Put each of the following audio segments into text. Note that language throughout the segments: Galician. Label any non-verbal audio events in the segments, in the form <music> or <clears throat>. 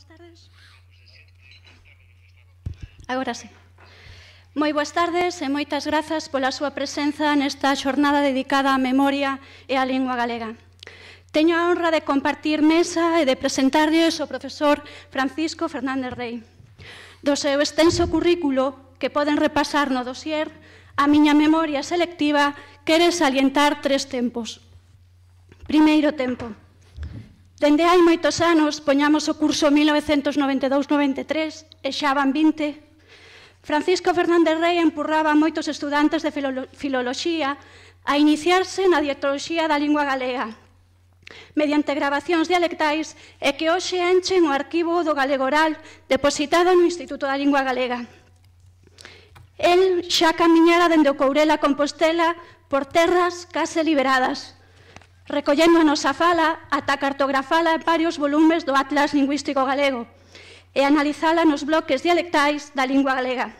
boas tardes. Agora sí. Moi boas tardes e moitas grazas pola súa presenza nesta xornada dedicada á memoria e á lingua galega. Teño a honra de compartir mesa e de presentarles o profesor Francisco Fernández Rey. Do seu extenso currículo que poden repasar no dosier, a miña memoria selectiva quere salientar tres tempos. Primeiro tempo, Dende hai moitos anos poñamos o curso 1992-93 e xa van 20. Francisco Fernández Rey empurraba a moitos estudantes de filoloxía a iniciarse na dietoloxía da lingua galega, mediante grabacións dialectais e que hoxe enchen o arquivo do galego oral depositado no Instituto da Lingua Galega. El xa camiñara dende o Courela a Compostela por terras case liberadas, recollendo a nosa fala ata cartografala en varios volumes do Atlas Lingüístico Galego e analizala nos bloques dialectais da lingua galega.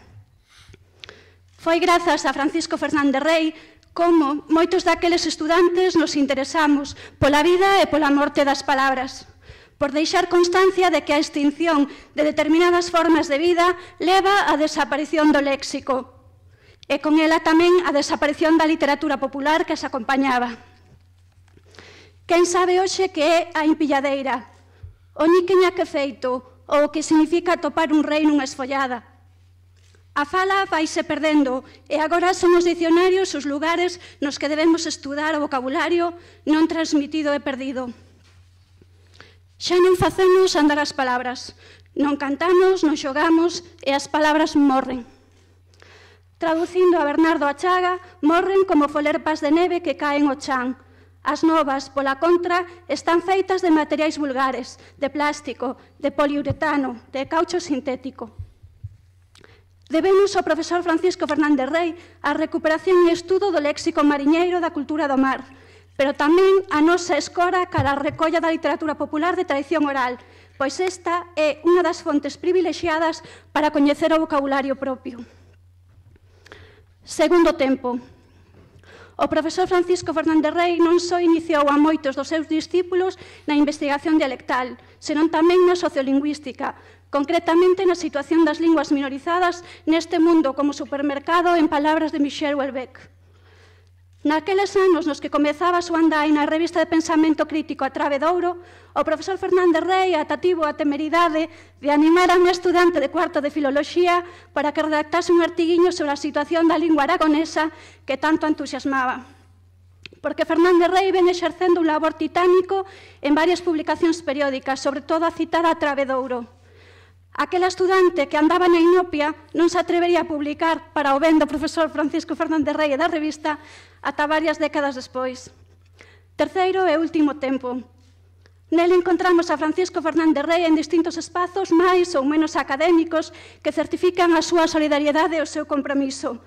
Foi grazas a Francisco Fernández Rey como moitos daqueles estudantes nos interesamos pola vida e pola morte das palabras, por deixar constancia de que a extinción de determinadas formas de vida leva á desaparición do léxico, e con ela tamén a desaparición da literatura popular que as acompañaba. Quen sabe hoxe que é a empilladeira? O niqueña que feito, ou o que significa topar un rei nunha esfollada. A fala vaise perdendo e agora son os dicionarios os lugares nos que debemos estudar o vocabulario non transmitido e perdido. Xa non facemos andar as palabras, non cantamos, non xogamos e as palabras morren. Traducindo a Bernardo Achaga, morren como folerpas de neve que caen o chan, As novas, pola contra, están feitas de materiais vulgares, de plástico, de poliuretano, de caucho sintético. Debemos ao profesor Francisco Fernández Rey a recuperación e estudo do léxico mariñeiro da cultura do mar, pero tamén a nosa escora cara a recolla da literatura popular de tradición oral, pois esta é unha das fontes privilexiadas para coñecer o vocabulario propio. Segundo tempo, O profesor Francisco Fernández Rey non só iniciou a moitos dos seus discípulos na investigación dialectal, senón tamén na sociolingüística, concretamente na situación das linguas minorizadas neste mundo como supermercado en palabras de Michel Houellebecq. Naqueles anos nos que comezaba a súa andaina a revista de pensamento crítico a Trave Douro, o profesor Fernández Rey atativo a temeridade de animar a un estudante de cuarto de filoloxía para que redactase un artiguiño sobre a situación da lingua aragonesa que tanto entusiasmaba. Porque Fernández Rey ven exercendo un labor titánico en varias publicacións periódicas, sobre todo a citada a Trave Douro. Aquela estudante que andaba na inopia non se atrevería a publicar para o ben do profesor Francisco Fernández Rey da revista ata varias décadas despois. Terceiro e último tempo. Nel encontramos a Francisco Fernández Rey en distintos espazos máis ou menos académicos que certifican a súa solidariedade e o seu compromiso.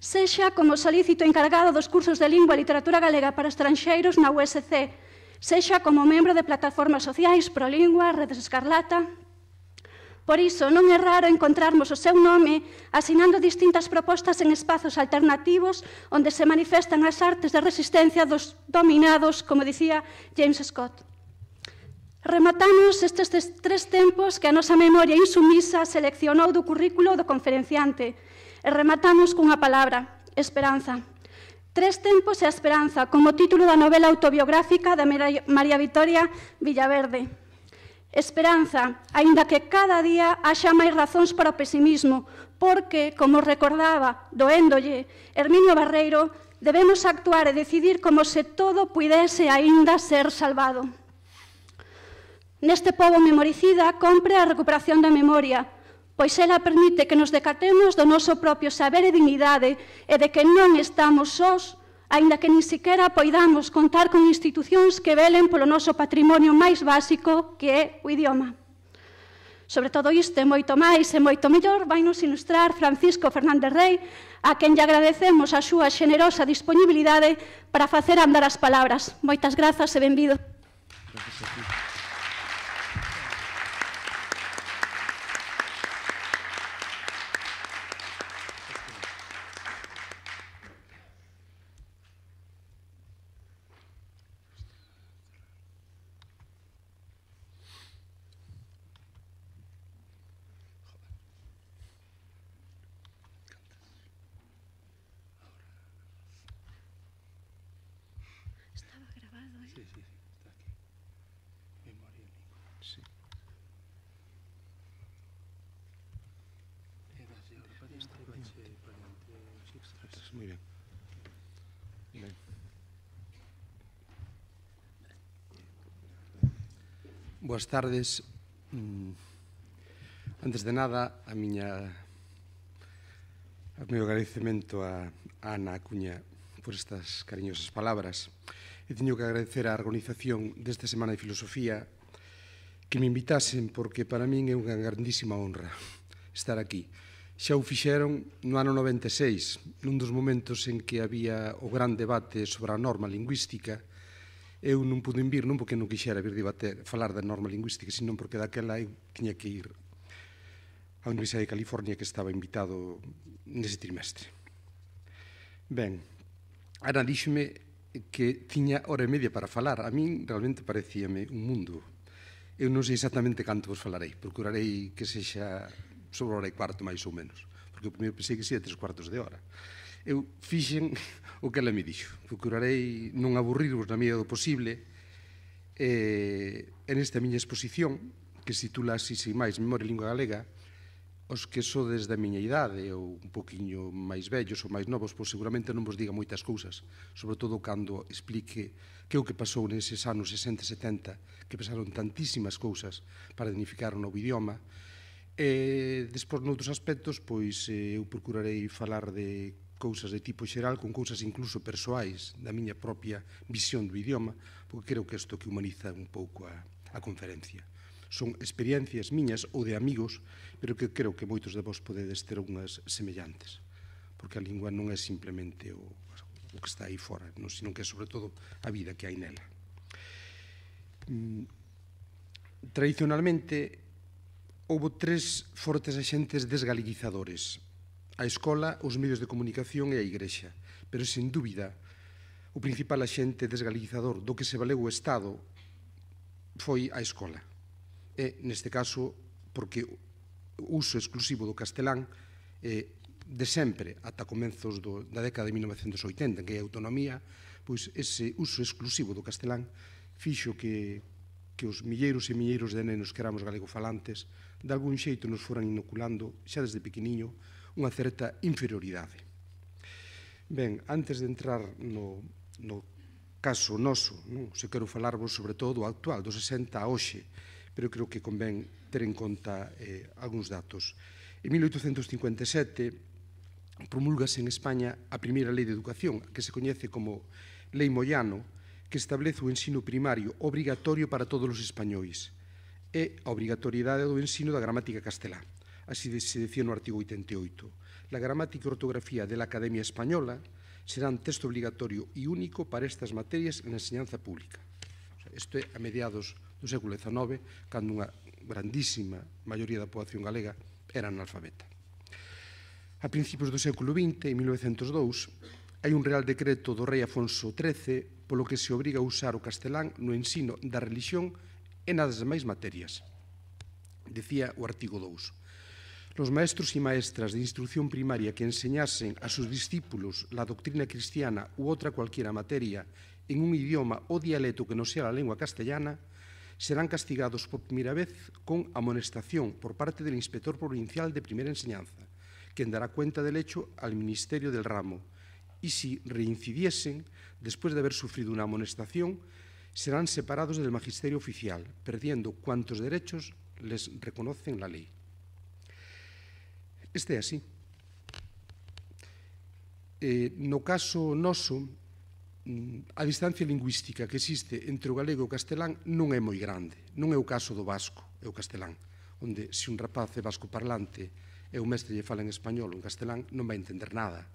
Sexa como solícito encargado dos cursos de Lingua e Literatura Galega para estranxeiros na USC, sexa como membro de plataformas sociais, Prolingua, Redes Escarlata, Por iso, non é raro encontrarmos o seu nome asinando distintas propostas en espazos alternativos onde se manifestan as artes de resistencia dos dominados, como dicía James Scott. Rematamos estes tres tempos que a nosa memoria insumisa seleccionou do currículo do conferenciante e rematamos cunha palabra, esperanza. Tres tempos e a esperanza, como título da novela autobiográfica de María Victoria Villaverde. Esperanza, aínda que cada día haxa máis razóns para o pesimismo, porque, como recordaba, doéndolle, Herminio Barreiro, debemos actuar e decidir como se todo puidese aínda ser salvado. Neste povo memoricida compre a recuperación da memoria, pois ela permite que nos decatemos do noso propio saber e dignidade e de que non estamos sós aínda que nin sequera poidamos contar con institucións que velen polo noso patrimonio máis básico, que é o idioma. Sobre todo isto e moito máis e moito mellor vai nos ilustrar Francisco Fernández Rey, a quen lle agradecemos a súa xenerosa disponibilidade para facer andar as palabras. Moitas grazas e benvido. Gracias boas tardes. Mm. Antes de nada, a miña o meu agradecemento a Ana Acuña por estas cariñosas palabras. E teño que agradecer a organización desta Semana de Filosofía que me invitasen porque para min é unha grandísima honra estar aquí. Xa o fixeron no ano 96, nun dos momentos en que había o gran debate sobre a norma lingüística eu non pude vir, non porque non quixera vir debater, falar da norma lingüística, senón porque daquela eu tiña que ir á Universidade de California que estaba invitado nese trimestre. Ben, Ana díxome que tiña hora e media para falar. A min realmente parecíame un mundo. Eu non sei exactamente canto vos falarei. Procurarei que sexa sobre hora e cuarto, máis ou menos. Porque o primeiro pensei que sería tres cuartos de hora eu fixen o que ela me dixo. Procurarei non aburrirvos na medida do posible eh, en esta miña exposición que se titula así sin máis Memoria e Lingua Galega os que desde a miña idade ou un poquinho máis vellos ou máis novos pois seguramente non vos diga moitas cousas sobre todo cando explique que é o que pasou neses anos 60 70 que pasaron tantísimas cousas para dignificar o novo idioma E despois noutros aspectos, pois eh, eu procurarei falar de cousas de tipo xeral con cousas incluso persoais da miña propia visión do idioma, porque creo que isto que humaniza un pouco a, a conferencia. Son experiencias miñas ou de amigos, pero que creo que moitos de vos podedes ter unhas semellantes, porque a lingua non é simplemente o, o que está aí fora, non, sino que é sobre todo a vida que hai nela. Mm, tradicionalmente, houbo tres fortes axentes desgaleguizadores a escola, os medios de comunicación e a igrexa. Pero, sen dúbida, o principal axente desgalizador do que se valeu o Estado foi a escola. E, neste caso, porque o uso exclusivo do castelán eh, de sempre, ata comenzos do, da década de 1980, que é a autonomía, pois ese uso exclusivo do castelán fixo que, que os milleiros e milleiros de nenos que éramos galegofalantes de algún xeito nos foran inoculando xa desde pequeniño unha certa inferioridade. Ben, antes de entrar no, no caso noso, non? se quero falarvos sobre todo o actual, do 60 a hoxe, pero creo que convén ter en conta eh, algúns datos. En 1857 promulgase en España a primeira lei de educación, que se coñece como Lei Moyano, que establece o ensino primario obrigatorio para todos os españois e a obrigatoriedade do ensino da gramática castelá así se decía no artigo 88. La gramática e ortografía de la Academia Española serán texto obligatorio e único para estas materias na la enseñanza pública. Isto é a mediados do século XIX, cando unha grandísima maioría da poboación galega era analfabeta. A principios do século XX, en 1902, hai un real decreto do rei Afonso XIII polo que se obriga a usar o castelán no ensino da religión e nas demais materias. Decía o artigo 2. los maestros y maestras de instrucción primaria que enseñasen a sus discípulos la doctrina cristiana u otra cualquiera materia en un idioma o dialecto que no sea la lengua castellana, serán castigados por primera vez con amonestación por parte del inspector provincial de primera enseñanza, quien dará cuenta del hecho al Ministerio del Ramo, y si reincidiesen, después de haber sufrido una amonestación, serán separados del magisterio oficial, perdiendo cuantos derechos les reconocen la ley. Este é así. Eh, no caso noso, mm, a distancia lingüística que existe entre o galego e o castelán non é moi grande. Non é o caso do vasco e o castelán, onde se un rapaz é vasco parlante e o mestre lle fala en español ou en castelán, non vai entender nada.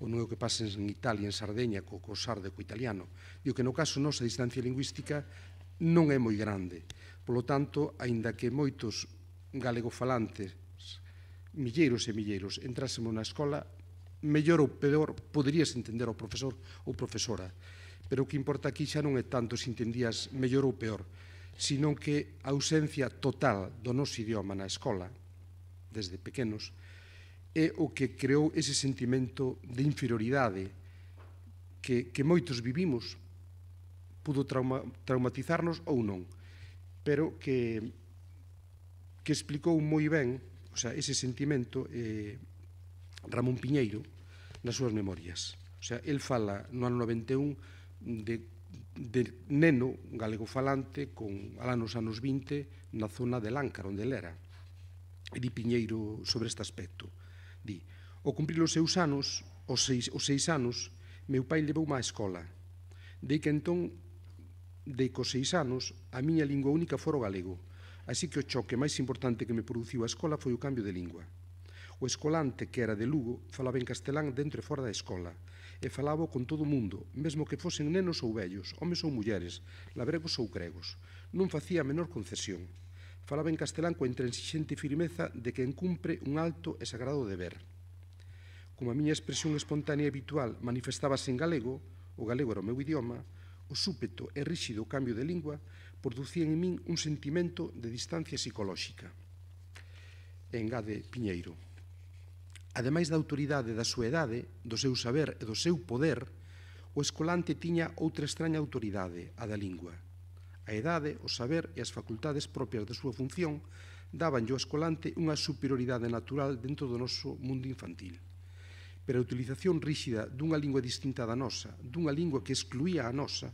O non é o que pase en Italia, en Sardeña, co, co sarde, co italiano. Digo que no caso nosa distancia lingüística non é moi grande. Polo tanto, aínda que moitos galegofalantes milleiros e milleiros entrásemos na escola, mellor ou peor poderías entender ao profesor ou profesora, pero o que importa aquí xa non é tanto se entendías mellor ou peor, sino que a ausencia total do noso idioma na escola, desde pequenos, é o que creou ese sentimento de inferioridade que, que moitos vivimos, pudo trauma, traumatizarnos ou non, pero que, que explicou moi ben O sea, ese sentimento eh, Ramón Piñeiro nas súas memorias. O sea, el fala no ano 91 de, de neno galego falante con alá nos anos 20 na zona de Láncar, onde ele era. E di Piñeiro sobre este aspecto. Di, ao cumprir os seus anos, os seis, os seis anos, meu pai levou má escola. Dei que entón, dei cos seis anos, a miña lingua única fora o galego Así que o choque máis importante que me produciu a escola foi o cambio de lingua. O escolante que era de Lugo falaba en castelán dentro e fora da escola e falaba con todo o mundo, mesmo que fosen nenos ou vellos, homes ou mulleres, labregos ou gregos. Non facía a menor concesión. Falaba en castelán coa intransixente firmeza de quen cumpre un alto e sagrado deber. Como a miña expresión espontánea e habitual manifestábase en galego, o galego era o meu idioma, o súpeto e ríxido cambio de lingua producían en min un sentimento de distancia psicolóxica. engade Piñeiro. Ademais da autoridade da súa edade, do seu saber e do seu poder, o escolante tiña outra extraña autoridade, a da lingua. A edade, o saber e as facultades propias da súa función daban ao escolante unha superioridade natural dentro do noso mundo infantil pero a utilización ríxida dunha lingua distinta da nosa, dunha lingua que excluía a nosa,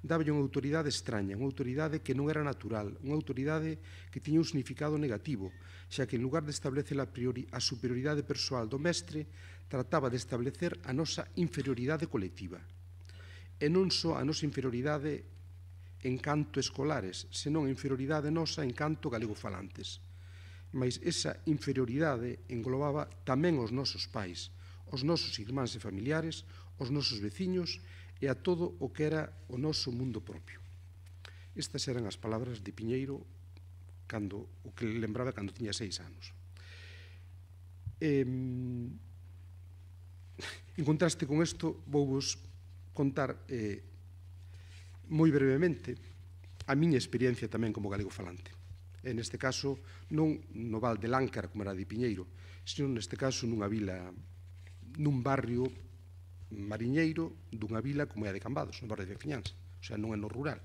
dáballe unha autoridade extraña, unha autoridade que non era natural, unha autoridade que tiña un significado negativo, xa que en lugar de establecer a, priori, a superioridade persoal do mestre, trataba de establecer a nosa inferioridade colectiva. E non só a nosa inferioridade en canto escolares, senón a inferioridade nosa en canto galegofalantes. Mais esa inferioridade englobaba tamén os nosos pais, os nosos irmáns e familiares, os nosos veciños e e a todo o que era o noso mundo propio. Estas eran as palabras de Piñeiro cando o que lembraba cando tiña seis anos. Eh, <laughs> en contraste con isto, vou vos contar eh, moi brevemente a miña experiencia tamén como galego falante. En este caso, non no Val de Láncara, como era de Piñeiro, sino neste caso nunha vila, nun barrio mariñeiro dunha vila como é a de Cambados, no barrio de Fiñanza, o sea, non é no rural.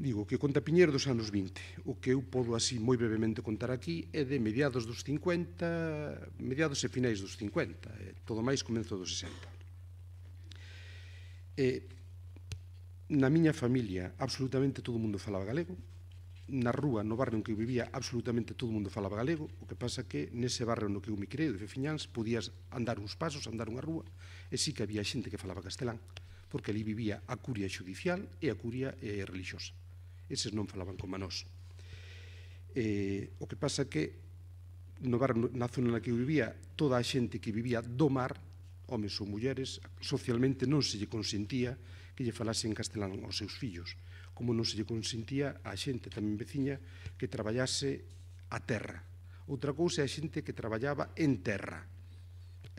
Digo que conta Piñeiro dos anos 20. O que eu podo así moi brevemente contar aquí é de mediados dos 50, mediados e finais dos 50, e todo máis comenzo dos 60. E, na miña familia absolutamente todo o mundo falaba galego, na rúa, no barrio en que eu vivía, absolutamente todo mundo falaba galego, o que pasa que nese barrio no que eu me creio, de Fefiñáns, podías andar uns pasos, andar unha rúa, e sí que había xente que falaba castelán, porque ali vivía a curia judicial e a curia eh, religiosa. Eses non falaban con manós. Eh, o que pasa que no barrio, na zona na que eu vivía, toda a xente que vivía do mar, homes ou mulleres, socialmente non se lle consentía que lle falasen castelán aos seus fillos como non se lle consentía a xente tamén veciña que traballase a terra. Outra cousa é a xente que traballaba en terra.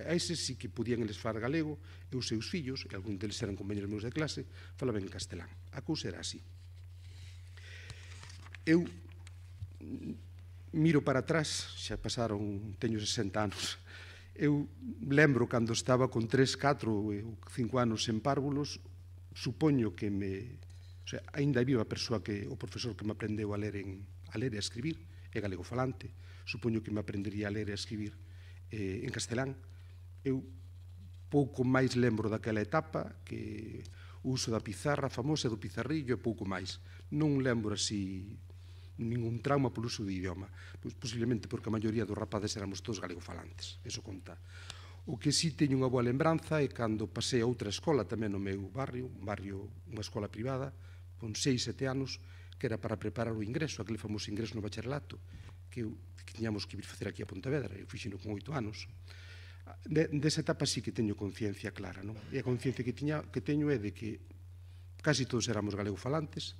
A ese sí que podían eles falar galego, e os seus fillos, e algún deles eran compañeros meus de clase, falaban en castelán. A cousa era así. Eu miro para atrás, xa pasaron, teño 60 anos, eu lembro cando estaba con 3, 4 ou 5 anos en párvulos, supoño que me sea, ainda viva a persoa que o profesor que me aprendeu a ler en a ler e a escribir, é galego falante, supoño que me aprendería a ler e a escribir eh, en castelán. Eu pouco máis lembro daquela etapa que o uso da pizarra famosa do pizarrillo e pouco máis. Non lembro así ningún trauma polo uso de idioma, pois, posiblemente porque a maioría dos rapades éramos todos galegofalantes, eso conta. O que sí teño unha boa lembranza é cando pasei a outra escola tamén no meu barrio, un barrio, unha escola privada, con 6, 7 anos, que era para preparar o ingreso, aquele famoso ingreso no bacharelato, que, que tiñamos que vir facer aquí a Pontevedra, eu fixino con 8 anos. De, desa etapa sí que teño conciencia clara, non? E a conciencia que, tiña, que teño é de que casi todos éramos galego falantes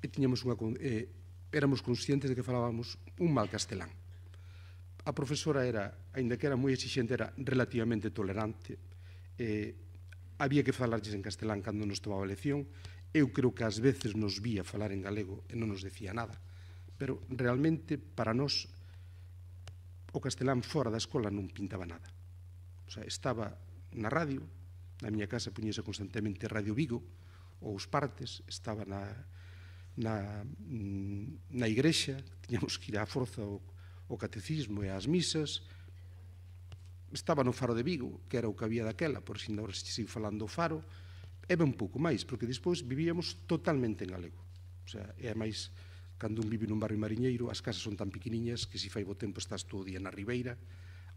e tiñamos unha, eh, éramos conscientes de que falábamos un mal castelán. A profesora era, aínda que era moi exixente, era relativamente tolerante, eh, había que falarlles en castelán cando nos tomaba a lección Eu creo que ás veces nos vía falar en galego e non nos decía nada, pero realmente para nós o castelán fora da escola non pintaba nada. O sea, estaba na radio, na miña casa puñese constantemente Radio Vigo, ou os partes, estaba na, na, mm, na igrexa, tiñamos que ir á forza o, o catecismo e ás misas, estaba no faro de Vigo, que era o que había daquela, por si non se falando o faro, Era un pouco máis, porque despois vivíamos totalmente en galego. O sea, é máis, cando un vive nun barrio mariñeiro, as casas son tan pequeniñas que se fai bo tempo estás todo o día na ribeira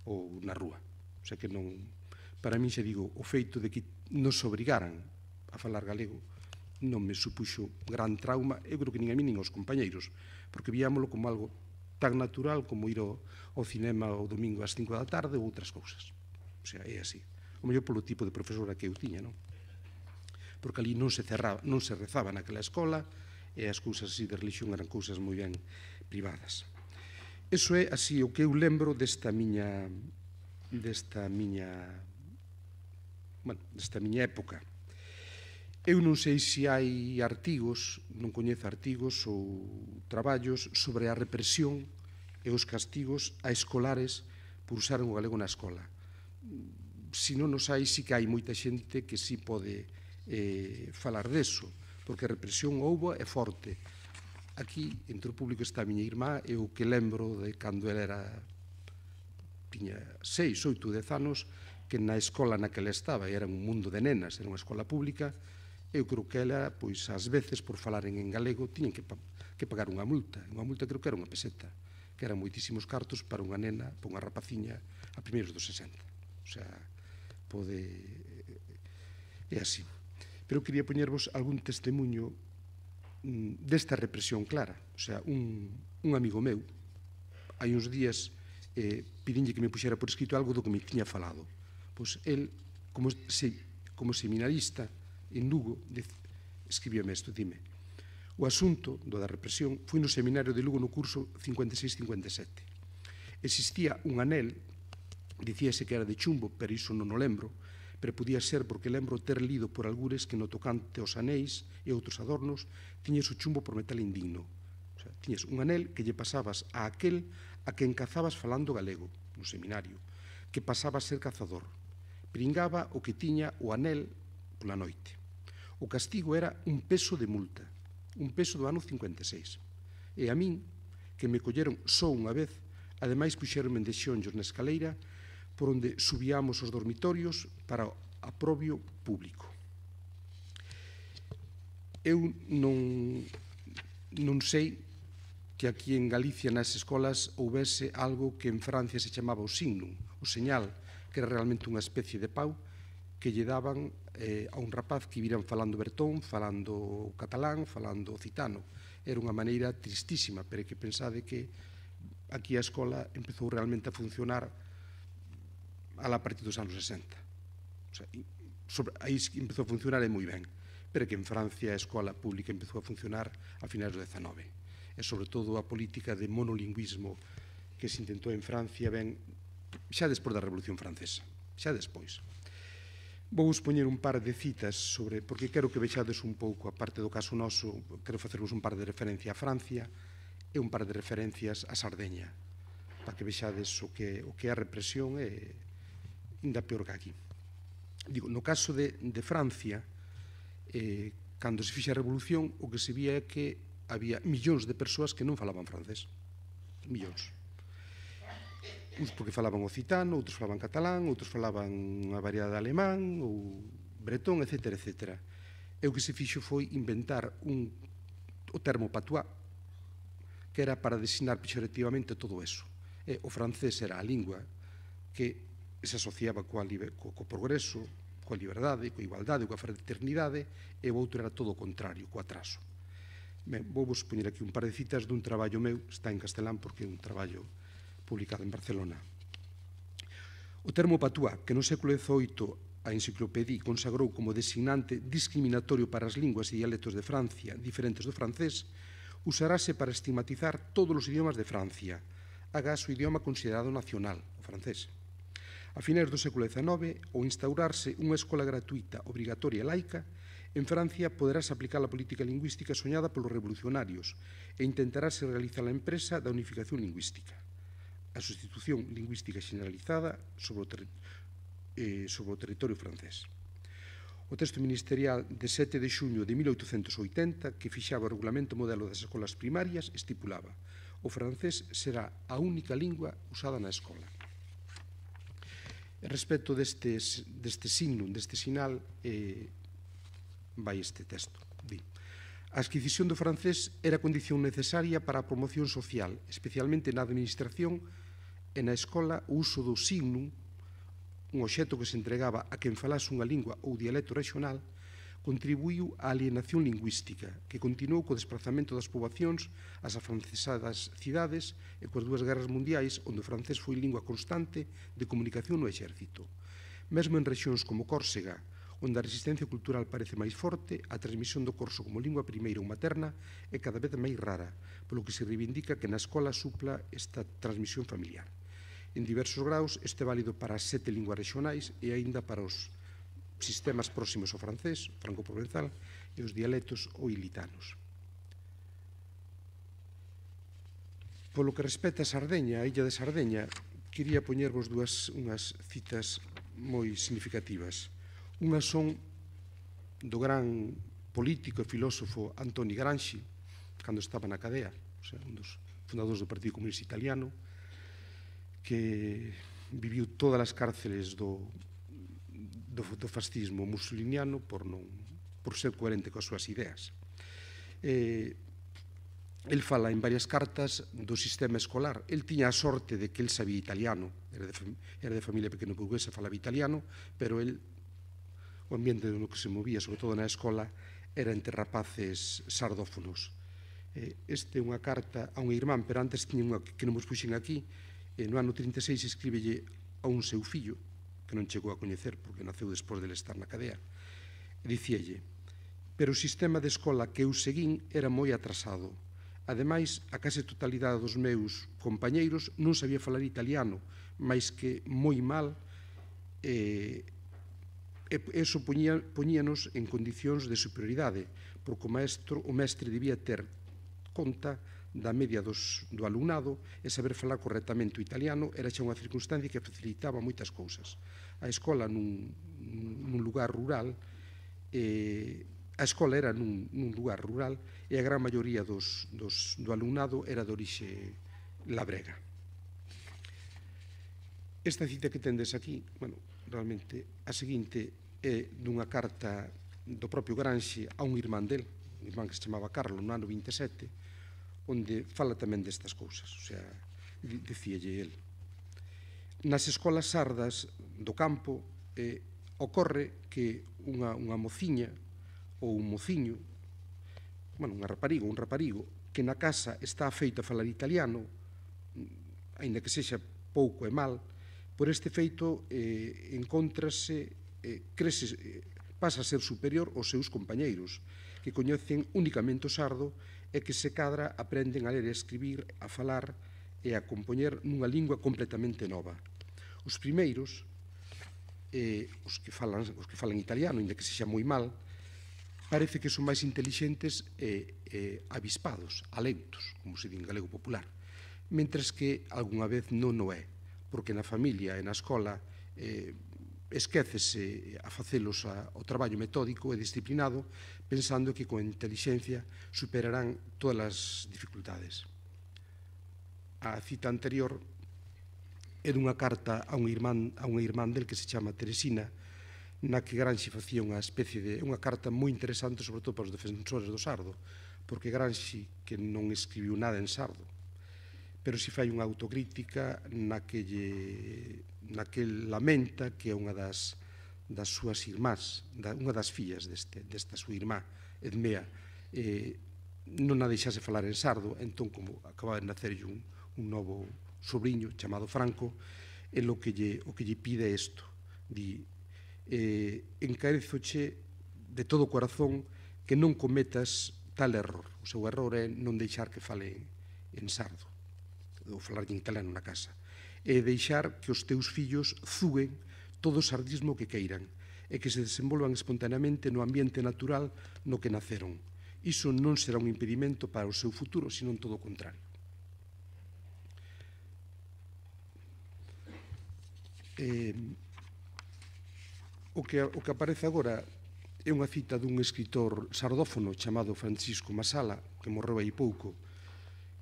ou na rúa. O sea que non... Para mí, xa digo, o feito de que nos obrigaran a falar galego non me supuxo gran trauma, eu creo que nin a mí nin aos compañeiros, porque víamolo como algo tan natural como ir ao, ao cinema o domingo ás 5 da tarde ou outras cousas. O sea, é así. O mellor polo tipo de profesora que eu tiña, non? porque ali non se, cerraba, non se rezaba naquela escola e as cousas así de religión eran cousas moi ben privadas. Eso é así o que eu lembro desta miña desta miña bueno, desta miña época. Eu non sei se hai artigos, non coñezo artigos ou traballos sobre a represión e os castigos a escolares por usar un galego na escola. Se non nos hai, si que hai moita xente que si pode eh, falar deso, porque a represión houbo é forte. Aquí, entre o público, está a miña irmá, eu que lembro de cando ela era tiña seis, oito, dez anos, que na escola na que ela estaba, e era un mundo de nenas, era unha escola pública, eu creo que ela, pois, ás veces, por falaren en galego, tiñen que, pa que pagar unha multa. Unha multa creo que era unha peseta, que eran moitísimos cartos para unha nena, para unha rapaciña, a primeiros dos 60. O sea, pode... Eh, eh, é así. Pero quería poñervos algún testemunho mm, desta represión clara. O sea, un, un amigo meu, hai uns días, eh, pedinlle que me puxera por escrito algo do que me tiña falado. Pois el, como, se, como seminarista en Lugo, escribíame isto, dime, o asunto do da represión foi no seminario de Lugo no curso 56-57. Existía un anel, dicíase que era de chumbo, pero iso non o lembro, pero podía ser porque lembro ter lido por algures que no tocante aos anéis e outros adornos tiñes o chumbo por metal indigno. O sea, tiñes un anel que lle pasabas a aquel a quen cazabas falando galego no seminario, que pasaba a ser cazador. Pringaba o que tiña o anel pola noite. O castigo era un peso de multa, un peso do ano 56. E a min, que me colleron só unha vez, ademais puxeronme de xonllos na escaleira por onde subíamos os dormitorios para o aprobio público. Eu non, non sei que aquí en Galicia nas escolas houvese algo que en Francia se chamaba o signum, o señal, que era realmente unha especie de pau que lle daban eh, a un rapaz que viran falando bertón, falando catalán, falando citano. Era unha maneira tristísima, pero que pensade que aquí a escola empezou realmente a funcionar a la partir dos anos 60. O sea, sobre, aí empezou a funcionar e moi ben, pero que en Francia a escola pública empezou a funcionar a finais do 19. E sobre todo a política de monolingüismo que se intentou en Francia ben xa despois da Revolución Francesa, xa despois. Vou vos poñer un par de citas sobre porque quero que vexades un pouco a parte do caso noso, quero facervos un par de referencia a Francia e un par de referencias a Sardeña, para que vexades o que, o que é a represión e, ainda peor que aquí. Digo, no caso de, de Francia, eh, cando se fixe a revolución, o que se vía é que había millóns de persoas que non falaban francés. Millóns. Uns porque falaban ocitano, outros falaban catalán, outros falaban unha variedade de alemán, ou bretón, etc. etc. E o que se fixo foi inventar un, o termo patuá, que era para designar pejorativamente todo eso. E o francés era a lingua que que se asociaba coa, co, co progreso, coa liberdade, coa igualdade, coa fraternidade, e o outro era todo o contrario, co atraso. Ben, vou vos poñer aquí un par de citas dun traballo meu, está en castelán porque é un traballo publicado en Barcelona. O termo patúa, que no século XVIII a enciclopedí consagrou como designante discriminatorio para as linguas e dialectos de Francia diferentes do francés, usarase para estigmatizar todos os idiomas de Francia, agás o idioma considerado nacional, o francés. A finais do século XIX, ao instaurarse unha escola gratuita, obrigatoria e laica, en Francia poderás aplicar a política lingüística soñada polos revolucionarios e intentarase realizar a empresa da unificación lingüística. A sustitución lingüística generalizada sobre o, eh, sobre o territorio francés. O texto ministerial de 7 de xuño de 1880, que fixaba o regulamento modelo das escolas primarias, estipulaba o francés será a única lingua usada na escola respecto deste, deste signo, deste sinal, eh, vai este texto. Di. A adquisición do francés era condición necesaria para a promoción social, especialmente na administración e na escola o uso do signum, un obxecto que se entregaba a quen falase unha lingua ou dialecto regional, contribuiu á alienación lingüística, que continuou co desplazamento das poboacións ás afrancesadas cidades e coas dúas guerras mundiais onde o francés foi lingua constante de comunicación no exército. Mesmo en rexións como Córsega, onde a resistencia cultural parece máis forte, a transmisión do corso como lingua primeira ou materna é cada vez máis rara, polo que se reivindica que na escola supla esta transmisión familiar. En diversos graus, este é válido para sete linguas rexionais e aínda para os sistemas próximos ao francés, franco-provenzal, e os dialectos oilitanos. Polo que respecta a Sardeña, a illa de Sardeña, quería poñervos dúas unhas citas moi significativas. Unha son do gran político e filósofo Antoni Gramsci, cando estaba na cadea, o sea, un dos fundadores do Partido Comunista Italiano, que viviu todas as cárceles do, do fascismo musuliniano por, non, por ser coherente coas súas ideas. Eh, el fala en varias cartas do sistema escolar. El tiña a sorte de que el sabía italiano, era de, era de familia pequeno burguesa, falaba italiano, pero el, o ambiente no que se movía, sobre todo na escola, era entre rapaces sardófonos. Eh, este é unha carta a un irmán, pero antes tiña unha que non vos puxen aquí, eh, no ano 36 escribelle a un seu fillo, que non chegou a coñecer porque naceu despois de estar na cadea, dicíalle, pero o sistema de escola que eu seguín era moi atrasado. Ademais, a case totalidade dos meus compañeiros non sabía falar italiano, máis que moi mal, e, eh, eso poñía, poñíanos en condicións de superioridade, porque o maestro, o mestre debía ter conta da media dos, do alumnado e saber falar correctamente o italiano era xa unha circunstancia que facilitaba moitas cousas. A escola nun, nun lugar rural eh, a escola era nun, nun lugar rural e a gran maioría dos, dos, do alumnado era de orixe labrega. Esta cita que tendes aquí, bueno, realmente a seguinte é dunha carta do propio Granxe a un irmán del, un irmán que se chamaba Carlo no ano 27, onde fala tamén destas cousas, o sea, dicíalle el. Nas escolas sardas do campo eh, ocorre que unha, unha mociña ou un mociño, bueno, unha rapariga ou un raparigo, que na casa está feito a falar italiano, mm, aínda que sexa pouco e mal, por este feito eh, encontrase, eh, crese, eh, pasa a ser superior aos seus compañeiros, que coñecen únicamente o sardo e que se cadra aprenden a ler e a escribir, a falar e a compoñer nunha lingua completamente nova. Os primeiros, eh, os, que falan, os que falan italiano, inda que se xa moi mal, parece que son máis intelixentes e eh, eh, avispados, alentos, como se di en galego popular, mentres que algunha vez non o é, porque na familia e na escola eh, esquécese a facelos a, o traballo metódico e disciplinado pensando que con inteligencia superarán todas as dificultades. A cita anterior é dunha carta a un irmán, a un irmán del que se chama Teresina, na que Granxi facía unha especie de unha carta moi interesante sobre todo para os defensores do Sardo, porque Granxi, que non escribiu nada en Sardo, pero si fai unha autocrítica na que lle naquel lamenta que é unha das, das súas irmás, da, unha das fillas deste, desta súa irmá, Edmea, eh, non a deixase falar en sardo, entón, como acaba de nacer un, un novo sobrinho chamado Franco, el lo que lle, o que lle pide isto, di, eh, encarezoche de todo o corazón que non cometas tal error. O seu error é non deixar que fale en sardo, ou falar en italiano na casa e deixar que os teus fillos zuguen todo o sardismo que queiran e que se desenvolvan espontaneamente no ambiente natural no que naceron. Iso non será un impedimento para o seu futuro, en todo o contrario. Eh, o, que, o que aparece agora é unha cita dun escritor sardófono chamado Francisco Masala, que morreu aí pouco.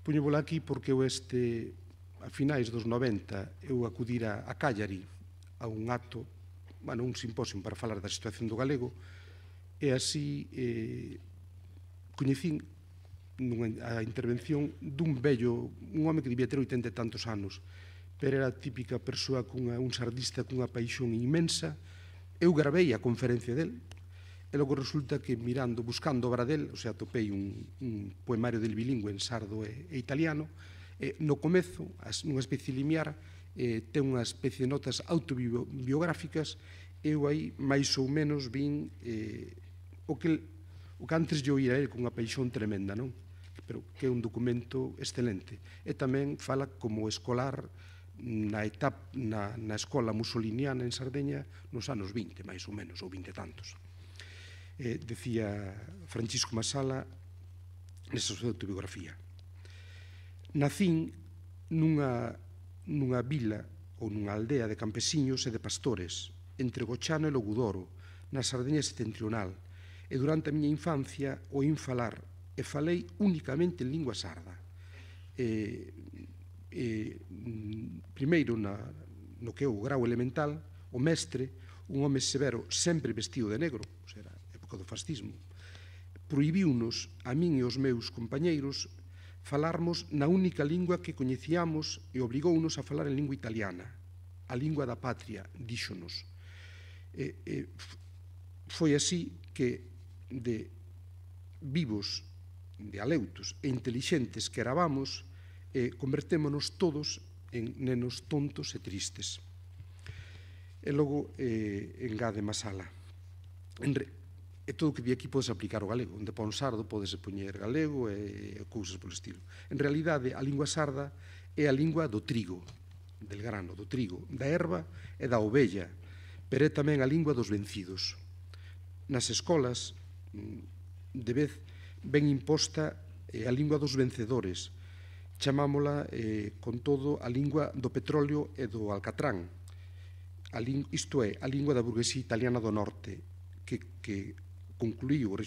Puñévola aquí porque eu este a finais dos 90 eu acudira a Cállari a un acto, bueno, un simposio para falar da situación do galego e así eh, coñecín nunha, a intervención dun vello, un home que debía ter 80 e tantos anos, pero era a típica persoa cunha, un sardista cunha paixón inmensa. Eu gravei a conferencia del, e logo resulta que mirando, buscando obra del, o sea, topei un, un poemario del bilingüe en sardo e, e italiano, Eh, no comezo, as, nunha especie limiar, eh, ten unha especie de notas autobiográficas, eu aí máis ou menos vin eh, o que o que antes yo ir a con unha paixón tremenda, non? Pero que é un documento excelente. E tamén fala como escolar na etapa na, na escola musoliniana en Sardeña nos anos 20, máis ou menos, ou 20 tantos. Eh, decía Francisco Masala nesa súa autobiografía. Nacín nunha, nunha vila ou nunha aldea de campesiños e de pastores, entre Gochano e Logudoro, na Sardeña setentrional, e durante a miña infancia o infalar e falei únicamente en lingua sarda. E, e, primeiro, na, no que é o grau elemental, o mestre, un home severo sempre vestido de negro, pois era época do fascismo, proibiu-nos a min e os meus compañeiros falarmos na única lingua que coñecíamos e obrigounos a falar en lingua italiana, a lingua da patria, díxonos. E, e, foi así que de vivos, de aleutos e intelixentes que eravamos, e convertémonos todos en nenos tontos e tristes. E logo eh, engade Masala. En re, e todo o que vi aquí podes aplicar o galego. Onde pon sardo podes poñer galego e, e cousas polo estilo. En realidade, a lingua sarda é a lingua do trigo, del grano, do trigo, da erva e da ovella, pero é tamén a lingua dos vencidos. Nas escolas, mm, de vez, ben imposta eh, a lingua dos vencedores, chamámola eh, con todo a lingua do petróleo e do alcatrán, a isto é, a lingua da burguesía italiana do norte, que, que concluíu o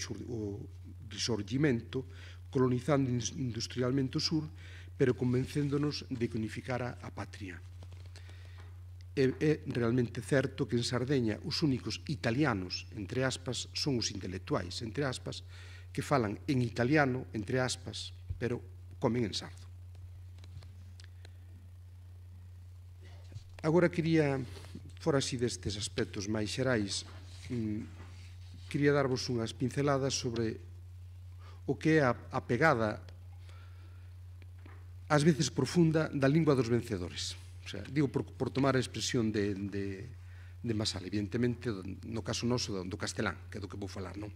resorgimento colonizando industrialmente o sur, pero convencéndonos de que unificara a patria. É, é realmente certo que en Sardeña os únicos italianos, entre aspas, son os intelectuais, entre aspas, que falan en italiano, entre aspas, pero comen en sardo. Agora quería, fora así destes aspectos máis xerais, mm, quería darvos unhas pinceladas sobre o que é a, a pegada ás veces profunda da lingua dos vencedores. O sea, digo por, por tomar a expresión de, de, de Masal, evidentemente no caso noso do, do castelán, que é do que vou falar, non?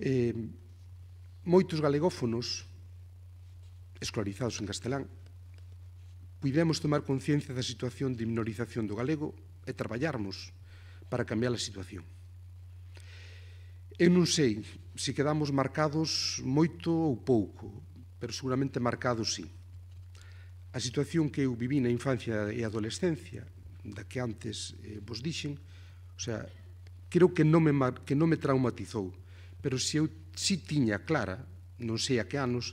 Eh, moitos galegófonos escolarizados en castelán puidemos tomar conciencia da situación de minorización do galego e traballarmos para cambiar a situación. Eu non sei se quedamos marcados moito ou pouco, pero seguramente marcados sí. A situación que eu viví na infancia e adolescencia, da que antes eh, vos dixen, o sea, creo que non me, que non me traumatizou, pero se eu si tiña clara, non sei a que anos,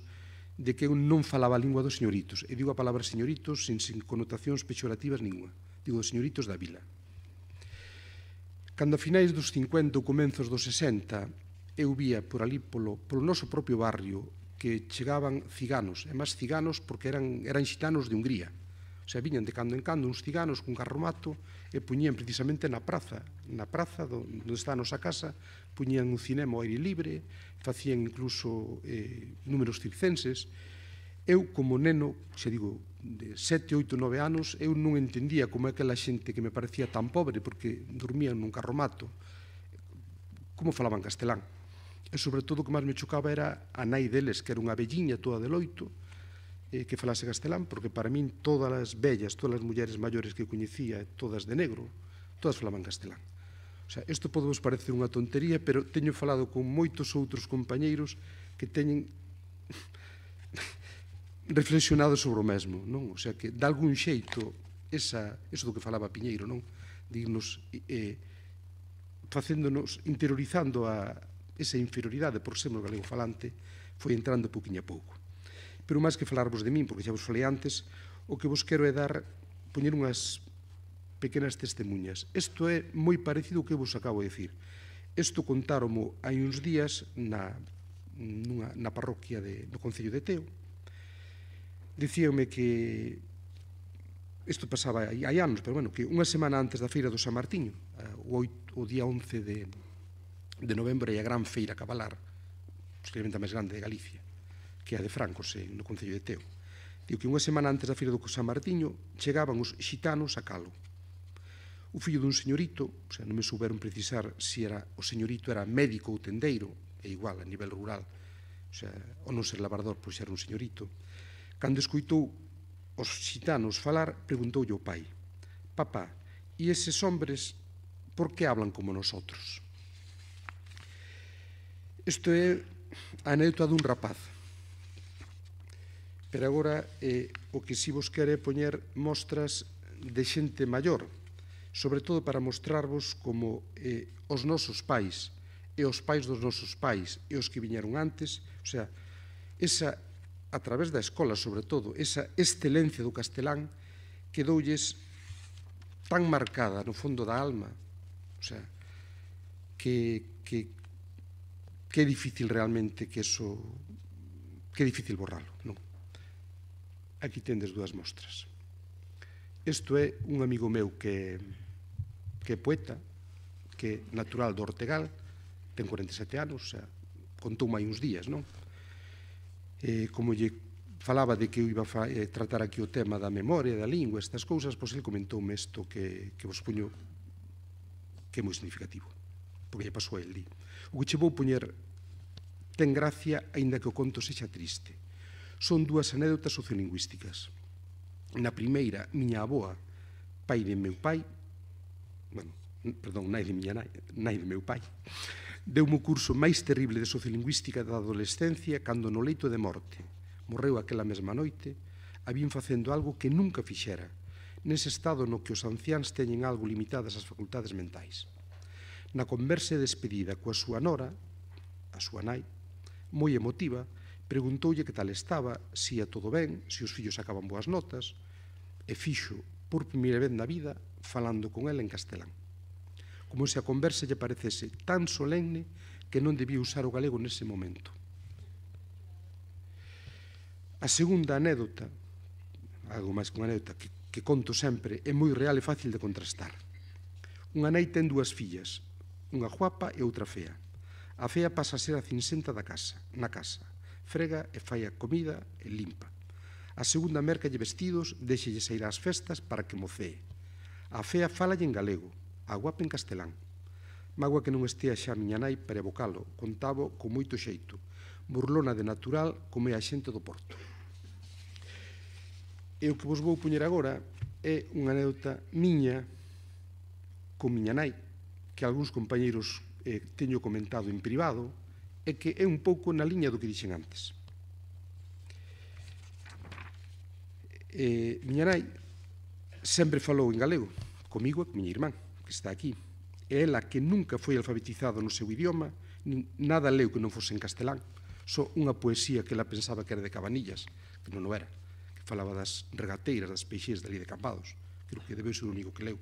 de que eu non falaba a lingua dos señoritos. E digo a palabra señoritos sen, sen connotacións pechorativas ninguna. Digo, señoritos da vila. Cando a finais dos 50 ou comenzos dos 60 eu vía por ali polo, polo noso propio barrio que chegaban ciganos, e máis ciganos porque eran, eran xitanos de Hungría. O sea, viñan de cando en cando uns ciganos cun carromato e puñían precisamente na praza, na praza do, onde está a nosa casa, puñían un cinema ao aire libre, facían incluso eh, números circenses. Eu, como neno, xa digo, de sete, oito, nove anos, eu non entendía como é que a xente que me parecía tan pobre, porque dormían nun carromato, como falaban castelán. E, sobre todo, o que máis me chocaba era a nai deles, que era unha velliña toda de loito, eh, que falase castelán, porque para min todas as bellas, todas as mulleres maiores que coñecía, todas de negro, todas falaban castelán. O sea, isto pode vos parecer unha tontería, pero teño falado con moitos outros compañeiros que teñen reflexionado sobre o mesmo, non? O sea que, de algún xeito, esa, eso do que falaba Piñeiro, non? Dignos, eh, facéndonos, interiorizando a esa inferioridade por sermos galego falante, foi entrando pouquinho a pouco. Pero máis que falarvos de min, porque xa vos falei antes, o que vos quero é dar, poñer unhas pequenas testemunhas. Isto é moi parecido ao que vos acabo de dicir. Isto contáromo hai uns días na, nunha, na parroquia de, do Concello de Teo, dicíame que isto pasaba hai, hai anos, pero bueno, que unha semana antes da feira do San Martiño, eh, o, 8, o día 11 de, de novembro, e a gran feira cabalar, posiblemente a máis grande de Galicia, que é a de Francos, eh, no Concello de Teo. Digo que unha semana antes da feira do San Martiño chegaban os xitanos a Calo. O fillo dun señorito, o sea, non me souberon precisar se era o señorito era médico ou tendeiro, é igual a nivel rural, o sea, ou non ser labrador, pois era un señorito, Cando escuitou os xitanos falar, preguntoulle o pai, papá, e eses hombres por que hablan como nosotros? Isto é a anécdota dun rapaz. Pero agora eh, o que si vos quere poñer mostras de xente maior, sobre todo para mostrarvos como eh, os nosos pais e os pais dos nosos pais e os que viñeron antes, o sea, esa a través da escola, sobre todo, esa excelencia do castelán que doulles tan marcada no fondo da alma, o sea, que, que, que é difícil realmente que eso, que é difícil borralo, non? Aquí tendes dúas mostras. Isto é un amigo meu que, que é poeta, que é natural do Ortegal, ten 47 anos, o sea, contou máis uns días, non? eh, como lle falaba de que eu iba a eh, tratar aquí o tema da memoria, da lingua, estas cousas, pois ele comentoume isto que, que vos puño que é moi significativo, porque lle pasou a ele. O que che vou puñer ten gracia, aínda que o conto sexa triste. Son dúas anécdotas sociolingüísticas. Na primeira, miña aboa, pai de meu pai, bueno, perdón, nai de miña nai, nai de meu pai, Deu-me o curso máis terrible de sociolingüística da adolescencia cando no leito de morte. Morreu aquela mesma noite, a vin facendo algo que nunca fixera, nese estado no que os anciáns teñen algo limitadas as facultades mentais. Na conversa e despedida coa súa nora, a súa nai, moi emotiva, preguntoulle que tal estaba, se ia todo ben, se os fillos sacaban boas notas, e fixo, por primeira vez na vida, falando con ela en castelán como se a conversa lle parecese tan solemne que non debía usar o galego nese momento. A segunda anécdota, algo máis que unha anécdota que, que conto sempre, é moi real e fácil de contrastar. Unha nai ten dúas fillas, unha guapa e outra fea. A fea pasa a ser a cinsenta da casa, na casa. Frega e fai a comida e limpa. A segunda merca lle vestidos, lle sair ás festas para que mocee. A fea fala en galego, a guapa en castelán. Magua que non estía xa a miña nai para evocalo, contavo con moito xeito, burlona de natural como é a xente do Porto. E o que vos vou puñer agora é unha anécdota miña con miña nai, que algúns compañeiros eh, teño comentado en privado, e que é un pouco na liña do que dixen antes. Eh, miña nai sempre falou en galego, comigo e con miña irmán que está aquí, É ela que nunca foi alfabetizada no seu idioma, nin nada leu que non fose en castelán, só unha poesía que ela pensaba que era de Cabanillas, que non o era, que falaba das regateiras, das peixeiras dali de Campados, creo que debeu ser o único que leu.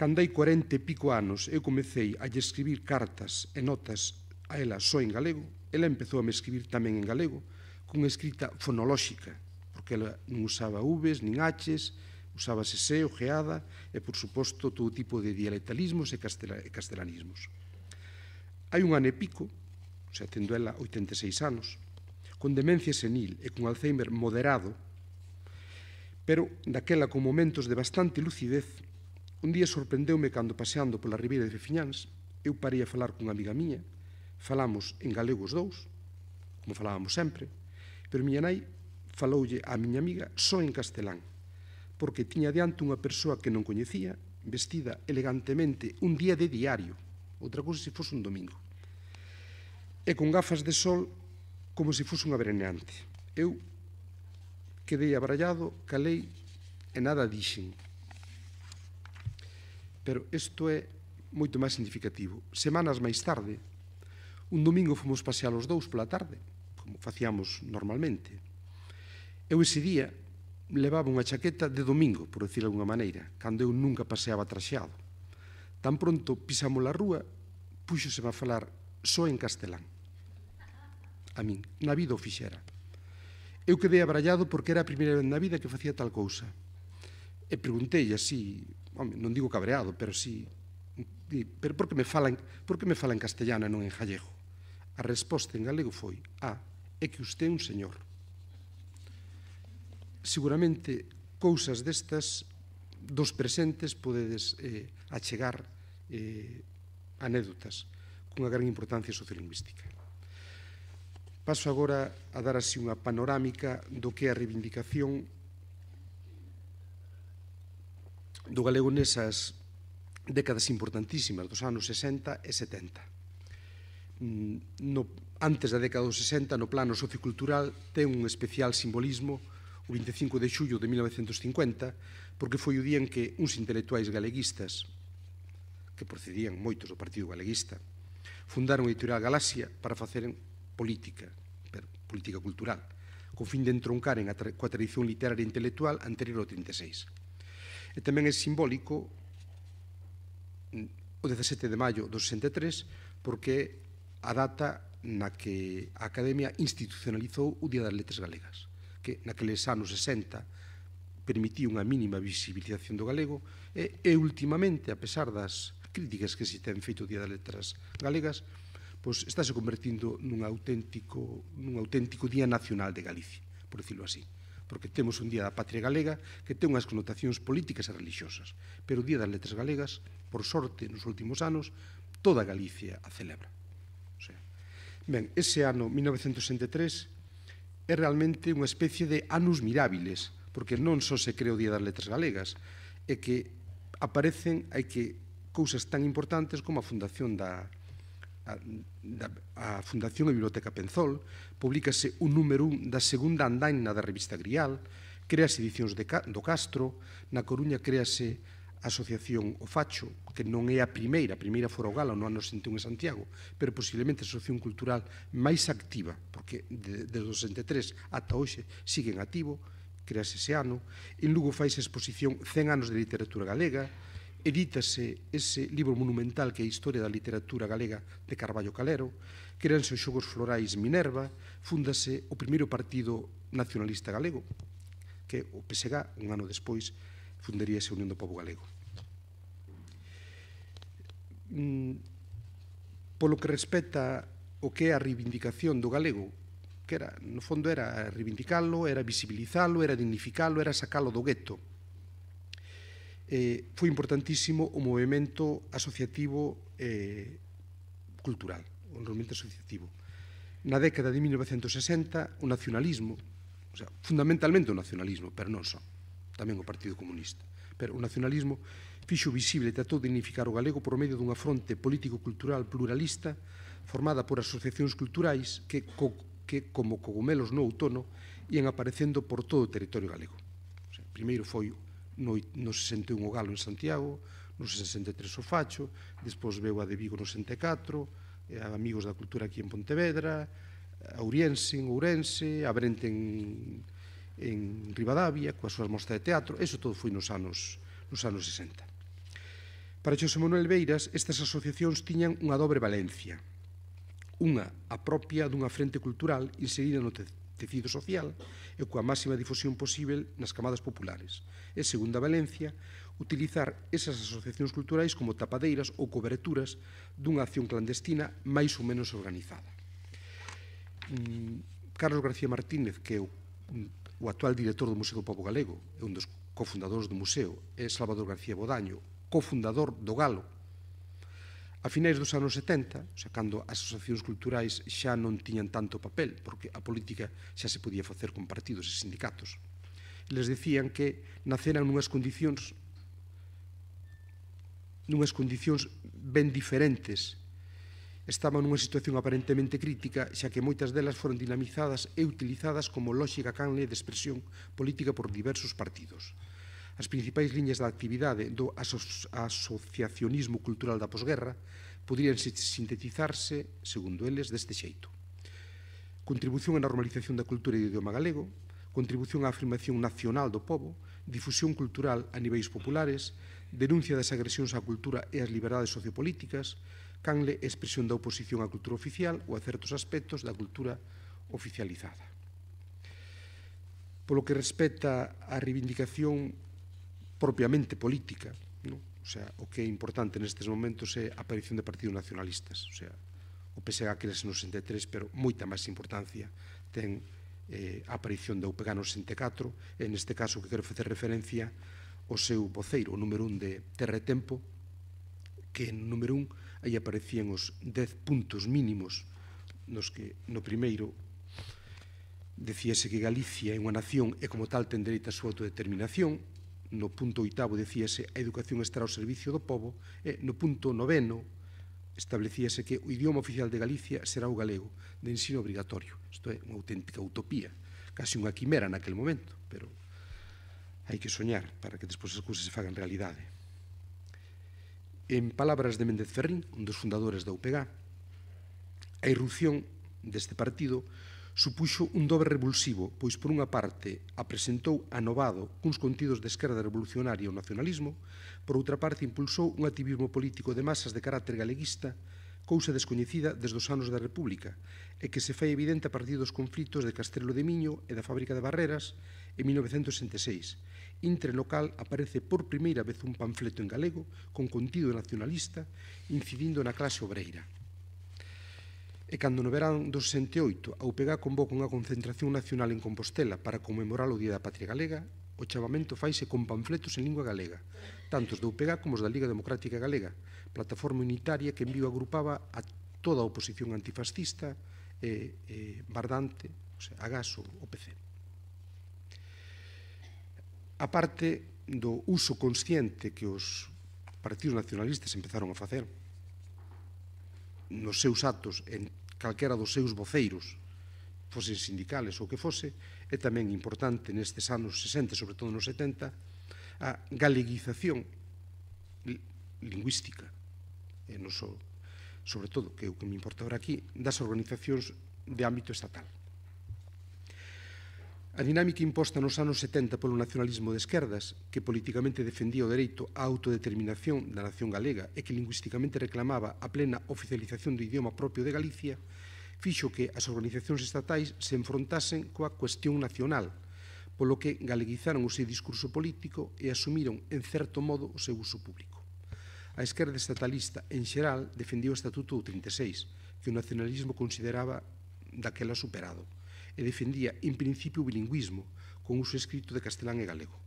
Candei 40 e pico anos, eu comecei a lle escribir cartas e notas a ela só en galego, ela empezou a me escribir tamén en galego, con escrita fonolóxica, porque ela non usaba Vs, nin Hs, Usábase o geada e, por suposto, todo tipo de dialectalismos e castelanismos. Hai un ano e pico, se atendo ela 86 anos, con demencia senil e con Alzheimer moderado, pero daquela con momentos de bastante lucidez, un día sorprendeume cando paseando pola ribeira de Fefiñáns, eu parei a falar cunha amiga miña, falamos en galego os dous, como falábamos sempre, pero miña nai faloulle a miña amiga só en castelán porque tiña diante unha persoa que non coñecía, vestida elegantemente un día de diario, outra cousa se fose un domingo, e con gafas de sol como se fose unha bereneante. Eu quedei abrallado, calei e nada dixen. Pero isto é moito máis significativo. Semanas máis tarde, un domingo fomos pasear os dous pola tarde, como facíamos normalmente. Eu ese día levaba unha chaqueta de domingo, por decirlo de alguna maneira, cando eu nunca paseaba traxeado. Tan pronto pisamos a rúa, puxose a falar só en castelán. A min, na vida o fixera. Eu quedei abrallado porque era a primeira vez na vida que facía tal cousa. E preguntei así, home, non digo cabreado, pero sí, pero por que me falan, por que me falan castellano e non en gallego? A resposta en galego foi, ah, é que usted é un señor seguramente cousas destas dos presentes podedes eh, achegar eh, anédotas cunha gran importancia sociolingüística. Paso agora a dar así unha panorámica do que é a reivindicación do galego nesas décadas importantísimas dos anos 60 e 70. Mm, no, antes da década dos 60, no plano sociocultural, ten un especial simbolismo o 25 de xullo de 1950, porque foi o día en que uns intelectuais galeguistas, que procedían moitos do Partido Galeguista, fundaron a editorial Galaxia para facer política, pero, política cultural, co fin de entroncar en a tra coa tradición literaria e intelectual anterior ao 36. E tamén é simbólico mm, o 17 de maio do 63, porque é a data na que a Academia institucionalizou o Día das Letras Galegas que naqueles anos 60 permitiu unha mínima visibilización do galego e, e últimamente, a pesar das críticas que se ten feito o Día das Letras Galegas, pois estáse convertindo nun auténtico, nun auténtico Día Nacional de Galicia, por decirlo así porque temos un Día da Patria Galega que ten unhas connotacións políticas e religiosas, pero o Día das Letras Galegas, por sorte, nos últimos anos, toda Galicia a celebra. O sea, ben, ese ano, é realmente unha especie de anus mirabiles, porque non só se crea o Día das Letras Galegas, é que aparecen hai que cousas tan importantes como a fundación da a, da, a Fundación e Biblioteca Penzol, publicase un número un da segunda andaina da revista Grial, crease edicións de, do Castro, na Coruña crease asociación O Facho, que non é a primeira, a primeira fora o Gala no ano 61 en Santiago, pero posiblemente a asociación cultural máis activa, porque de, desde o 63 ata hoxe siguen activo, crease ese ano, en Lugo faise exposición 100 anos de literatura galega, edítase ese libro monumental que é a Historia da Literatura Galega de Carballo Calero, creanse os Xogos Florais Minerva, fundase o primeiro partido nacionalista galego, que o PSG, un ano despois, fundaría esa Unión do Pobo Galego. Mm, polo que respecta o que é a reivindicación do galego, que era, no fondo era reivindicalo, era visibilizalo, era dignificalo, era sacalo do gueto. Eh, foi importantísimo o movimento asociativo eh, cultural, o movimento asociativo. Na década de 1960, o nacionalismo, o sea, fundamentalmente o nacionalismo, pero non só, tamén o Partido Comunista. Pero o nacionalismo fixo visible e tratou de unificar o galego por medio dunha fronte político-cultural pluralista formada por asociacións culturais que, co, que como cogumelos no outono, ian aparecendo por todo o territorio galego. O sea, primeiro foi no, no 61 o Galo en Santiago, no 63 o Facho, despois veu a de Vigo no 64, eh, a Amigos da Cultura aquí en Pontevedra, a Uriense en Ourense, a Brente en en Rivadavia, coa súa mostra de teatro, eso todo foi nos anos, nos anos 60. Para Xosé Manuel Beiras, estas asociacións tiñan unha dobre valencia. Unha a propia dunha frente cultural inserida no tecido social e coa máxima difusión posible nas camadas populares. E, segunda valencia, utilizar esas asociacións culturais como tapadeiras ou coberturas dunha acción clandestina máis ou menos organizada. Mm, Carlos García Martínez, que é o o actual director do Museo do Pobo Galego, é un dos cofundadores do museo, é Salvador García Bodaño, cofundador do Galo. A finais dos anos 70, xa cando as asociacións culturais xa non tiñan tanto papel, porque a política xa se podía facer con partidos e sindicatos, les decían que naceran nunhas condicións nunhas condicións ben diferentes estaban nunha situación aparentemente crítica, xa que moitas delas foron dinamizadas e utilizadas como lógica canle de expresión política por diversos partidos. As principais liñas da actividade do aso asociacionismo cultural da posguerra podrían sintetizarse, segundo eles, deste xeito. Contribución á normalización da cultura e do idioma galego, contribución á afirmación nacional do povo, difusión cultural a niveis populares, denuncia das agresións á cultura e ás liberdades sociopolíticas, Canle é expresión da oposición á cultura oficial ou a certos aspectos da cultura oficializada. Polo que respecta á reivindicación propiamente política, non? o sea, o que é importante nestes momentos é a aparición de partidos nacionalistas, o sea, o PSG crece no 63, pero moita máis importancia ten eh, a aparición da UPG no 64, e neste caso que quero facer referencia ao seu voceiro, o número 1 de Terra e Tempo, que número 1 aí aparecían os 10 puntos mínimos nos que no primeiro decíase que Galicia é unha nación e como tal ten dereito a súa autodeterminación, no punto oitavo decíase a educación estará ao servicio do povo e no punto noveno establecíase que o idioma oficial de Galicia será o galego de ensino obrigatorio. Isto é unha auténtica utopía, casi unha quimera naquel momento, pero hai que soñar para que despois as cousas se fagan realidade. En palabras de Méndez Ferrín, un dos fundadores da UPG, a irrupción deste partido supuxo un dobre revulsivo, pois por unha parte apresentou anovado cuns contidos de esquerda revolucionaria o nacionalismo, por outra parte impulsou un activismo político de masas de carácter galeguista cousa descoñecida desde os anos da República e que se fai evidente a partir dos conflitos de Castelo de Miño e da fábrica de Barreras en 1966, entre no cal aparece por primeira vez un panfleto en galego con contido nacionalista incidindo na clase obreira. E cando no verán do 68 a UPG convoca unha concentración nacional en Compostela para conmemorar o Día da Patria Galega, O chamamento faise con panfletos en lingua galega, tantos do UPG como os da Liga Democrática Galega, plataforma unitaria que en vivo agrupaba a toda a oposición antifascista, eh, eh, Bardante, o sea, Agaso, o PC. A parte do uso consciente que os partidos nacionalistas empezaron a facer nos seus actos en calquera dos seus voceiros, fosen sindicales ou que fose, é tamén importante nestes anos 60, sobre todo nos 70, a galeguización lingüística, e non só, sobre todo, que é o que me importa ahora aquí, das organizacións de ámbito estatal. A dinámica imposta nos anos 70 polo nacionalismo de esquerdas, que políticamente defendía o dereito á autodeterminación da nación galega e que lingüísticamente reclamaba a plena oficialización do idioma propio de Galicia, fixo que as organizacións estatais se enfrontasen coa cuestión nacional, polo que galeguizaron o seu discurso político e asumiron, en certo modo, o seu uso público. A esquerda estatalista, en xeral, defendiu o Estatuto 36, que o nacionalismo consideraba daquela superado, e defendía, en principio, o bilingüismo, con uso escrito de castelán e galego.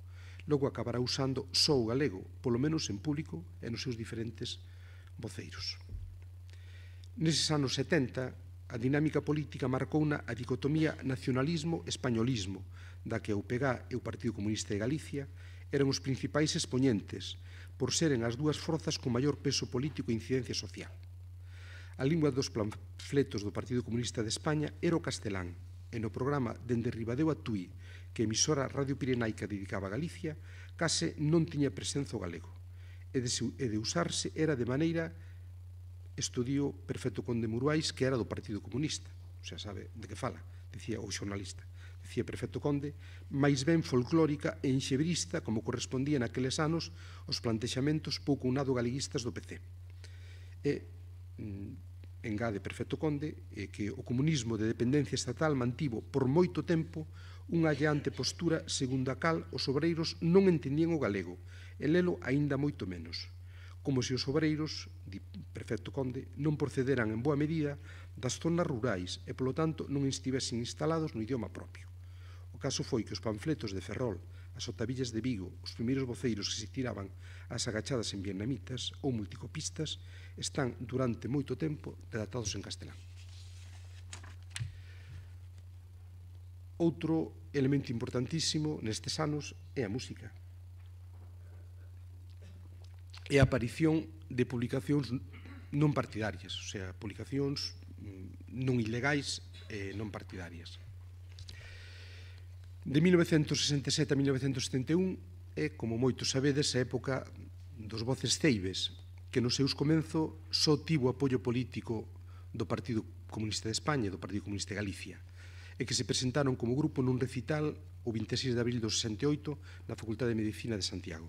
Logo acabará usando só o galego, polo menos en público e nos seus diferentes voceiros. Neses anos 70, A dinámica política na a dicotomía nacionalismo-españolismo, da que o PG e o Partido Comunista de Galicia eran os principais expoñentes, por seren as dúas forzas con maior peso político e incidencia social. A lingua dos panfletos do Partido Comunista de España era o castelán, e no programa Dende Ribadeu a Tui, que emisora Radio Pirenaica dedicaba a Galicia, case non tiña presenza o galego, e de, e de usarse era de maneira estudiou perfecto Conde Muruais, que era do Partido Comunista, o sea, sabe de que fala, dicía o xornalista. Dicía Perfecto Conde, máis ben folclórica e enxebrista como correspondía naqueles anos os plantexamentos pouco unado galeguistas do PC. E mm, engade Perfecto Conde e que o comunismo de dependencia estatal mantivo por moito tempo unha alleante postura segundo a cal os obreiros non entendían o galego e lelo aínda moito menos como se os obreiros, di prefecto Conde, non procederan en boa medida das zonas rurais e, polo tanto, non estivesen instalados no idioma propio. O caso foi que os panfletos de Ferrol, as otavillas de Vigo, os primeiros voceiros que se tiraban as agachadas en vietnamitas ou multicopistas, están durante moito tempo redactados en castelán. Outro elemento importantísimo nestes anos é a música, e a aparición de publicacións non partidarias, o sea, publicacións mm, non ilegais e non partidarias. De 1967 a 1971 é, como moitos sabedes, a época dos voces ceibes, que nos seus comenzo só tivo apoio político do Partido Comunista de España e do Partido Comunista de Galicia, e que se presentaron como grupo nun recital o 26 de abril do 68 na Facultade de Medicina de Santiago.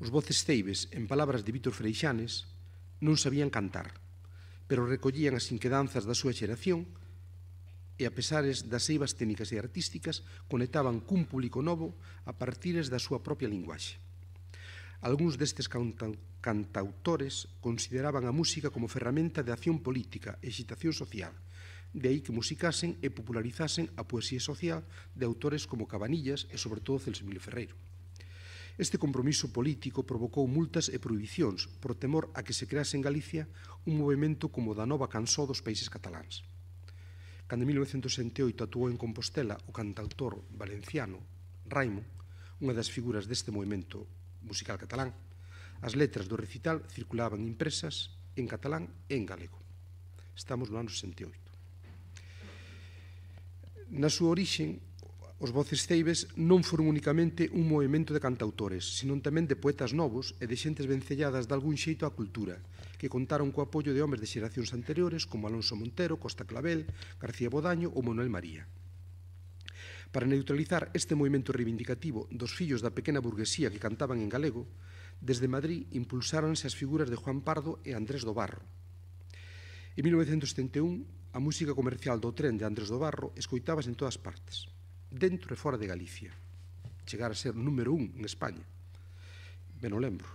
Os voces ceibes, en palabras de Vítor Freixanes, non sabían cantar, pero recollían as inquedanzas da súa xeración e a pesares das eivas técnicas e artísticas conectaban cun público novo a partires da súa propia linguaxe. Alguns destes canta cantautores consideraban a música como ferramenta de acción política e excitación social, de aí que musicasen e popularizasen a poesía social de autores como Cabanillas e sobre todo Celso Emilio Ferreiro. Este compromiso político provocou multas e prohibicións por temor a que se crease en Galicia un movimento como da nova cansó dos países cataláns. Cando en 1968 actuou en Compostela o cantautor valenciano Raimo, unha das figuras deste movimento musical catalán, as letras do recital circulaban impresas en catalán e en galego. Estamos no ano 68. Na súa orixen, Os Voces Ceibes non foron unicamente un movimento de cantautores, senón tamén de poetas novos e de xentes vencelladas de algún xeito á cultura, que contaron co apoio de homes de xeracións anteriores como Alonso Montero, Costa Clavel, García Bodaño ou Manuel María. Para neutralizar este movimento reivindicativo dos fillos da pequena burguesía que cantaban en galego, desde Madrid impulsáronse as figuras de Juan Pardo e Andrés do Barro. En 1971, a música comercial do tren de Andrés do Barro escoitabas en todas partes dentro e fora de Galicia. Chegar a ser número un en España. Ben o lembro.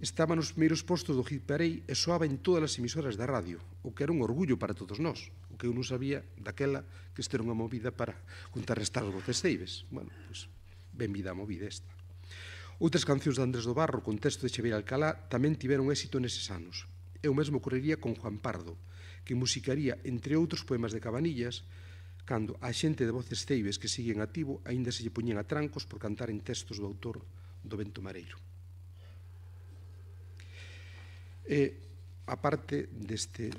Estaba nos primeiros postos do Hit Parei e soaba en todas as emisoras da radio, o que era un orgullo para todos nós, o que eu non sabía daquela que este era unha movida para contrarrestar os voces ceibes Bueno, pois, ben vida a movida esta. Outras cancións de Andrés do Barro con texto de Xavier Alcalá tamén tiveron éxito neses anos. E o mesmo ocorrería con Juan Pardo, que musicaría, entre outros poemas de Cabanillas, cando a xente de voces ceibes que siguen activo aínda se lle poñían a trancos por cantar en textos do autor do Vento Mareiro. E, a parte deste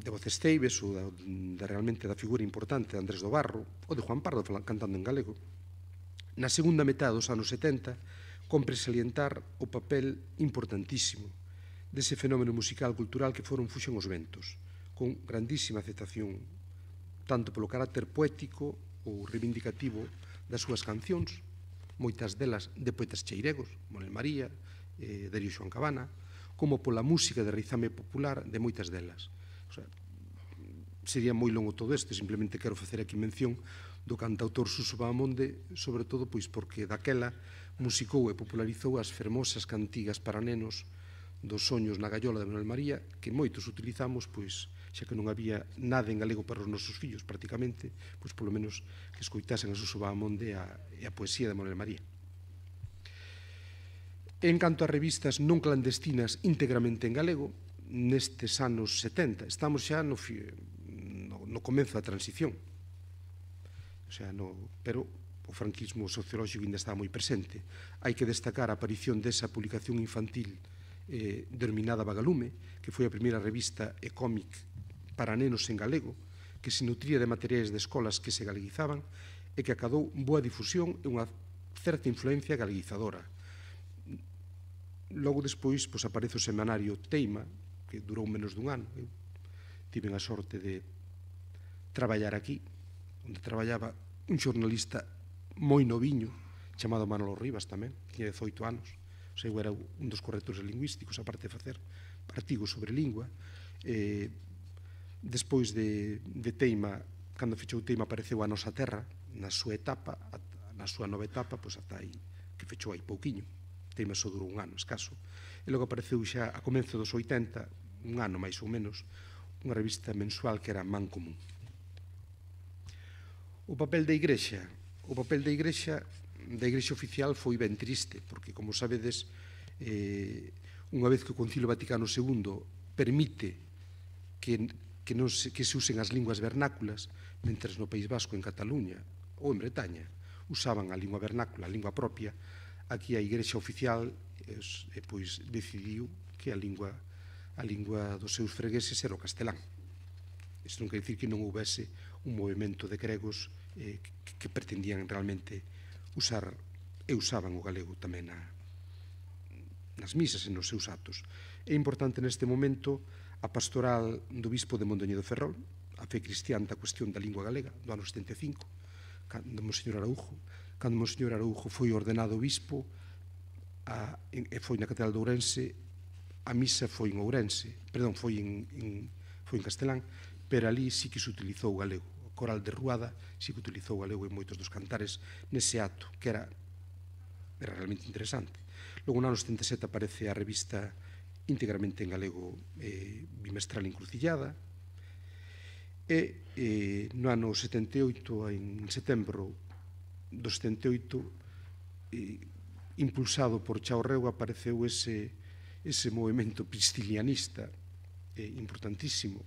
de voces ceibes ou da, de, realmente da figura importante de Andrés do Barro ou de Juan Pardo cantando en galego, na segunda metade dos anos 70 compre salientar o papel importantísimo dese fenómeno musical cultural que foron Fuxen os Ventos, con grandísima aceptación tanto polo carácter poético ou reivindicativo das súas cancións, moitas delas de poetas cheiregos, Manuel María, eh, Darío Xoan Cabana, como pola música de rizame popular de moitas delas. O sea, sería moi longo todo este, simplemente quero facer aquí mención do cantautor Suso Bamonde, sobre todo pois porque daquela musicou e popularizou as fermosas cantigas para nenos dos soños na gallola de Manuel María, que moitos utilizamos pois xa que non había nada en galego para os nosos fillos prácticamente, pois polo menos que escoitasen a Suso Bahamonde e a, e a poesía de Manuel María. En canto a revistas non clandestinas íntegramente en galego, nestes anos 70, estamos xa no, no, no comezo da transición, o sea, no, pero o franquismo sociolóxico ainda está moi presente. Hai que destacar a aparición desa publicación infantil eh, denominada Vagalume, que foi a primeira revista e cómic para nenos en galego, que se nutría de materiais de escolas que se galeguizaban e que acadou boa difusión e unha certa influencia galeguizadora. Logo despois pois, aparece o semanario Teima, que durou menos dun ano. Eu tiven a sorte de traballar aquí, onde traballaba un xornalista moi noviño, chamado Manolo Rivas tamén, tiña 18 anos, o seu era un dos correctores lingüísticos, aparte de facer artigos sobre lingua, eh, Despois de, de Teima, cando fechou Teima apareceu a nosa terra, na súa etapa, na súa nova etapa, pois ata aí, que fechou aí pouquiño. Teima só durou un ano, escaso. E logo apareceu xa a comezo dos 80, un ano máis ou menos, unha revista mensual que era Man Común. O papel da Igrexa, o papel da Igrexa da Igrexa oficial foi ben triste, porque como sabedes, eh, unha vez que o Concilio Vaticano II permite que que, non se, que se usen as linguas vernáculas, mentres no País Vasco, en Cataluña ou en Bretaña, usaban a lingua vernácula, a lingua propia, aquí a Igrexa oficial es, e, pois decidiu que a lingua a lingua dos seus fregueses era o castelán. Isto non quer dicir que non houvese un movimento de gregos eh, que, que pretendían realmente usar e usaban o galego tamén na, nas misas e nos seus actos. É importante neste momento a pastoral do bispo de Mondoñedo Ferrol, a fe cristián da cuestión da lingua galega, do ano 75, cando señor Araújo, cando señor Araújo foi ordenado bispo, a, e foi na Catedral de Ourense, a misa foi en Ourense, perdón, foi en, en, foi en castelán, pero ali sí que se utilizou o galego. O coral de Ruada sí que utilizou o galego en moitos dos cantares nese acto, que era, era realmente interesante. Logo, no ano 77 aparece a revista íntegramente en galego eh, bimestral encrucillada, e eh, no ano 78, en setembro do 78, eh, impulsado por Chao Reu, apareceu ese, ese movimento pistilianista eh, importantísimo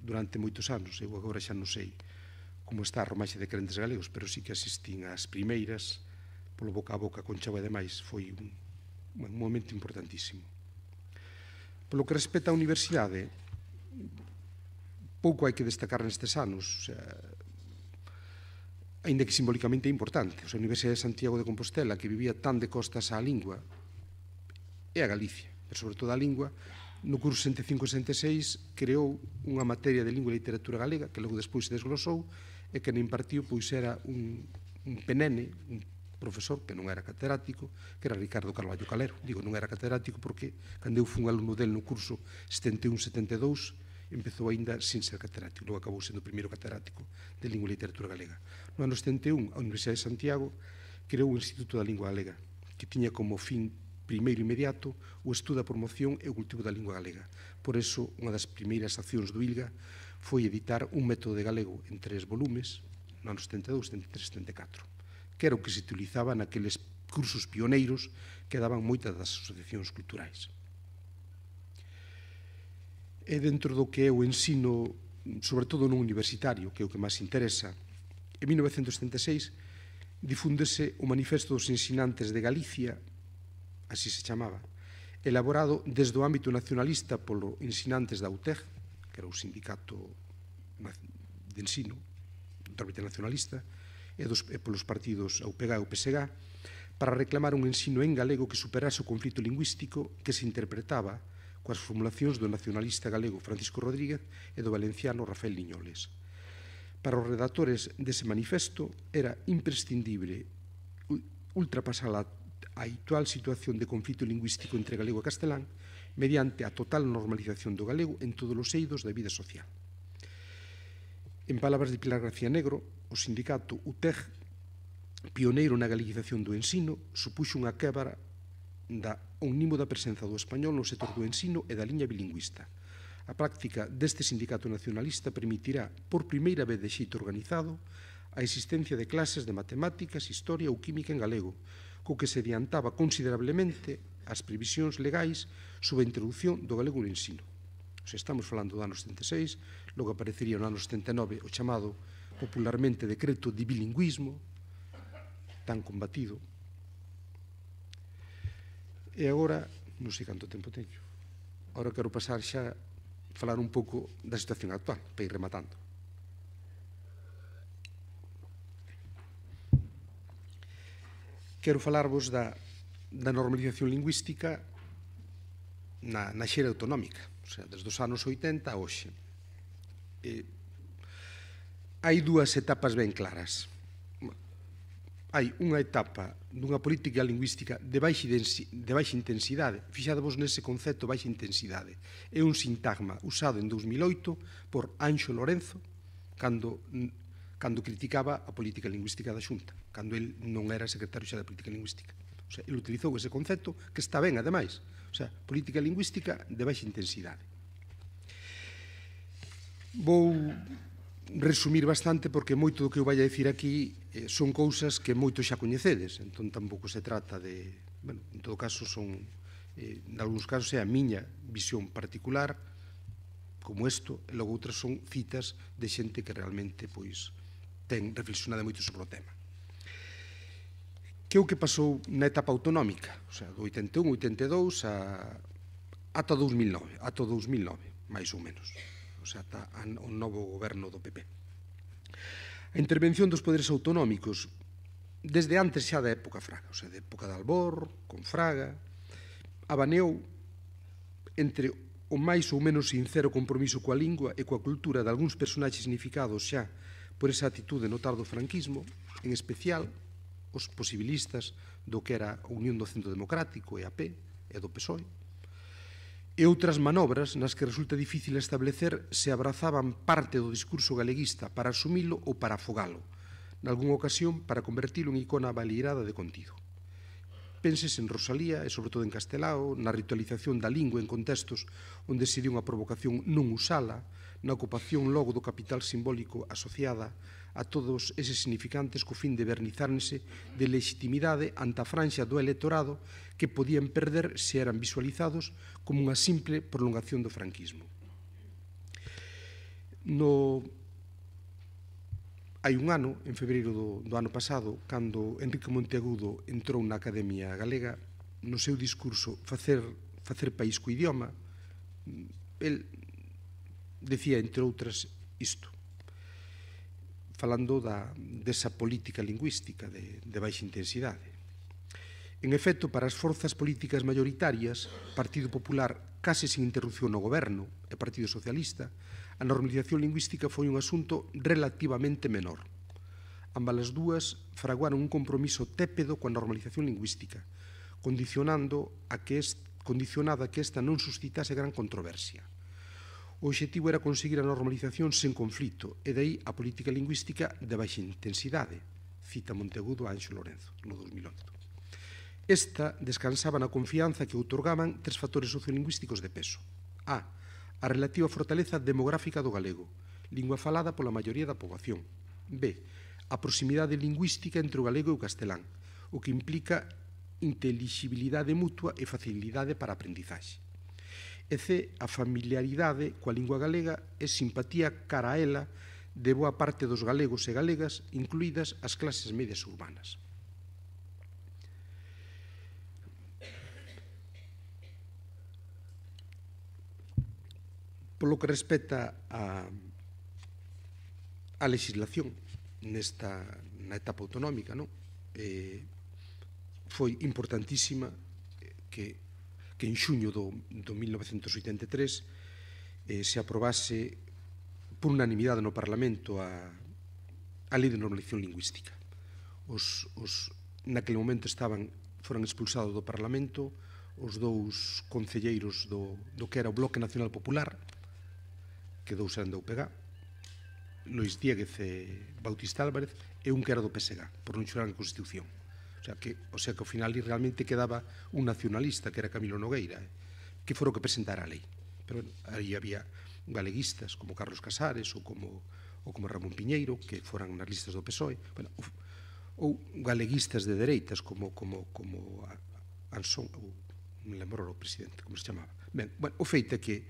durante moitos anos. Eu agora xa non sei como está a romaxe de crentes galegos, pero sí que asistín ás primeiras, polo boca a boca con Chao e demais, foi un, un momento importantísimo. Polo que respecta a universidade, pouco hai que destacar nestes anos, o sea, ainda que simbólicamente é importante. O sea, a Universidade de Santiago de Compostela, que vivía tan de costas á lingua, é a Galicia, pero sobre todo a lingua, no curso 65-66 creou unha materia de lingua e literatura galega, que logo despois se desglosou, e que non impartiu pois era un, un penene, un profesor que non era catedrático, que era Ricardo Carballo Calero. Digo, non era catedrático porque cando eu fui un alumno del no curso 71-72 empezou aínda sin ser catedrático, logo acabou sendo o primeiro catedrático de Lingua e Literatura Galega. No ano 71, a Universidade de Santiago creou o Instituto da Lingua Galega, que tiña como fin primeiro inmediato o estudo da promoción e o cultivo da lingua galega. Por eso, unha das primeiras accións do ILGA foi editar un método de galego en tres volumes, no ano 72, 73, 74 que era o que se utilizaba naqueles cursos pioneiros que daban moitas das asociacións culturais. E dentro do que é o ensino, sobre todo no universitario, que é o que máis interesa, en 1976 difúndese o Manifesto dos Ensinantes de Galicia, así se chamaba, elaborado desde o ámbito nacionalista polo Ensinantes da UTEG, que era o sindicato de ensino, do ámbito nacionalista, e, dos, e polos partidos UPG e PSG para reclamar un ensino en galego que superase o conflito lingüístico que se interpretaba coas formulacións do nacionalista galego Francisco Rodríguez e do valenciano Rafael Liñoles. Para os redactores dese manifesto era imprescindible ultrapasar a, a actual situación de conflito lingüístico entre galego e castelán mediante a total normalización do galego en todos os eidos da vida social. En palabras de Pilar García Negro, o sindicato UTEG, pioneiro na galeguización do ensino, supuxo unha quebra da omnimo da presenza do español no sector do ensino e da liña bilingüista. A práctica deste sindicato nacionalista permitirá, por primeira vez de xeito organizado, a existencia de clases de matemáticas, historia ou química en galego, co que se adiantaba considerablemente as previsións legais sobre a introducción do galego no ensino. Se estamos falando do ano 76, logo aparecería no ano 79 o chamado popularmente decreto de bilingüismo, tan combatido. E agora, non sei canto tempo teño, agora quero pasar xa falar un pouco da situación actual, para ir rematando. Quero falarvos da, da normalización lingüística na, na xera autonómica, o sea, desde os anos 80 a hoxe. E, hai dúas etapas ben claras. Hai unha etapa dunha política lingüística de baixa, de baixa intensidade. Fixadevos nese concepto baixa intensidade. É un sintagma usado en 2008 por Anxo Lorenzo cando cando criticaba a política lingüística da Xunta, cando el non era secretario xa da política lingüística. O sea, el utilizou ese concepto que está ben, ademais. O sea, política lingüística de baixa intensidade. Vou resumir bastante porque moito do que eu vai a dicir aquí eh, son cousas que moito xa coñecedes, entón tampouco se trata de, bueno, en todo caso son eh, en algúns casos é a miña visión particular como isto, e logo outras son citas de xente que realmente pois ten reflexionado moito sobre o tema. Que é o que pasou na etapa autonómica, o sea, do 81, 82 a ata 2009, ata 2009, máis ou menos anos ata o novo goberno do PP. A intervención dos poderes autonómicos desde antes xa da época fraga, o sea, da época de Albor, con Fraga, abaneou entre o máis ou menos sincero compromiso coa lingua e coa cultura de algúns personaxes significados xa por esa atitude no tardo franquismo, en especial os posibilistas do que era a Unión do Centro Democrático, EAP, e do PSOE, e outras manobras nas que resulta difícil establecer se abrazaban parte do discurso galeguista para asumilo ou para afogalo, nalgúnha ocasión para convertilo en icona valirada de contido. Penses en Rosalía e, sobre todo, en Castelao, na ritualización da lingua en contextos onde se dio unha provocación non usala, na ocupación logo do capital simbólico asociada a todos eses significantes co fin de vernizarnse de legitimidade ante a franxa do electorado que podían perder se eran visualizados como unha simple prolongación do franquismo. No hai un ano, en febreiro do, do ano pasado, cando Enrique Monteagudo entrou na Academia Galega, no seu discurso facer, facer país co idioma, el decía, entre outras, isto falando da, desa política lingüística de, de baixa intensidade. En efecto, para as forzas políticas maioritarias, Partido Popular case sin interrupción no goberno e Partido Socialista, a normalización lingüística foi un asunto relativamente menor. Ambas as dúas fraguaron un compromiso tépedo coa normalización lingüística, condicionando a que est, condicionada a que esta non suscitase gran controversia. O obxectivo era conseguir a normalización sen conflito, e dai a política lingüística de baixa intensidade, cita Montegudo a Anxo Lorenzo, no 2008. Esta descansaba na confianza que outorgaban tres factores sociolingüísticos de peso. A. A relativa fortaleza demográfica do galego, lingua falada pola maioría da poboación. B. A proximidade lingüística entre o galego e o castelán, o que implica inteligibilidade mutua e facilidade para aprendizaxe e C a familiaridade coa lingua galega e simpatía cara a ela de boa parte dos galegos e galegas, incluídas as clases medias urbanas. Polo que respecta a, a legislación nesta, na etapa autonómica, non? Eh, foi importantísima que que en xuño do, do 1983 eh, se aprobase por unanimidade no Parlamento a, a Lei de Normalización Lingüística. Os, os, naquele momento estaban, foran expulsados do Parlamento os dous concelleiros do, do que era o Bloque Nacional Popular, que dous eran da UPG, Luis Dieguez e Bautista Álvarez, e un que era do PSG, por non xurar a Constitución O sea que, o sea que ao final realmente quedaba un nacionalista, que era Camilo Nogueira, eh? que foro que presentara a lei. Pero bueno, aí había galeguistas como Carlos Casares ou como, ou como Ramón Piñeiro, que foran nas listas do PSOE, bueno, ou, ou galeguistas de dereitas como, como, como Anson, ou non lembro o presidente, como se chamaba. Ben, bueno, o feito é que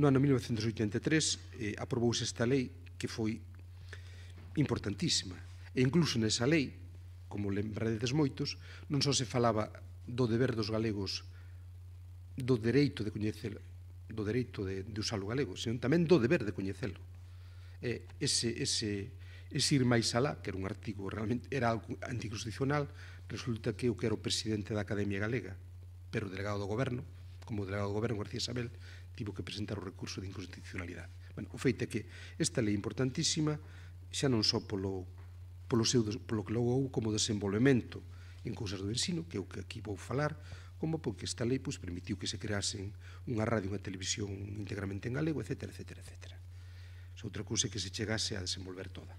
no ano 1983 eh, aprobouse esta lei que foi importantísima. E incluso nesa lei como lembraredes moitos, non só se falaba do deber dos galegos do dereito de coñecelo, do dereito de, de usar o galego, senón tamén do deber de coñecelo. Eh, ese, ese, ese ir máis alá, que era un artigo realmente era algo anticonstitucional, resulta que eu que era o presidente da Academia Galega, pero delegado do goberno, como o delegado do goberno García Isabel, tivo que presentar o recurso de inconstitucionalidade. Bueno, o feito é que esta lei importantísima, xa non só polo polo, seu, polo que logo houve como desenvolvemento en cousas do ensino, que é o que aquí vou falar, como porque esta lei pois, permitiu que se creasen unha radio, unha televisión íntegramente en galego, etc. etc, etc. É outra cousa que se chegase a desenvolver toda.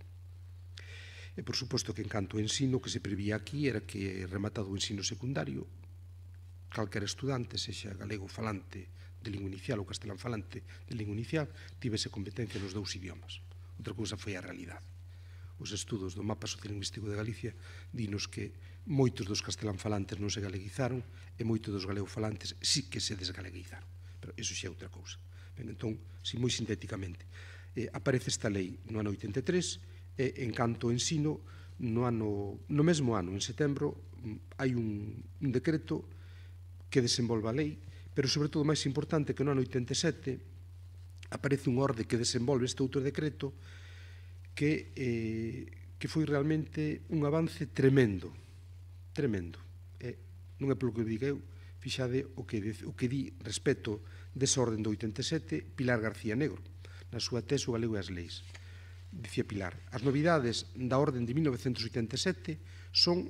E, por suposto, que en canto ao ensino, que se prevía aquí era que rematado o ensino secundario, calquer estudante, sexa galego falante de lingua inicial ou castelán falante de lingua inicial, tivese competencia nos dous idiomas. Outra cousa foi a realidade os estudos do mapa sociolingüístico de Galicia dinos que moitos dos castelán falantes non se galeguizaron e moitos dos galegofalantes sí que se desgaleguizaron. Pero iso xa é outra cousa. Ben, entón, si moi sintéticamente, eh, aparece esta lei no ano 83 e en canto ensino no ano no mesmo ano, en setembro, mm, hai un, un decreto que desenvolve a lei, pero sobre todo máis importante que no ano 87 aparece un orde que desenvolve este outro decreto que, eh, que foi realmente un avance tremendo, tremendo. E non é polo que diga eu, fixade o que, o que di respecto desa orden do 87 Pilar García Negro, na súa tese o galego e as leis. Dicía Pilar, as novidades da orden de 1987 son,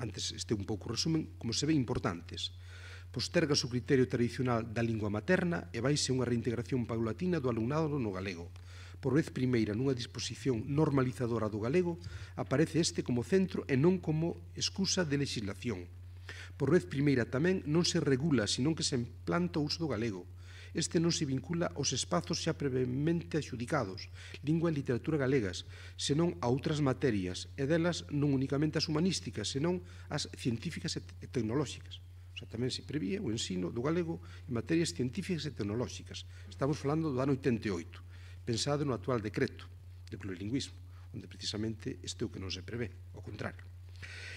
antes este un pouco resumen, como se ve importantes. Posterga o criterio tradicional da lingua materna e vaise unha reintegración paulatina do alumnado no galego por vez primeira nunha disposición normalizadora do galego, aparece este como centro e non como excusa de legislación. Por vez primeira tamén non se regula, senón que se implanta o uso do galego. Este non se vincula aos espazos xa previamente adxudicados, lingua e literatura galegas, senón a outras materias, e delas non únicamente as humanísticas, senón as científicas e tecnolóxicas. O sea, tamén se prevía o ensino do galego en materias científicas e tecnolóxicas. Estamos falando do ano 88. Pensado no actual decreto de plurilingüismo, onde precisamente este o que non se prevé, ao contrario.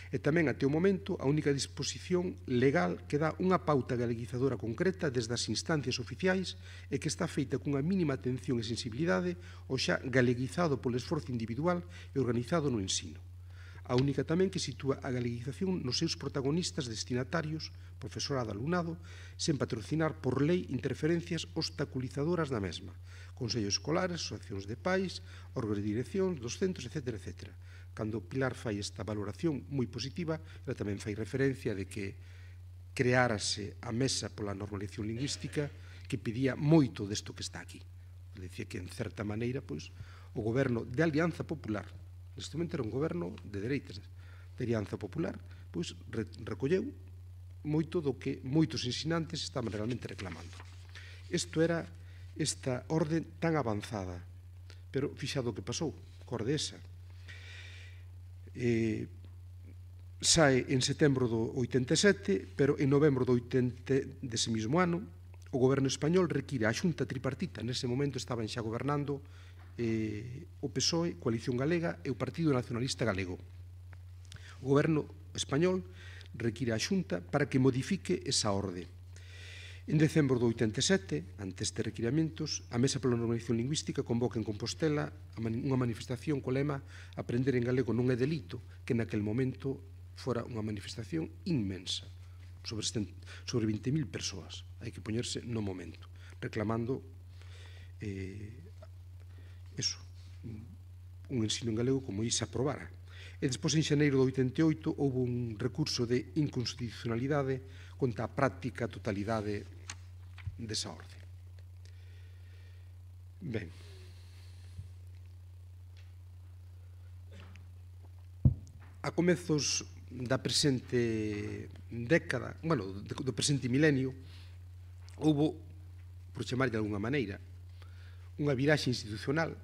E tamén até o momento a única disposición legal que dá unha pauta galeguizadora concreta desde as instancias oficiais e que está feita cunha mínima atención e sensibilidade ou xa galeguizado polo esforzo individual e organizado no ensino a única tamén que sitúa a galeguización nos seus protagonistas destinatarios, profesorado alumnado, sen patrocinar por lei interferencias obstaculizadoras da mesma, consellos escolares, asociacións de pais, órganos de dirección, dos centros, etc. etc. Cando Pilar fai esta valoración moi positiva, ela tamén fai referencia de que creárase a mesa pola normalización lingüística que pedía moito desto que está aquí. Decía que, en certa maneira, pois, o goberno de Alianza Popular Justamente era un goberno de dereitas, de alianza popular, pois recolleu moito do que moitos ensinantes estaban realmente reclamando. Isto era esta orden tan avanzada, pero fixado o que pasou, cordesa. Eh, sae en setembro do 87, pero en novembro do 80 dese mismo ano, o goberno español require a xunta tripartita, nese momento estaban xa gobernando eh, o PSOE, Coalición Galega e o Partido Nacionalista Galego. O goberno español require a Xunta para que modifique esa orde. En decembro do 87, ante de requiramentos, a Mesa pola Normalización Lingüística convoca en Compostela unha manifestación co lema Aprender en galego non é delito, que naquel momento fora unha manifestación inmensa, sobre, sobre 20.000 persoas, hai que poñerse no momento, reclamando eh, eso, un ensino en galego como aí se aprobara. E despois, en xaneiro do 88, houve un recurso de inconstitucionalidade contra a práctica totalidade desa orde. Ben. A comezos da presente década, bueno, do presente milenio, houbo, por chamar de alguna maneira, unha viraxe institucional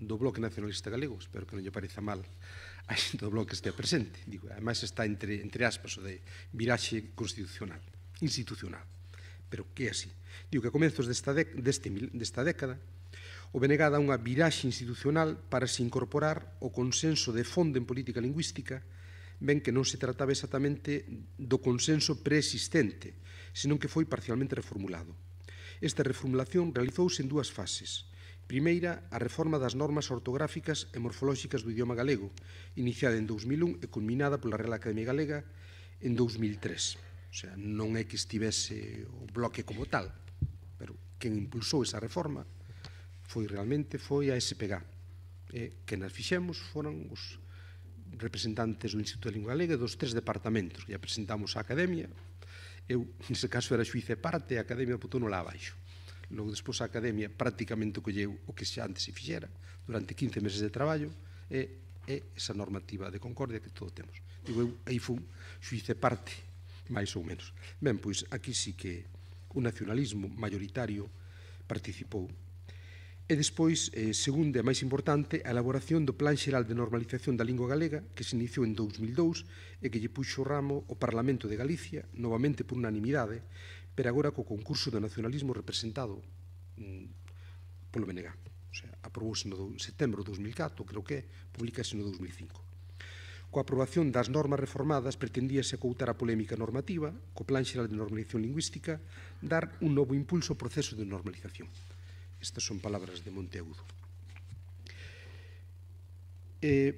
do Bloque Nacionalista Galego, espero que non lle pareza mal a xente do Bloque estea presente, digo, además está entre, entre aspas o de viraxe constitucional, institucional, pero que é así. Digo que a comenzos desta, de, deste, desta década o BNG dá unha viraxe institucional para se incorporar o consenso de fondo en política lingüística ben que non se trataba exactamente do consenso preexistente, senón que foi parcialmente reformulado. Esta reformulación realizouse en dúas fases. Primeira, a reforma das normas ortográficas e morfolóxicas do idioma galego, iniciada en 2001 e culminada pola Real Academia Galega en 2003. O sea, non é que estivese o bloque como tal, pero quen impulsou esa reforma foi realmente foi a SPG. E que nas fixemos foron os representantes do Instituto de Lingua Galega dos tres departamentos que apresentamos á Academia. Eu, nese caso, era xuice parte e a Academia putou no lá abaixo. Logo despois a Academia prácticamente colleu o que xa antes se fixera durante 15 meses de traballo e, e esa normativa de concordia que todo temos. Digo, eu aí fun xuice parte, máis ou menos. Ben, pois aquí sí que o nacionalismo maioritario participou E despois, eh, segundo e máis importante, a elaboración do Plan Xeral de Normalización da Lingua Galega que se iniciou en 2002 e que lle puxo o ramo o Parlamento de Galicia, novamente por unanimidade, pero agora co concurso do nacionalismo representado mm, polo BNG. O sea, aprobouse no setembro de 2004, creo que, publicase no 2005. Coa aprobación das normas reformadas pretendíase acoutar a polémica normativa, co Plan Xeral de Normalización Lingüística, dar un novo impulso ao proceso de normalización. Estas son palabras de Monteagudo. E,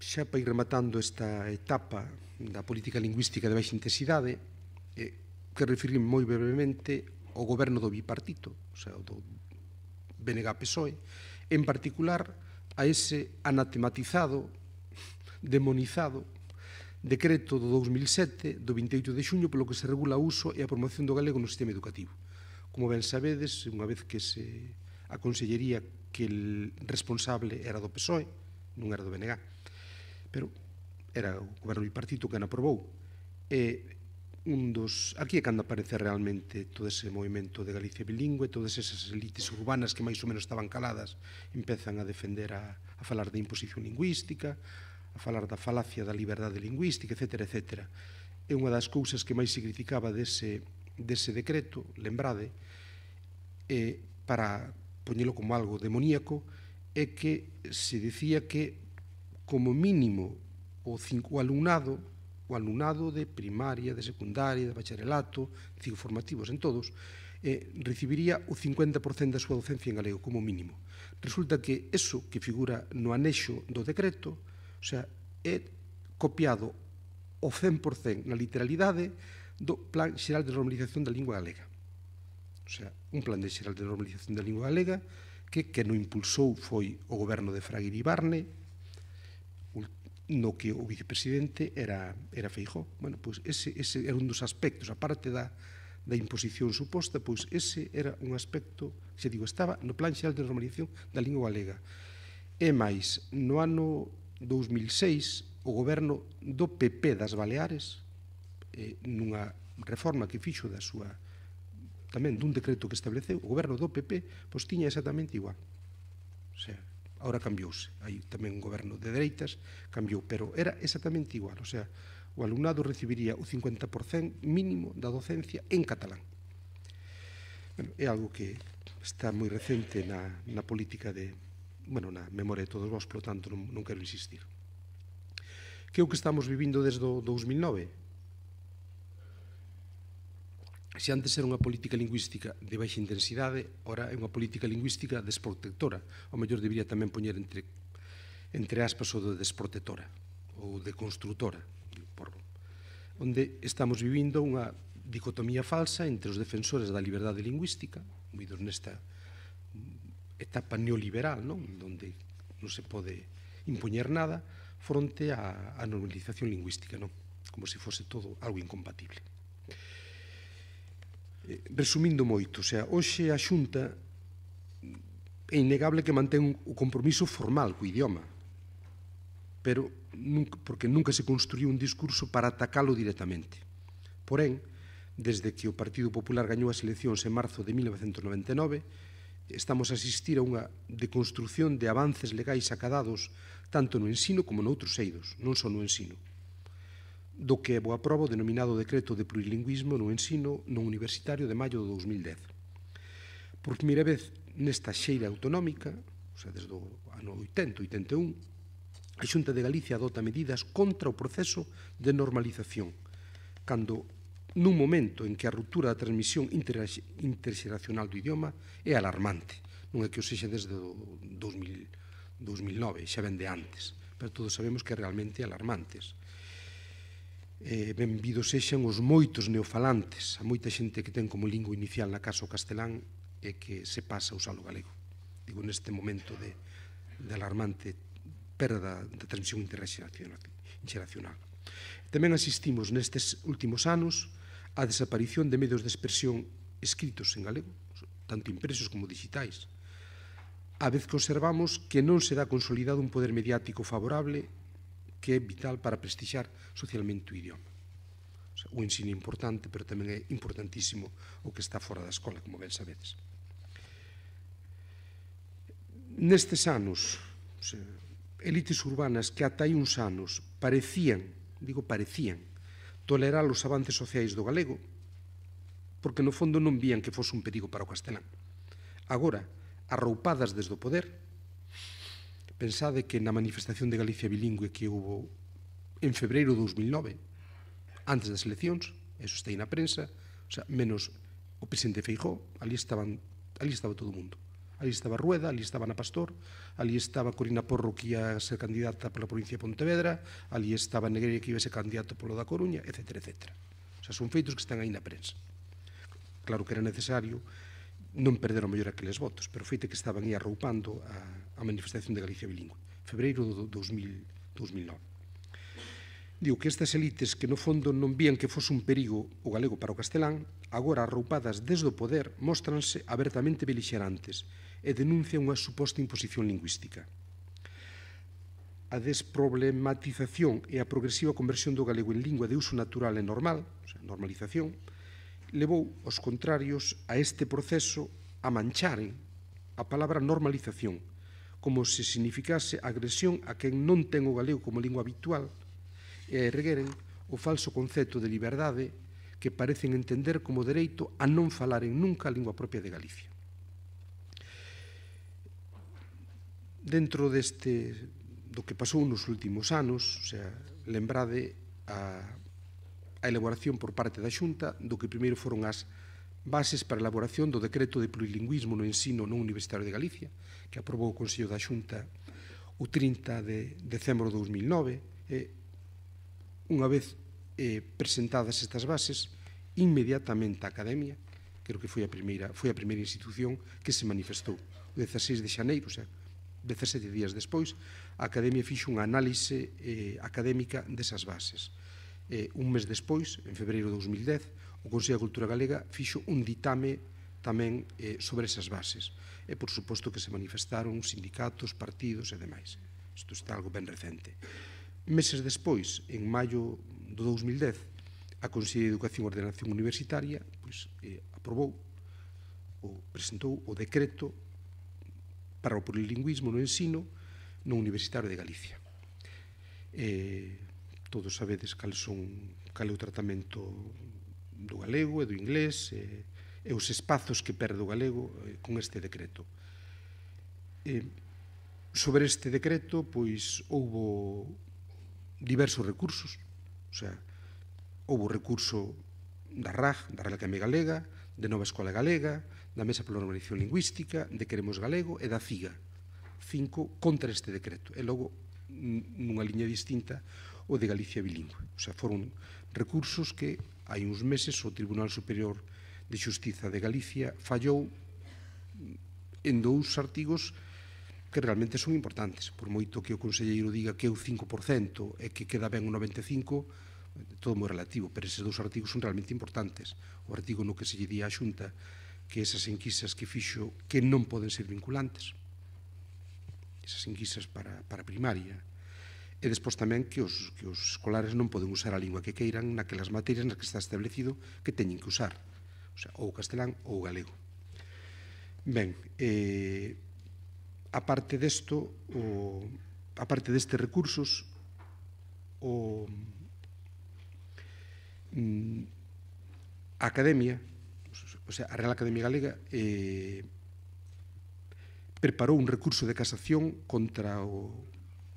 xa para ir rematando esta etapa da política lingüística de baixa intensidade, eh, que referir moi brevemente o goberno do bipartito, o sea, do BNG-PSOE, en particular a ese anatematizado, demonizado, decreto do 2007 do 28 de xuño polo que se regula o uso e a promoción do galego no sistema educativo. Como ben sabedes, unha vez que se a consellería que el responsable era do PSOE, non era do BNG, pero era o goberno bipartito que non aprobou. E un dos... Aquí é cando aparece realmente todo ese movimento de Galicia bilingüe, todas esas elites urbanas que máis ou menos estaban caladas empezan a defender a, a falar de imposición lingüística, a falar da falacia da liberdade lingüística, etc. etc. É unha das cousas que máis se criticaba dese, dese decreto, lembrade, e para poñelo como algo demoníaco, é que se dicía que como mínimo o, cinco, o alumnado o alumnado de primaria, de secundaria, de bacharelato, ciclo formativos en todos, eh, recibiría o 50% da súa docencia en galego, como mínimo. Resulta que eso que figura no anexo do decreto, o sea, é copiado o 100% na literalidade do Plan Xeral de Normalización da Lingua Galega. O sea, un plan de xeral de normalización da lingua galega que que non impulsou foi o goberno de Fraguir Ibarne, no que o vicepresidente era, era Feijó. Bueno, pois ese, ese era un dos aspectos, a parte da, da imposición suposta, pois ese era un aspecto, xa digo, estaba no Plan Xeral de Normalización da Lingua Galega. E máis, no ano 2006, o goberno do PP das Baleares, eh, nunha reforma que fixo da súa tamén dun decreto que estableceu, o goberno do PP, pois tiña exactamente igual. O sea, Ahora cambiouse. Hai tamén un goberno de dereitas, cambiou, pero era exactamente igual. O sea, o alumnado recibiría o 50% mínimo da docencia en catalán. Bueno, é algo que está moi recente na, na política de, bueno, na memoria de todos vos, polo tanto non, non quero insistir. Que é o que estamos vivindo desde o 2009? se antes era unha política lingüística de baixa intensidade, ora é unha política lingüística desprotectora. O mellor debería tamén poñer entre, entre aspas o de desprotectora ou de construtora. Por, onde estamos vivindo unha dicotomía falsa entre os defensores da liberdade lingüística, moidos nesta etapa neoliberal, non? onde non se pode impoñer nada, fronte á, normalización lingüística, non? como se fose todo algo incompatible resumindo moito, o sea, hoxe a Xunta é innegable que mantén o compromiso formal co idioma, pero nunca, porque nunca se construiu un discurso para atacalo directamente. Porén, desde que o Partido Popular gañou as eleccións en marzo de 1999, estamos a asistir a unha deconstrucción de avances legais acadados tanto no ensino como noutros eidos, non só no ensino do que é boa prova o denominado Decreto de Plurilingüismo no Ensino non Universitario de maio de 2010. Por primeira vez nesta xeira autonómica, ou sea, desde o ano 80, 81, a Xunta de Galicia adota medidas contra o proceso de normalización, cando nun momento en que a ruptura da transmisión interxeracional do idioma é alarmante. Non é que o sexa desde o 2000, 2009, xa ben de antes, pero todos sabemos que é realmente alarmantes eh, benvidos sexan os moitos neofalantes, a moita xente que ten como lingua inicial na casa o castelán e que se pasa a usar o galego. Digo, neste momento de, de alarmante perda da transmisión interxeracional. Tamén asistimos nestes últimos anos á desaparición de medios de expresión escritos en galego, tanto impresos como digitais, a vez que observamos que non se dá consolidado un poder mediático favorable que é vital para prestixar socialmente o idioma. O, sea, o ensino é importante, pero tamén é importantísimo o que está fora da escola, como ben sabedes. Nestes anos, o sea, elites urbanas que ata hai uns anos parecían, digo parecían, tolerar os avances sociais do galego, porque no fondo non vían que fose un perigo para o castelán. Agora, arroupadas desde o poder, Pensade que na manifestación de Galicia bilingüe que houve en febreiro de 2009, antes das eleccións, eso está aí na prensa, o sea, menos o presidente Feijó, ali, estaban, ali estaba todo o mundo. Ali estaba Rueda, ali estaba Ana Pastor, ali estaba Corina Porro que ia ser candidata pola provincia de Pontevedra, ali estaba Negreira que iba ser candidato polo da Coruña, etc. etc. O sea, son feitos que están aí na prensa. Claro que era necesario non perderon mellor aqueles votos, pero feite que estaban aí arroupando a, a manifestación de Galicia bilingüe, febreiro do 2000, 2009. Digo que estas elites que no fondo non vían que fose un perigo o galego para o castelán, agora arroupadas desde o poder, mostranse abertamente belixerantes e denuncian unha suposta imposición lingüística. A desproblematización e a progresiva conversión do galego en lingua de uso natural e normal, o sea, normalización, levou os contrarios a este proceso a mancharen a palabra normalización, como se significase agresión a quen non ten o galego como lingua habitual e a ergueren o falso concepto de liberdade que parecen entender como dereito a non falaren nunca a lingua propia de Galicia. Dentro deste do que pasou nos últimos anos, o sea, lembrade a a elaboración por parte da Xunta do que primeiro foron as bases para a elaboración do decreto de plurilingüismo no ensino non universitario de Galicia, que aprobou o Consello da Xunta o 30 de decembro de 2009. E, unha vez eh, presentadas estas bases, inmediatamente a Academia, creo que foi a primeira, foi a primeira institución que se manifestou o 16 de xaneiro, o sea, 17 días despois, a Academia fixo unha análise eh, académica desas bases eh, un mes despois, en febreiro de 2010, o Consello da Cultura Galega fixo un ditame tamén eh, sobre esas bases. E, por suposto, que se manifestaron sindicatos, partidos e demais. Isto está algo ben recente. Meses despois, en maio do 2010, a Consello de Educación e Ordenación Universitaria pois, eh, aprobou ou presentou o decreto para o plurilingüismo no ensino no Universitario de Galicia. Eh, todos sabedes cal son cal é o tratamento do galego e do inglés e, e os espazos que perde o galego eh, con este decreto. E, sobre este decreto, pois, houbo diversos recursos, o sea, houbo recurso da RAG, da Real Academia Galega, de Nova Escola Galega, da Mesa pola Normalización Lingüística, de Queremos Galego e da CIGA. Cinco contra este decreto. E logo, nunha liña distinta, o de Galicia bilingüe. O sea, foron recursos que hai uns meses o Tribunal Superior de Xustiza de Galicia fallou en dous artigos que realmente son importantes. Por moito que o Conselleiro diga que é o 5% e que queda ben o 95%, todo moi relativo, pero eses dous artigos son realmente importantes. O artigo no que se lle día a Xunta que esas enquisas que fixo que non poden ser vinculantes. Esas enquisas para, para primaria E despois tamén que os, que os escolares non poden usar a lingua que queiran naquelas materias nas que está establecido que teñen que usar, o sea, ou castelán ou galego. Ben, eh, a parte desto, o, a parte destes recursos, o, mm, a Academia, o sea, a Real Academia Galega, eh, preparou un recurso de casación contra o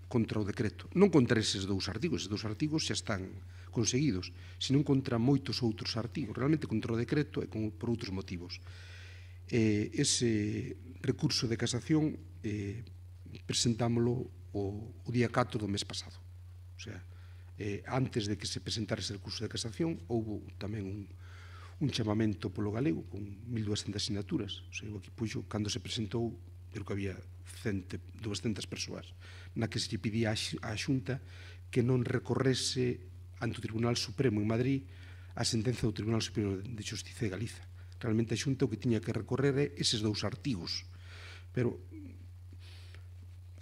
contra o decreto. Non contra eses dous artigos, eses dous artigos xa están conseguidos, senón contra moitos outros artigos, realmente contra o decreto e con, por outros motivos. Eh, ese recurso de casación eh, presentámolo o, o día 4 do mes pasado. O sea, eh, antes de que se presentara ese recurso de casación, houbo tamén un, un chamamento polo galego con 1.200 asignaturas. O sea, aquí puxo, cando se presentou creo que había cente, 200 persoas, na que se lle pedía á Xunta que non recorrese ante o Tribunal Supremo en Madrid a sentenza do Tribunal Superior de Justicia de Galiza. Realmente a Xunta o que tiña que recorrer é eses dous artigos. Pero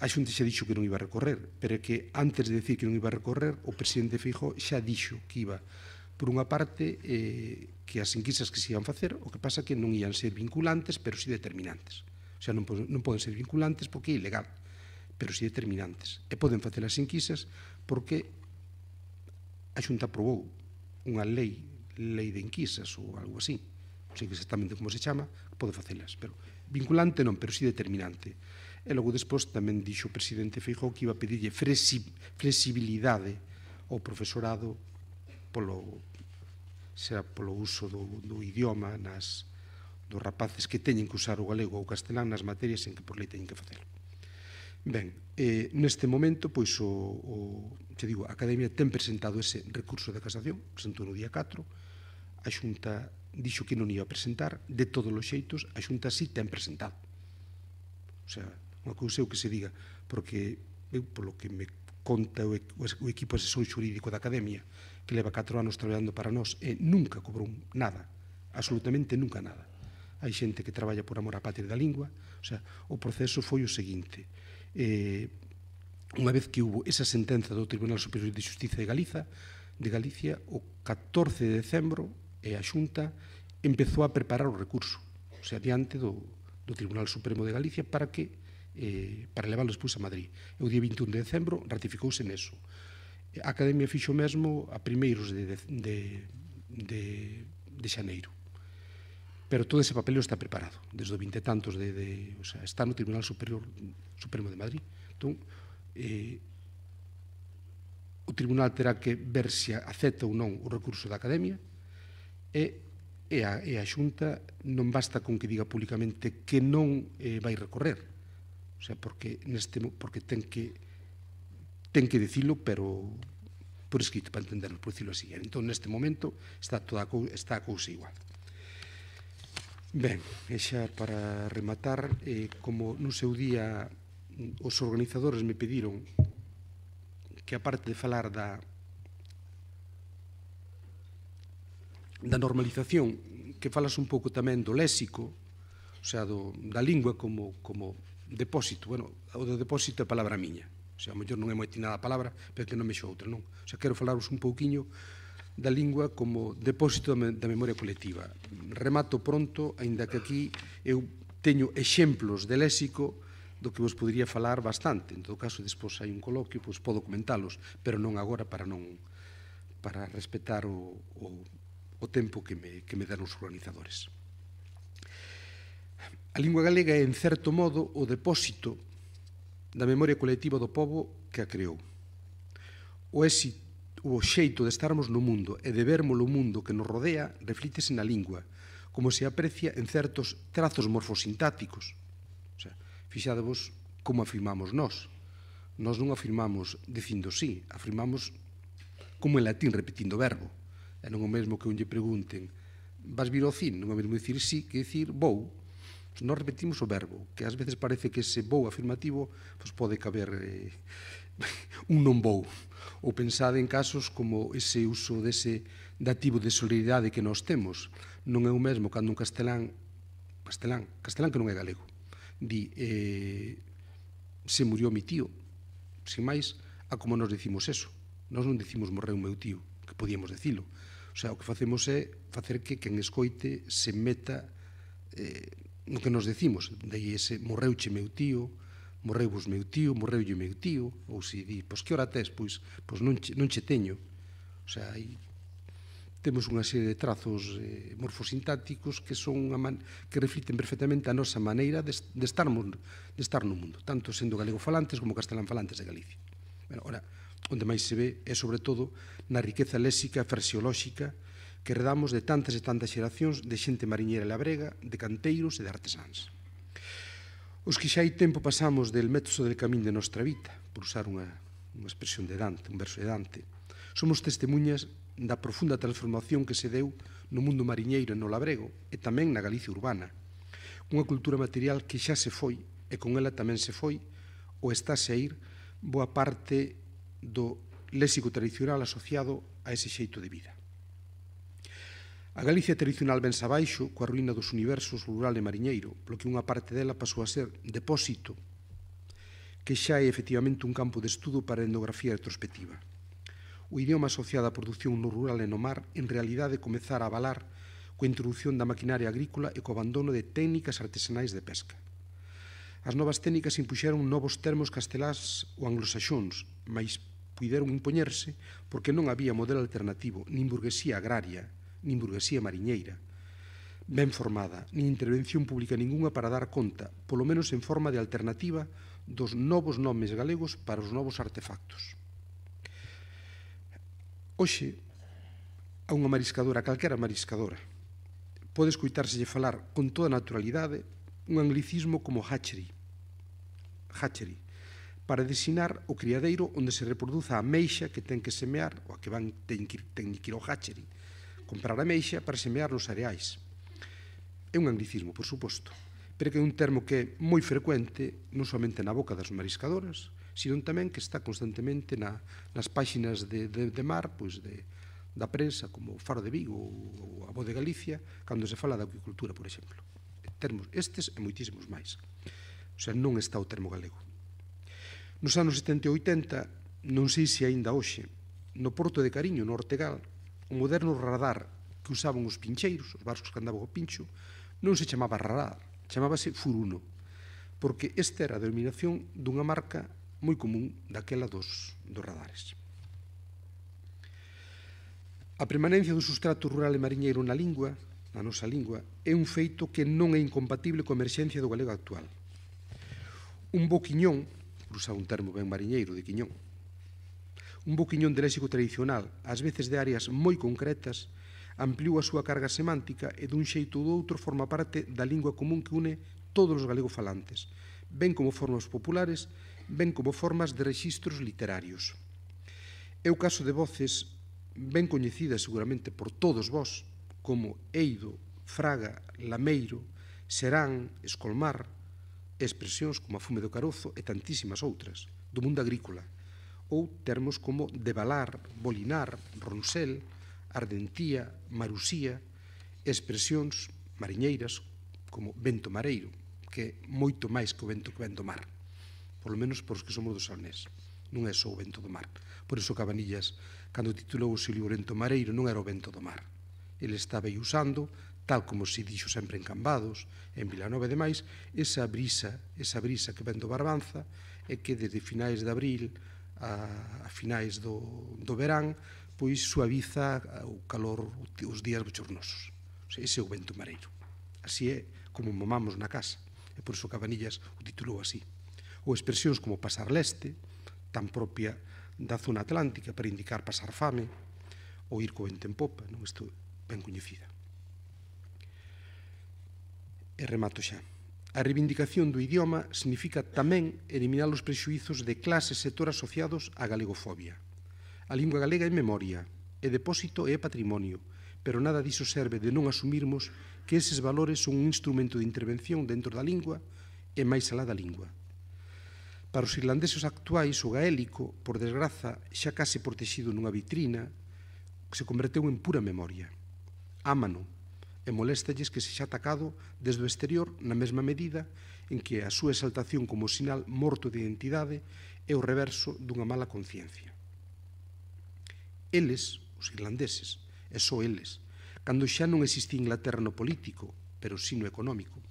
a Xunta xa dixo que non iba a recorrer, pero é que antes de decir que non iba a recorrer, o presidente Fijo xa dixo que iba por unha parte eh, que as enquisas que se iban facer, o que pasa que non ian ser vinculantes, pero si determinantes xa non, non poden ser vinculantes porque é ilegal, pero si determinantes. E poden facer as enquisas porque a Xunta aprobou unha lei, lei de enquisas ou algo así, non sei exactamente como se chama, pode facelas, pero vinculante non, pero si determinante. E logo despois tamén dixo o presidente Feijó que iba a pedirlle flexibilidade ao profesorado polo xa, polo uso do, do idioma nas, dos rapaces que teñen que usar o galego ou o castelán nas materias en que por lei teñen que facelo. Ben, eh, neste momento, pois, o, o, te digo, a Academia ten presentado ese recurso de casación, presentou no día 4, a Xunta dixo que non ia presentar, de todos os xeitos, a Xunta sí ten presentado. O sea, unha cousa o que se diga, porque eu, polo que me conta o, o equipo asesor xurídico da Academia, que leva 4 anos traballando para nós, e nunca cobrou nada, absolutamente nunca nada hai xente que traballa por amor á patria da lingua, o sea, o proceso foi o seguinte, eh, unha vez que hubo esa sentenza do Tribunal Superior de Justicia de Galiza, de Galicia, o 14 de decembro, e a Xunta empezou a preparar o recurso, o sea, diante do, do Tribunal Supremo de Galicia para que eh, para leválo expulso a Madrid. E o día 21 de decembro ratificouse neso. A Academia fixo mesmo a primeiros de, de, de, de xaneiro pero todo ese papel está preparado, desde vinte tantos de, de, o sea, está no Tribunal Superior Supremo de Madrid. Entón, eh, o tribunal terá que ver se acepta ou non o recurso da Academia e, e, a, e a Xunta non basta con que diga públicamente que non eh, vai recorrer. O sea, porque, neste, porque ten que ten que dicilo, pero por escrito, para entenderlo, por decirlo así. Entón, neste momento, está, toda, está a cousa igual. Ben, e xa para rematar, eh, como no seu día mm, os organizadores me pediron que aparte de falar da da normalización, que falas un pouco tamén do léxico, o sea, do, da lingua como, como depósito. Bueno, o do depósito é palabra miña. O sea, a mellor non é moi tinada a palabra, pero que non me xo outra, non? O sea, quero falaros un pouquiño da lingua como depósito da memoria colectiva. Remato pronto, aínda que aquí eu teño exemplos de léxico do que vos podría falar bastante. En todo caso, despois hai un coloquio, pois podo comentalos, pero non agora para non para respetar o, o, o tempo que me, que me dan os organizadores. A lingua galega é, en certo modo, o depósito da memoria colectiva do povo que a creou. O éxito o xeito de estarmos no mundo e de vermos o mundo que nos rodea reflítese na lingua, como se aprecia en certos trazos morfosintácticos. O sea, fixadevos como afirmamos nós. Nós non afirmamos dicindo sí, afirmamos como en latín repetindo verbo. É non o mesmo que un lle pregunten vas vir ao cine, non é o mesmo dicir sí que dicir vou. Nós repetimos o verbo, que ás veces parece que ese vou afirmativo pues, pois pode caber eh, <laughs> un non vou. Ou pensade en casos como ese uso dese dativo de solidaridade que nós temos. Non é o mesmo cando un castelán, castelán, castelán que non é galego, di eh, se murió mi tío, sin máis, a como nos decimos eso. Nós non decimos morreu meu tío, que podíamos decilo. O sea, o que facemos é facer que quen escoite se meta eh, no que nos decimos. Dei ese morreuche meu tío, morreu vos meu tío, morreu lle meu tío, ou se di, pois que hora tes, pois, pois non, che, non che teño. O sea, hai, temos unha serie de trazos eh, morfosintáticos que son man, que refliten perfectamente a nosa maneira de, de, estar, de estar no mundo, tanto sendo galego falantes como castelán falantes de Galicia. Bueno, ora, onde máis se ve é sobre todo na riqueza léxica, fraseolóxica que heredamos de tantas e tantas xeracións de xente mariñera e labrega, de canteiros e de artesáns. Os que xa hai tempo pasamos del método del camín de nostra vida, por usar unha, unha expresión de Dante, un verso de Dante, somos testemunhas da profunda transformación que se deu no mundo mariñeiro e no labrego e tamén na Galicia urbana, cunha cultura material que xa se foi e con ela tamén se foi ou está a ir boa parte do léxico tradicional asociado a ese xeito de vida. A Galicia tradicional vense abaixo coa ruína dos universos rural e mariñeiro, polo que unha parte dela pasou a ser depósito, que xa é efectivamente un campo de estudo para a endografía retrospectiva. O idioma asociado á produción no rural e no mar en realidade comezar a avalar coa introdución da maquinaria agrícola e co abandono de técnicas artesanais de pesca. As novas técnicas impuxeron novos termos castelás ou anglosaxóns, mais puideron impoñerse porque non había modelo alternativo, nin burguesía agraria, nin burguesía mariñeira, ben formada, nin intervención pública ningunha para dar conta, polo menos en forma de alternativa, dos novos nomes galegos para os novos artefactos. Oxe, a unha mariscadora, a calquera mariscadora, pode escuitárselle falar con toda naturalidade un anglicismo como hatchery, hatchery, para designar o criadeiro onde se reproduza a meixa que ten que semear, ou a que van ten que, ten que ir ao hatchery, comprar a meixa para semear nos areais. É un anglicismo, por suposto, pero que é un termo que é moi frecuente non somente na boca das mariscadoras, sino tamén que está constantemente na, nas páxinas de, de, de mar, pois de, da prensa, como o Faro de Vigo ou, a Voz de Galicia, cando se fala da agricultura, por exemplo. Termos estes e moitísimos máis. O sea, non está o termo galego. Nos anos 70 e 80, non sei se aínda hoxe, no Porto de Cariño, no Ortegal, O moderno radar que usaban os pincheiros, os barcos que andaban o pincho, non se chamaba radar, chamábase furuno, porque esta era a denominación dunha marca moi común daquela dos, dos radares. A permanencia do sustrato rural e mariñeiro na lingua, na nosa lingua, é un feito que non é incompatible coa emerxencia do galego actual. Un boquiñón, por usar un termo ben mariñeiro de quiñón, un boquiñón de léxico tradicional, ás veces de áreas moi concretas, ampliou a súa carga semántica e dun xeito ou doutro forma parte da lingua común que une todos os galegofalantes, ben como formas populares, ben como formas de rexistros literarios. É o caso de voces ben coñecidas seguramente por todos vós, como Eido, Fraga, Lameiro, Serán, Escolmar, expresións como a fume do carozo e tantísimas outras, do mundo agrícola, ou termos como debalar, Bolinar, Ronsel, Ardentía, Marusía, expresións mariñeiras como vento mareiro, que é moito máis que o vento que vento do mar, polo menos por os que somos do Salnés. Non é só o vento do mar. Por iso Cabanillas, cando titulou o seu libro Vento Mareiro, non era o vento do mar. Ele estaba aí usando, tal como se dixo sempre en Cambados, en Vilanova e demais, esa brisa, esa brisa que ven do Barbanza e que desde finais de abril a, a finais do, do verán, pois suaviza o calor os días bochornosos. Ese é o vento mareiro. Así é como mamamos na casa. E por iso Cabanillas o titulou así. Ou expresións como pasar leste, tan propia da zona atlántica para indicar pasar fame, ou ir co vento en popa, non isto ben coñecida. E remato xa. A reivindicación do idioma significa tamén eliminar os prexuizos de clase e sector asociados á galegofobia. A lingua galega é memoria, é depósito e é patrimonio, pero nada diso serve de non asumirmos que eses valores son un instrumento de intervención dentro da lingua e máis alá da lingua. Para os irlandeses actuais, o gaélico, por desgraza, xa case protegido nunha vitrina, se converteu en pura memoria. Ámano, e moléstalles que sexa atacado desde o exterior na mesma medida en que a súa exaltación como sinal morto de identidade é o reverso dunha mala conciencia. Eles, os irlandeses, e só eles, cando xa non existía Inglaterra no político, pero sí no económico,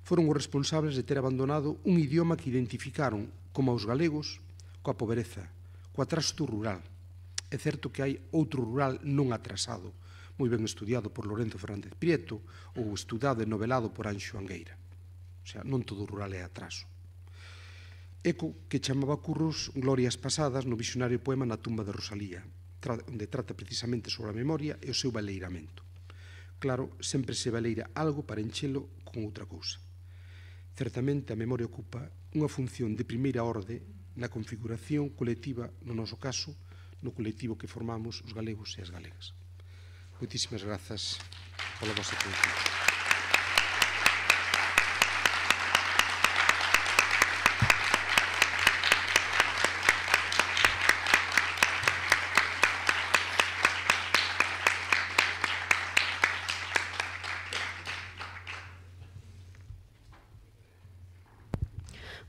foron os responsables de ter abandonado un idioma que identificaron, como aos galegos, coa pobreza, co atraso rural. É certo que hai outro rural non atrasado, moi ben estudiado por Lorenzo Fernández Prieto ou estudado e novelado por Anxo Angueira. O sea, non todo rural é atraso. Eco que chamaba Curros Glorias Pasadas no visionario poema Na tumba de Rosalía, onde trata precisamente sobre a memoria e o seu baleiramento. Claro, sempre se baleira algo para enchelo con outra cousa. Certamente a memoria ocupa unha función de primeira orde na configuración colectiva, no noso caso, no colectivo que formamos os galegos e as galegas. Moitísimas grazas pola vosa atención.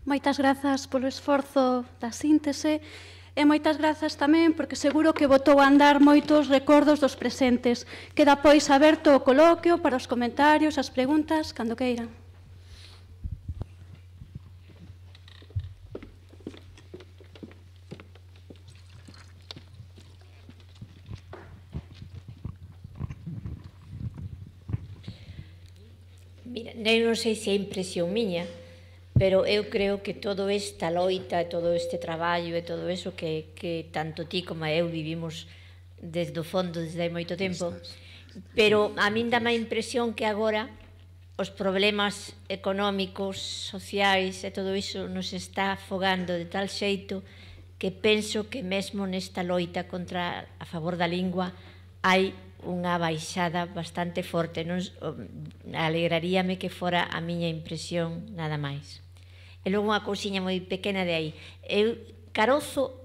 Moitas grazas polo esforzo da síntese E moitas grazas tamén porque seguro que botou a andar moitos recordos dos presentes. Queda pois aberto o coloquio para os comentarios, as preguntas, cando queiran. Mira, non sei se é impresión miña, pero eu creo que todo esta loita, todo este traballo e todo eso que, que tanto ti como eu vivimos desde o fondo desde hai moito tempo, pero a min dá má impresión que agora os problemas económicos, sociais e todo iso nos está afogando de tal xeito que penso que mesmo nesta loita contra a favor da lingua hai unha baixada bastante forte. Non, alegraríame que fora a miña impresión nada máis. E logo unha cousiña moi pequena de aí. Eu, carozo,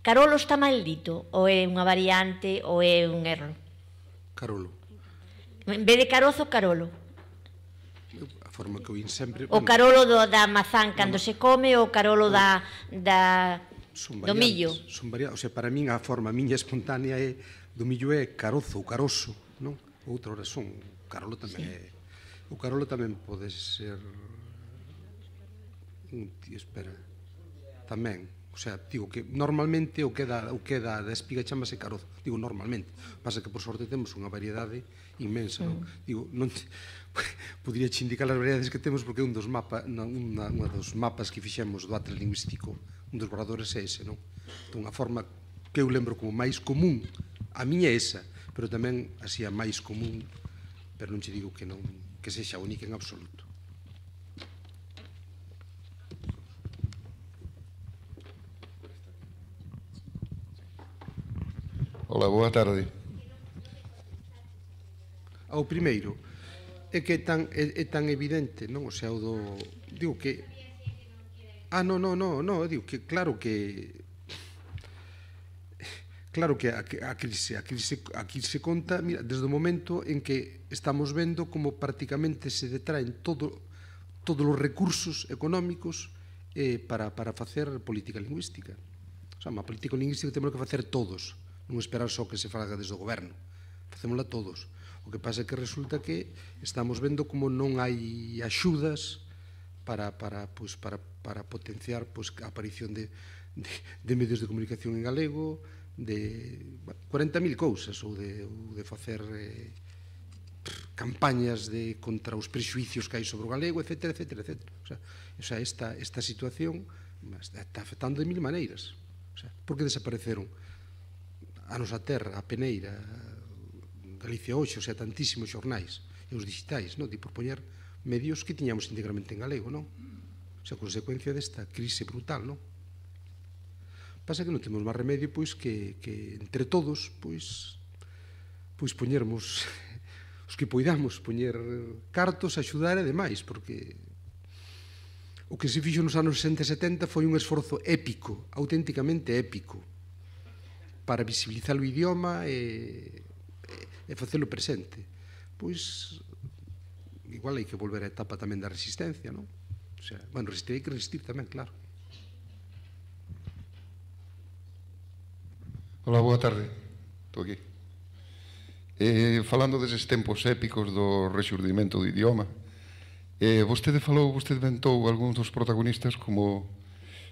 carolo está maldito Ou é unha variante ou é un erro? Carolo. En vez de carozo, carolo. A forma que o sempre... O carolo do, da mazán cando se come ou o carolo da, da son do millo. Son variantes, o sea, para min a forma miña <laughs> espontánea é do millo é carozo ou caroso, non? Outra hora son, o carolo tamén sí. é, o carolo tamén pode ser espera tamén o sea, digo que normalmente o que da, o que da da espiga chamase carozo, digo normalmente pasa que por sorte temos unha variedade inmensa, mm. non? digo, non <laughs> podría che indicar as variedades que temos porque un dos mapas, unha, unha dos mapas que fixemos do atlas lingüístico un dos borradores é ese, non? De unha forma que eu lembro como máis común a miña é esa, pero tamén así a máis común pero non che digo que non que sexa única en absoluto Ola, boa tarde. Ao primeiro, é que é tan, é, é tan evidente, non? O sea, o do... Digo que... Ah, non, non, non, non, digo que claro que... Claro que a, a crise, a crise, a crise conta, mira, desde o momento en que estamos vendo como prácticamente se detraen todo, todos os recursos económicos eh, para, para facer política lingüística. O sea, a política lingüística temos que facer todos non esperar só que se faga desde o goberno. Facémola todos. O que pasa é que resulta que estamos vendo como non hai axudas para, para, pois, para, para potenciar pois, a aparición de, de, de medios de comunicación en galego, de 40.000 cousas ou de, ou de facer eh, campañas de contra os prexuicios que hai sobre o galego, etc, etc, etc. O sea, o sea esta, esta situación está afectando de mil maneiras. O sea, porque desapareceron a nosa terra, a peneira, eh, Galicia hoxe, o sea, tantísimos xornais e os digitais, non? de propoñer medios que tiñamos íntegramente en galego, non? O sea, consecuencia desta crise brutal, non? Pasa que non temos máis remedio pois que, que entre todos pois pois poñermos <laughs> os que poidamos poñer cartos axudar e demais, porque o que se fixo nos anos 60 e 70 foi un esforzo épico, auténticamente épico, para visibilizar o idioma e, e, e facelo presente. Pois igual hai que volver a etapa tamén da resistencia, non? O sea, bueno, resistir, hai que resistir tamén, claro. Hola, boa tarde. Estou aquí. Eh, falando deses tempos épicos do resurdimento do idioma, eh, vostede falou, vostede ventou algúns dos protagonistas como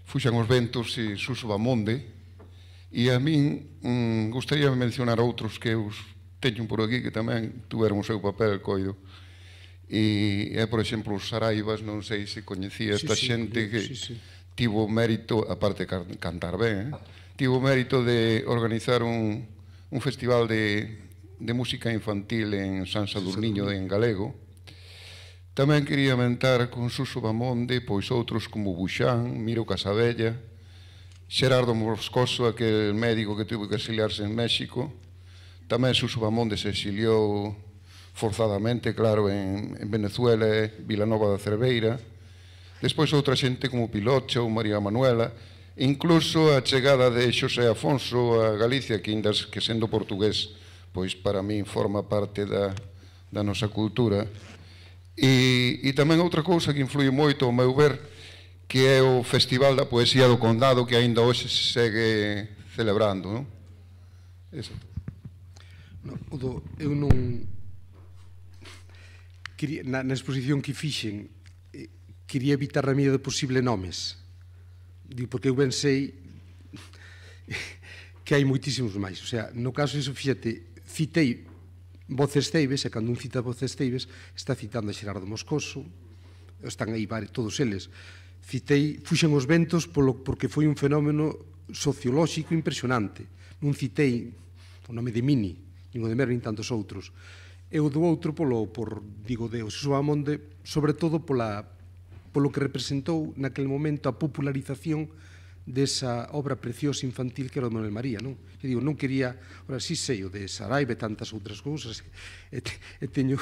fuxan os ventos e Suso Bamonde, E a min mm, gustaría mencionar outros que eu teño por aquí que tamén tuveron o seu papel coido. E é, por exemplo, os Saraivas, non sei se coñecía esta sí, sí, xente sí, que sí, sí. tivo mérito, aparte de cantar ben, eh? tivo mérito de organizar un, un festival de, de música infantil en San Sadurniño, en galego. Tamén quería mentar con Suso Bamonde, pois outros como Buxán, Miro Casabella, Xerardo Moscoso, aquel médico que tuvo que exiliarse en México. Tamén Suso Bamonde se exiliou forzadamente, claro, en, en Venezuela e eh, Vilanova da Cerveira. Despois outra xente como Pilocho ou María Manuela, e incluso a chegada de Xosé Afonso a Galicia, que, indas, que sendo portugués, pois para min forma parte da, da nosa cultura. E, e tamén outra cousa que influi moito ao meu ver que é o Festival da Poesía do Condado que aínda hoxe se segue celebrando, non? Eso. No, do, eu non quería, na, na exposición que fixen eh, quería evitar a de posible nomes digo, porque eu pensei <laughs> que hai moitísimos máis o sea, no caso iso, fíxate citei Voces Teibes e cando un cita Voces Teibes está citando a Xerardo Moscoso están aí todos eles Citei Fuxen os ventos polo, porque foi un fenómeno sociolóxico impresionante. Non citei o nome de Mini, nin o de Merlin, tantos outros. Eu do outro polo, por, digo, de Osuso Amonde, sobre todo pola, polo que representou naquele momento a popularización desa obra preciosa infantil que era o Manuel María, non? Eu digo, non quería, ora si sei o de Saraibe e tantas outras cousas, e, te, e teño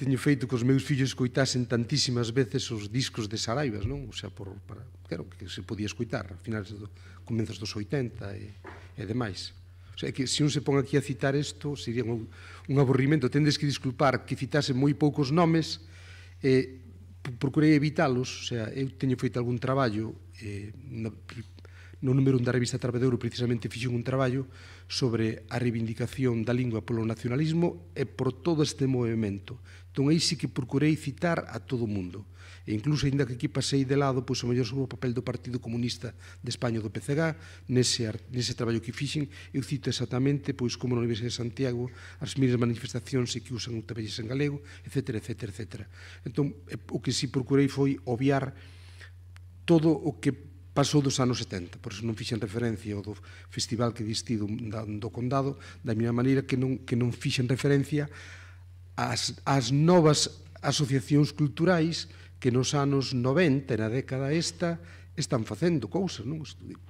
teño feito que os meus fillos escoitasen tantísimas veces os discos de Saraivas, non? O sea, por, para, claro, que se podía escoitar a finales do, comenzos dos 80 e, e demais. O sea, que se un se pon aquí a citar isto, sería un, un aburrimento. Tendes que disculpar que citase moi poucos nomes, e eh, procurei evitalos, o sea, eu teño feito algún traballo eh, no, no número un da revista Trabedeuro precisamente fixen un traballo sobre a reivindicación da lingua polo nacionalismo e por todo este movimento Entón, aí sí que procurei citar a todo o mundo. E incluso, ainda que aquí pasei de lado, pois o mellor sobre o papel do Partido Comunista de España do PCG, nese, nese traballo que fixen, eu cito exactamente, pois como na Universidade de Santiago, as miles manifestacións e que usan o tabelles en galego, etc, etc, etc. Entón, eh, o que si procurei foi obviar todo o que pasou dos anos 70, por iso non fixen referencia ao do festival que distido do, do condado, da mesma maneira que non, que non fixen referencia as, as novas asociacións culturais que nos anos 90, na década esta, están facendo cousas, non?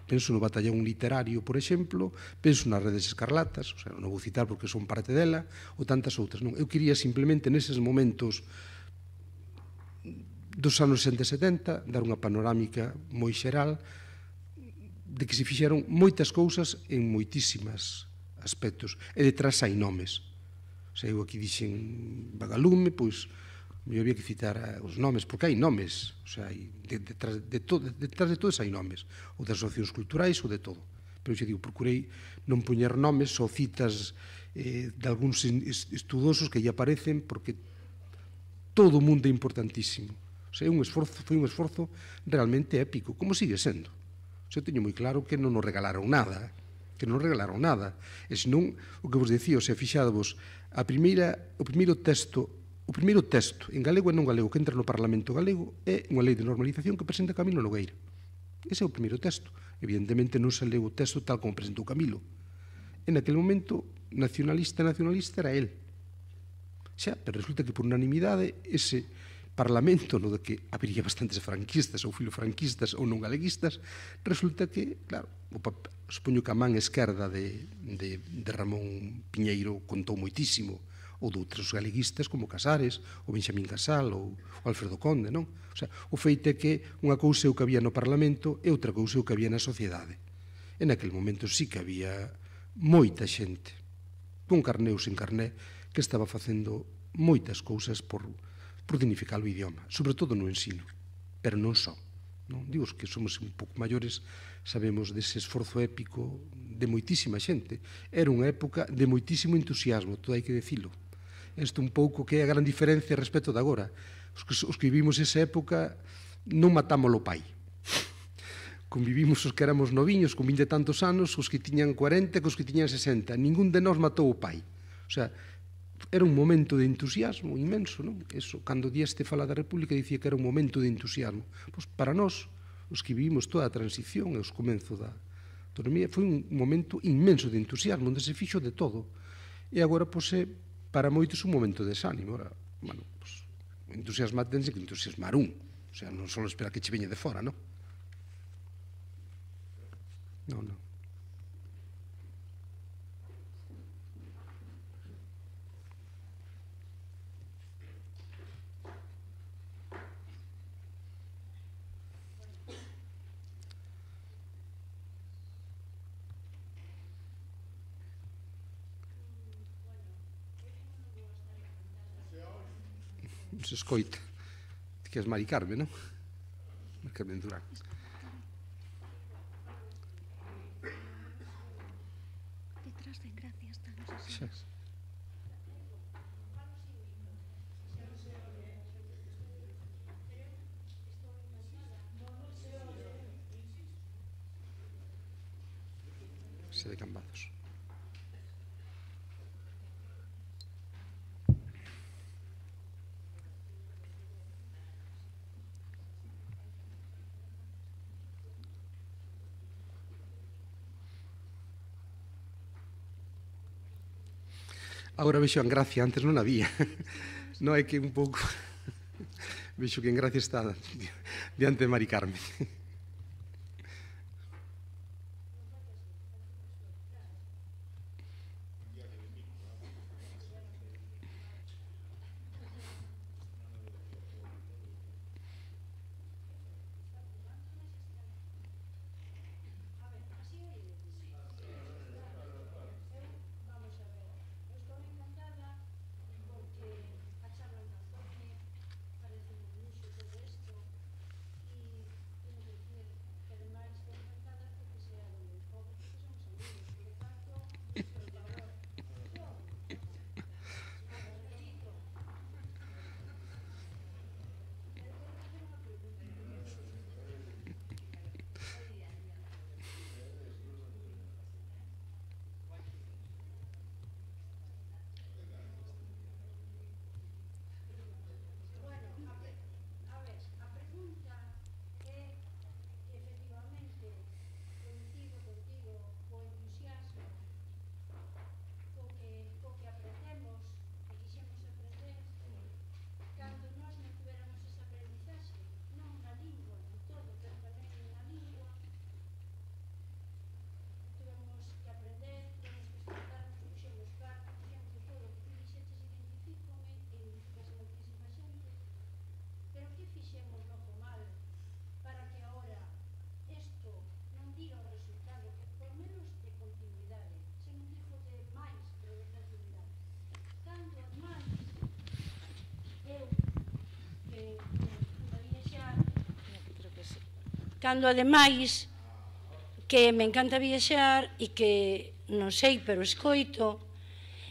Penso no batallón literario, por exemplo, penso nas redes escarlatas, o sea, non vou citar porque son parte dela, ou tantas outras, non? Eu quería simplemente neses momentos dos anos 70 dar unha panorámica moi xeral de que se fixeron moitas cousas en moitísimas aspectos e detrás hai nomes Se eu aquí dixen vagalume, pois me había que citar eh, os nomes, porque hai nomes, o sea, hai, de, detrás, de todo, detrás de todos hai nomes, ou das asociacións culturais ou de todo. Pero xe digo, procurei non poñer nomes ou citas eh, de algúns estudosos que lle aparecen, porque todo o mundo é importantísimo. O sea, un esforzo, foi un esforzo realmente épico, como sigue sendo. O teño moi claro que non nos regalaron nada, eh que non regalaron nada. E senón, o que vos dicía, se fixadvos, a primeira, o primeiro texto O primeiro texto en galego e non galego que entra no Parlamento galego é unha lei de normalización que presenta Camilo Nogueira. Ese é o primeiro texto. Evidentemente non se leu o texto tal como presentou Camilo. En aquel momento, nacionalista nacionalista era él. Xa, pero resulta que por unanimidade ese Parlamento, no de que habría bastantes franquistas ou filofranquistas ou non galeguistas, resulta que, claro, o supoño que a man esquerda de, de, de Ramón Piñeiro contou moitísimo ou de outros galeguistas como Casares, ou Benxamín Casal, ou, ou Alfredo Conde, non? O, sea, o feito é que unha cousa é o que había no Parlamento e outra cousa é o que había na sociedade. En aquel momento sí que había moita xente, con carné ou carné, que estaba facendo moitas cousas por, por dignificar o idioma, sobre todo no ensino, pero non só. Non? Digo, que somos un pouco maiores, sabemos dese esforzo épico de moitísima xente. Era unha época de moitísimo entusiasmo, todo hai que decilo. Isto un pouco que é a gran diferencia respecto de agora. Os que, os que vivimos esa época non matamos o pai. Convivimos os que éramos noviños con 20 tantos anos, os que tiñan 40, cos que tiñan 60. Ningún de nós matou o pai. O sea, era un momento de entusiasmo inmenso, non? Eso, cando Díaz te fala da República, dicía que era un momento de entusiasmo. Pois para nós, os que vivimos toda a transición e os comenzos da autonomía, foi un momento inmenso de entusiasmo, onde se fixo de todo. E agora, pois, é, para moitos un momento de desánimo. Ora, bueno, pois, entusiasmar tense que entusiasmar un. O sea, non só espera que che veña de fora, non? Non, non. se escoita, que es Mari Carmen, non? Mari Carmen Durán. Detrás de gracias, tan Xas. Se de Cambados. Agora vexo en gracia, antes non había. <laughs> Non é que un pouco... <laughs> Vexo que en gracia está <laughs> diante de Mari Carmen. cando ademais que me encanta viaxar e que non sei, pero escoito,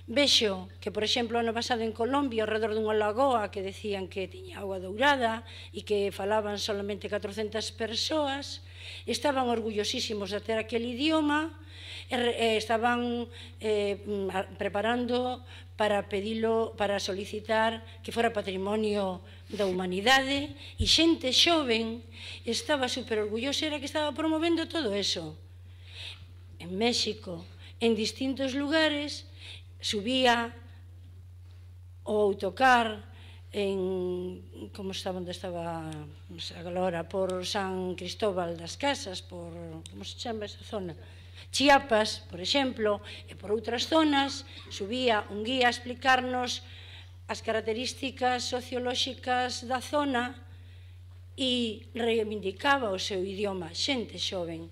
vexo que, por exemplo, ano pasado en Colombia, ao redor dunha lagoa que decían que tiña agua dourada e que falaban solamente 400 persoas, estaban orgullosísimos de ter aquel idioma, e estaban eh, mm, preparando para pedilo, para solicitar que fora patrimonio da humanidade e xente xoven estaba super orgullosa era que estaba promovendo todo eso. En México, en distintos lugares, subía o autocar en como estaba onde estaba agora por San Cristóbal das Casas, por como se chama esa zona? Chiapas, por exemplo, e por outras zonas, subía un guía a explicarnos as características sociolóxicas da zona e reivindicaba o seu idioma xente xoven.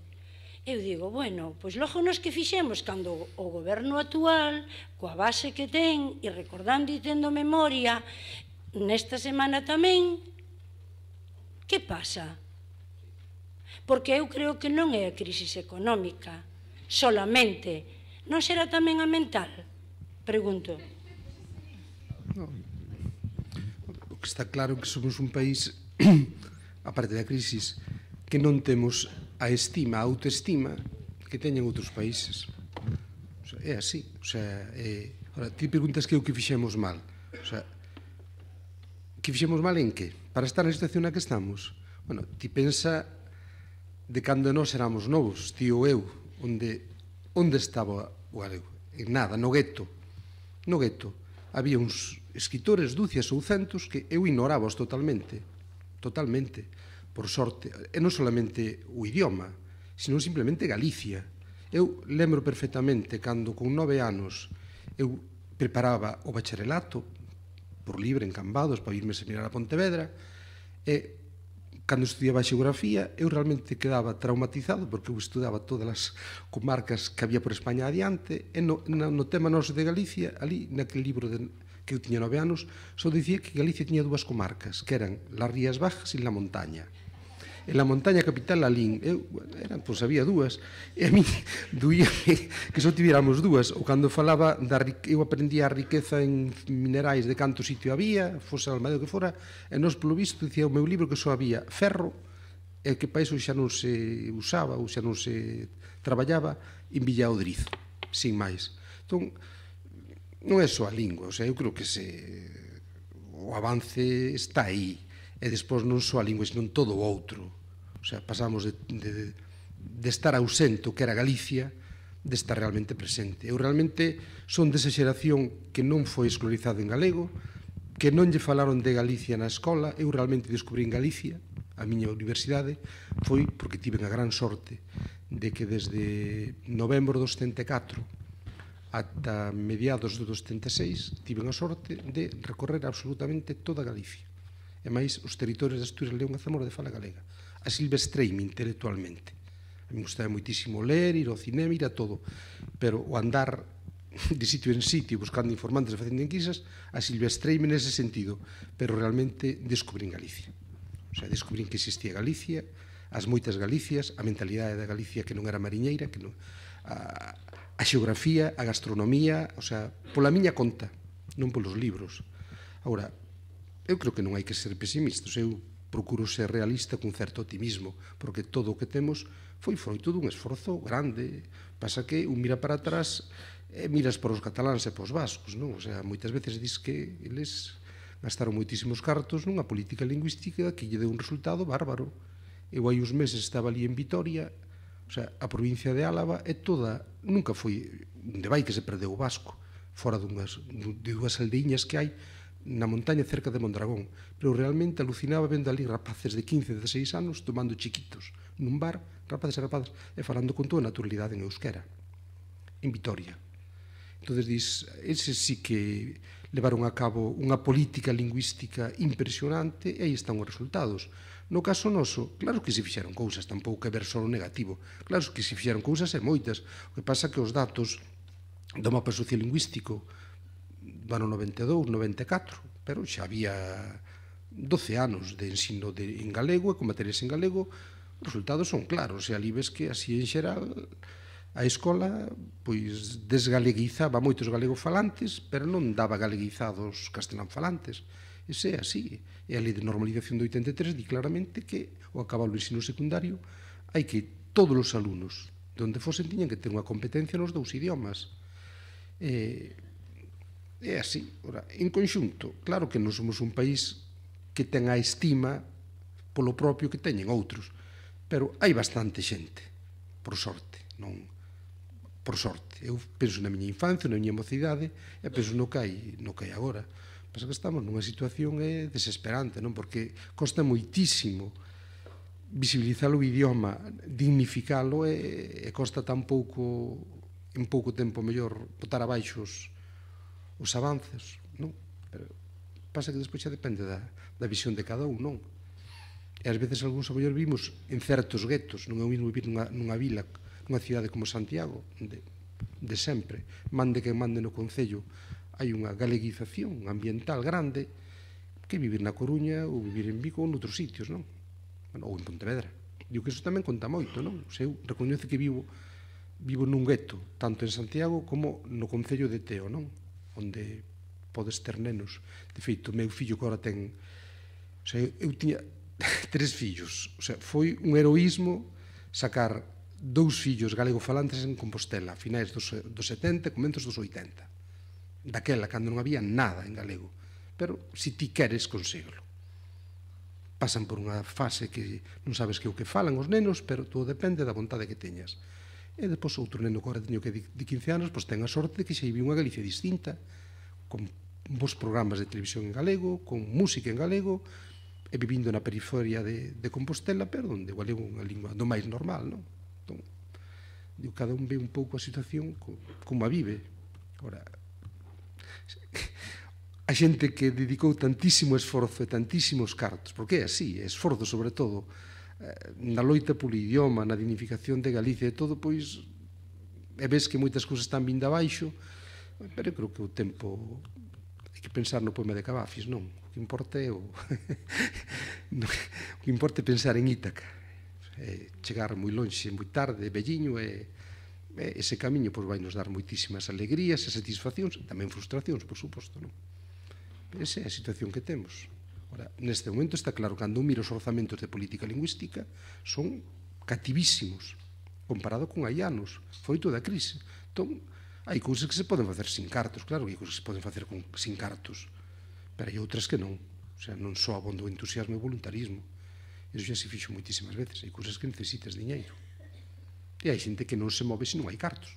Eu digo, bueno, pois logo nos que fixemos cando o goberno actual, coa base que ten e recordando e tendo memoria, nesta semana tamén, que pasa? Porque eu creo que non é a crisis económica, solamente, non será tamén a mental? Pregunto. No. O que está claro é que somos un país, a <clears throat> parte da crisis, que non temos a estima, a autoestima que teñen outros países. O sea, é así. O sea, é... Ora, ti preguntas que é o que fixemos mal. O sea, que fixemos mal en que? Para estar na situación na que estamos. Bueno, ti pensa de cando nós éramos novos, ti ou eu, onde, onde estaba o galego? En nada, no gueto. No gueto había uns escritores, dúcias ou centos, que eu ignorábaos totalmente, totalmente, por sorte, e non solamente o idioma, sino simplemente Galicia. Eu lembro perfectamente cando con nove anos eu preparaba o bacharelato por libre en Cambados para irme a seminar a Pontevedra e cando estudiaba xeografía, eu realmente quedaba traumatizado porque eu estudaba todas as comarcas que había por España adiante e no, no tema noso de Galicia, ali naquele libro de, que eu tiña nove anos, só dicía que Galicia tiña dúas comarcas, que eran las Rías Bajas e la Montaña en la montaña capital Lalín. Eu eh, eran, pois había dúas, e a mí <laughs> duía que só tivéramos dúas, ou cando falaba da eu aprendía a riqueza en minerais de canto sitio había, fose medio que fora, e nos polo visto dicía o meu libro que só había ferro, e que iso xa non se usaba, ou xa non se traballaba, en Villaodriz, sin máis. Entón, non é só a lingua, o sea, eu creo que se o avance está aí, e despois non só a lingua, senón todo o outro. O sea, pasamos de, de, de estar ausento, que era Galicia, de estar realmente presente. Eu realmente son desa xeración que non foi escolarizada en galego, que non lle falaron de Galicia na escola, eu realmente descubrí en Galicia, a miña universidade, foi porque tiven a gran sorte de que desde novembro do 74 ata mediados do 76 tiven a sorte de recorrer absolutamente toda Galicia. E máis os territorios de Asturias, León e Zamora de fala galega asilvestreime intelectualmente. A mí gustaba moitísimo ler, ir ao cinema, ir a todo, pero o andar de sitio en sitio buscando informantes e facendo enquisas, asilvestreime nese sentido, pero realmente descubrín Galicia. O sea, descubrín que existía Galicia, as moitas Galicias, a mentalidade da Galicia que non era mariñeira, que non, a, a xeografía, a gastronomía, o sea, pola miña conta, non polos libros. Agora, eu creo que non hai que ser pesimistas, eu procuro ser realista cun certo optimismo, porque todo o que temos foi froito dun esforzo grande. Pasa que un mira para atrás e miras para os cataláns e para os vascos, non? O sea, moitas veces dis que eles gastaron moitísimos cartos nunha política lingüística que lle deu un resultado bárbaro. Eu hai uns meses estaba ali en Vitoria, o sea, a provincia de Álava é toda, nunca foi, onde vai que se perdeu o vasco, fora dunhas, de dúas aldeiñas que hai, na montaña cerca de Mondragón, pero realmente alucinaba vendo ali rapaces de 15, 16 anos tomando chiquitos nun bar, rapaces e rapaces, e falando con toda a naturalidade en euskera, en Vitoria. Entón, dis, ese sí que levaron a cabo unha política lingüística impresionante e aí están os resultados. No caso noso, claro que se fixeron cousas, tampouco é ver só o negativo. Claro que se fixeron cousas e moitas. O que pasa que os datos do mapa sociolingüístico do ano 92, 94, pero xa había 12 anos de ensino de, en galego e con materias en galego, os resultados son claros, e ali ves que así en xeral a escola pois desgaleguizaba moitos galegofalantes, pero non daba galeguizados falantes. Ese é así. E a lei de normalización do 83 di claramente que o acabar o ensino secundario hai que todos os alumnos donde fosen tiñan que ter unha competencia nos dous idiomas. Eh, É así. Ora, en conxunto, claro que non somos un país que ten a estima polo propio que teñen outros, pero hai bastante xente, por sorte, non por sorte. Eu penso na miña infancia, na miña mocidade, e penso no que hai, no que hai agora. Pasa que estamos nunha situación é eh, desesperante, non? Porque costa moitísimo visibilizar o idioma, dignificalo e, eh, e costa tan pouco en pouco tempo mellor botar abaixo os, os avances, non? Pero pasa que despois xa depende da, da visión de cada un, non? E ás veces algúns apoios vimos en certos guetos, non é o mesmo vivir nunha, nunha vila, nunha cidade como Santiago, de, de sempre, mande que mande no Concello, hai unha galeguización ambiental grande que vivir na Coruña ou vivir en Vigo ou noutros sitios, non? Bueno, ou en Pontevedra. Digo que iso tamén conta moito, non? O seu recoñece que vivo vivo nun gueto, tanto en Santiago como no Concello de Teo, non? onde podes ter nenos. De feito, meu fillo que agora ten... O sea, eu tiña <laughs> tres fillos. O sea, foi un heroísmo sacar dous fillos galego falantes en Compostela, a finais dos, dos 70 e comentos dos 80. Daquela, cando non había nada en galego. Pero, se ti queres, conseguilo. Pasan por unha fase que non sabes que o que falan os nenos, pero todo depende da vontade que teñas. E depois outro neno que agora teño que de 15 anos, pois ten a sorte de que xa vive unha Galicia distinta, con bons programas de televisión en galego, con música en galego, e vivindo na periferia de, de Compostela, pero onde igual é unha lingua do máis normal, non? Entón, digo, cada un ve un pouco a situación como a vive. Ora, a xente que dedicou tantísimo esforzo e tantísimos cartos, porque é así, esforzo sobre todo, Eh, na loita polo idioma, na dignificación de Galicia e todo, pois e ves que moitas cousas están vindo abaixo, pero eu creo que o tempo hai que pensar no poema de Cavafis, non? O que importa é o, <laughs> o que importa é pensar en Ítaca, é chegar moi lonxe, moi tarde, velliño, e, ese camiño pois, vai nos dar moitísimas alegrías e satisfaccións, e tamén frustracións, por suposto, non? Esa é a situación que temos. Ora, neste momento está claro, cando miro os orzamentos de política lingüística, son cativísimos, comparado con hai anos, foi toda a crise. Entón, hai cousas que se poden facer sin cartos, claro, hai cousas que se poden facer con, sin cartos, pero hai outras que non. O sea, non só abondo o entusiasmo e o voluntarismo. Eso xa se fixo moitísimas veces. Hai cousas que necesitas diñeiro. E hai xente que non se move se non hai cartos.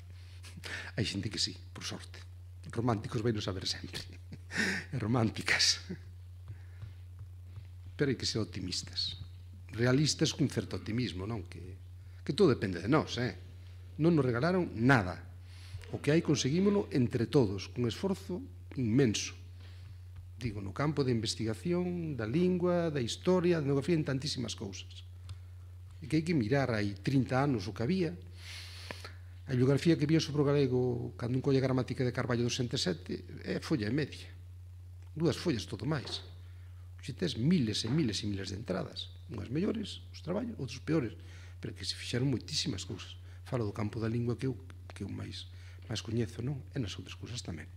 <laughs> Hai xente que sí, por sorte. Románticos vai nos saber sempre. <laughs> E románticas. <laughs> pero hai que ser optimistas. Realistas cun certo optimismo, non? Que, que todo depende de nós, eh? Non nos regalaron nada. O que hai conseguímolo entre todos, cun esforzo inmenso. Digo, no campo da investigación, da lingua, da historia, da etnografía, en tantísimas cousas. E que hai que mirar hai 30 anos o que había, A biografía que vía sobre o galego cando un colle gramática de Carballo do 67 é folla e media. Dúas follas todo máis. Si tes miles e miles e miles de entradas, unhas mellores, os traballos, outros peores, pero que se fixaron moitísimas cousas. Falo do campo da lingua que eu, que eu máis, máis coñezo, non? E nas outras cousas tamén.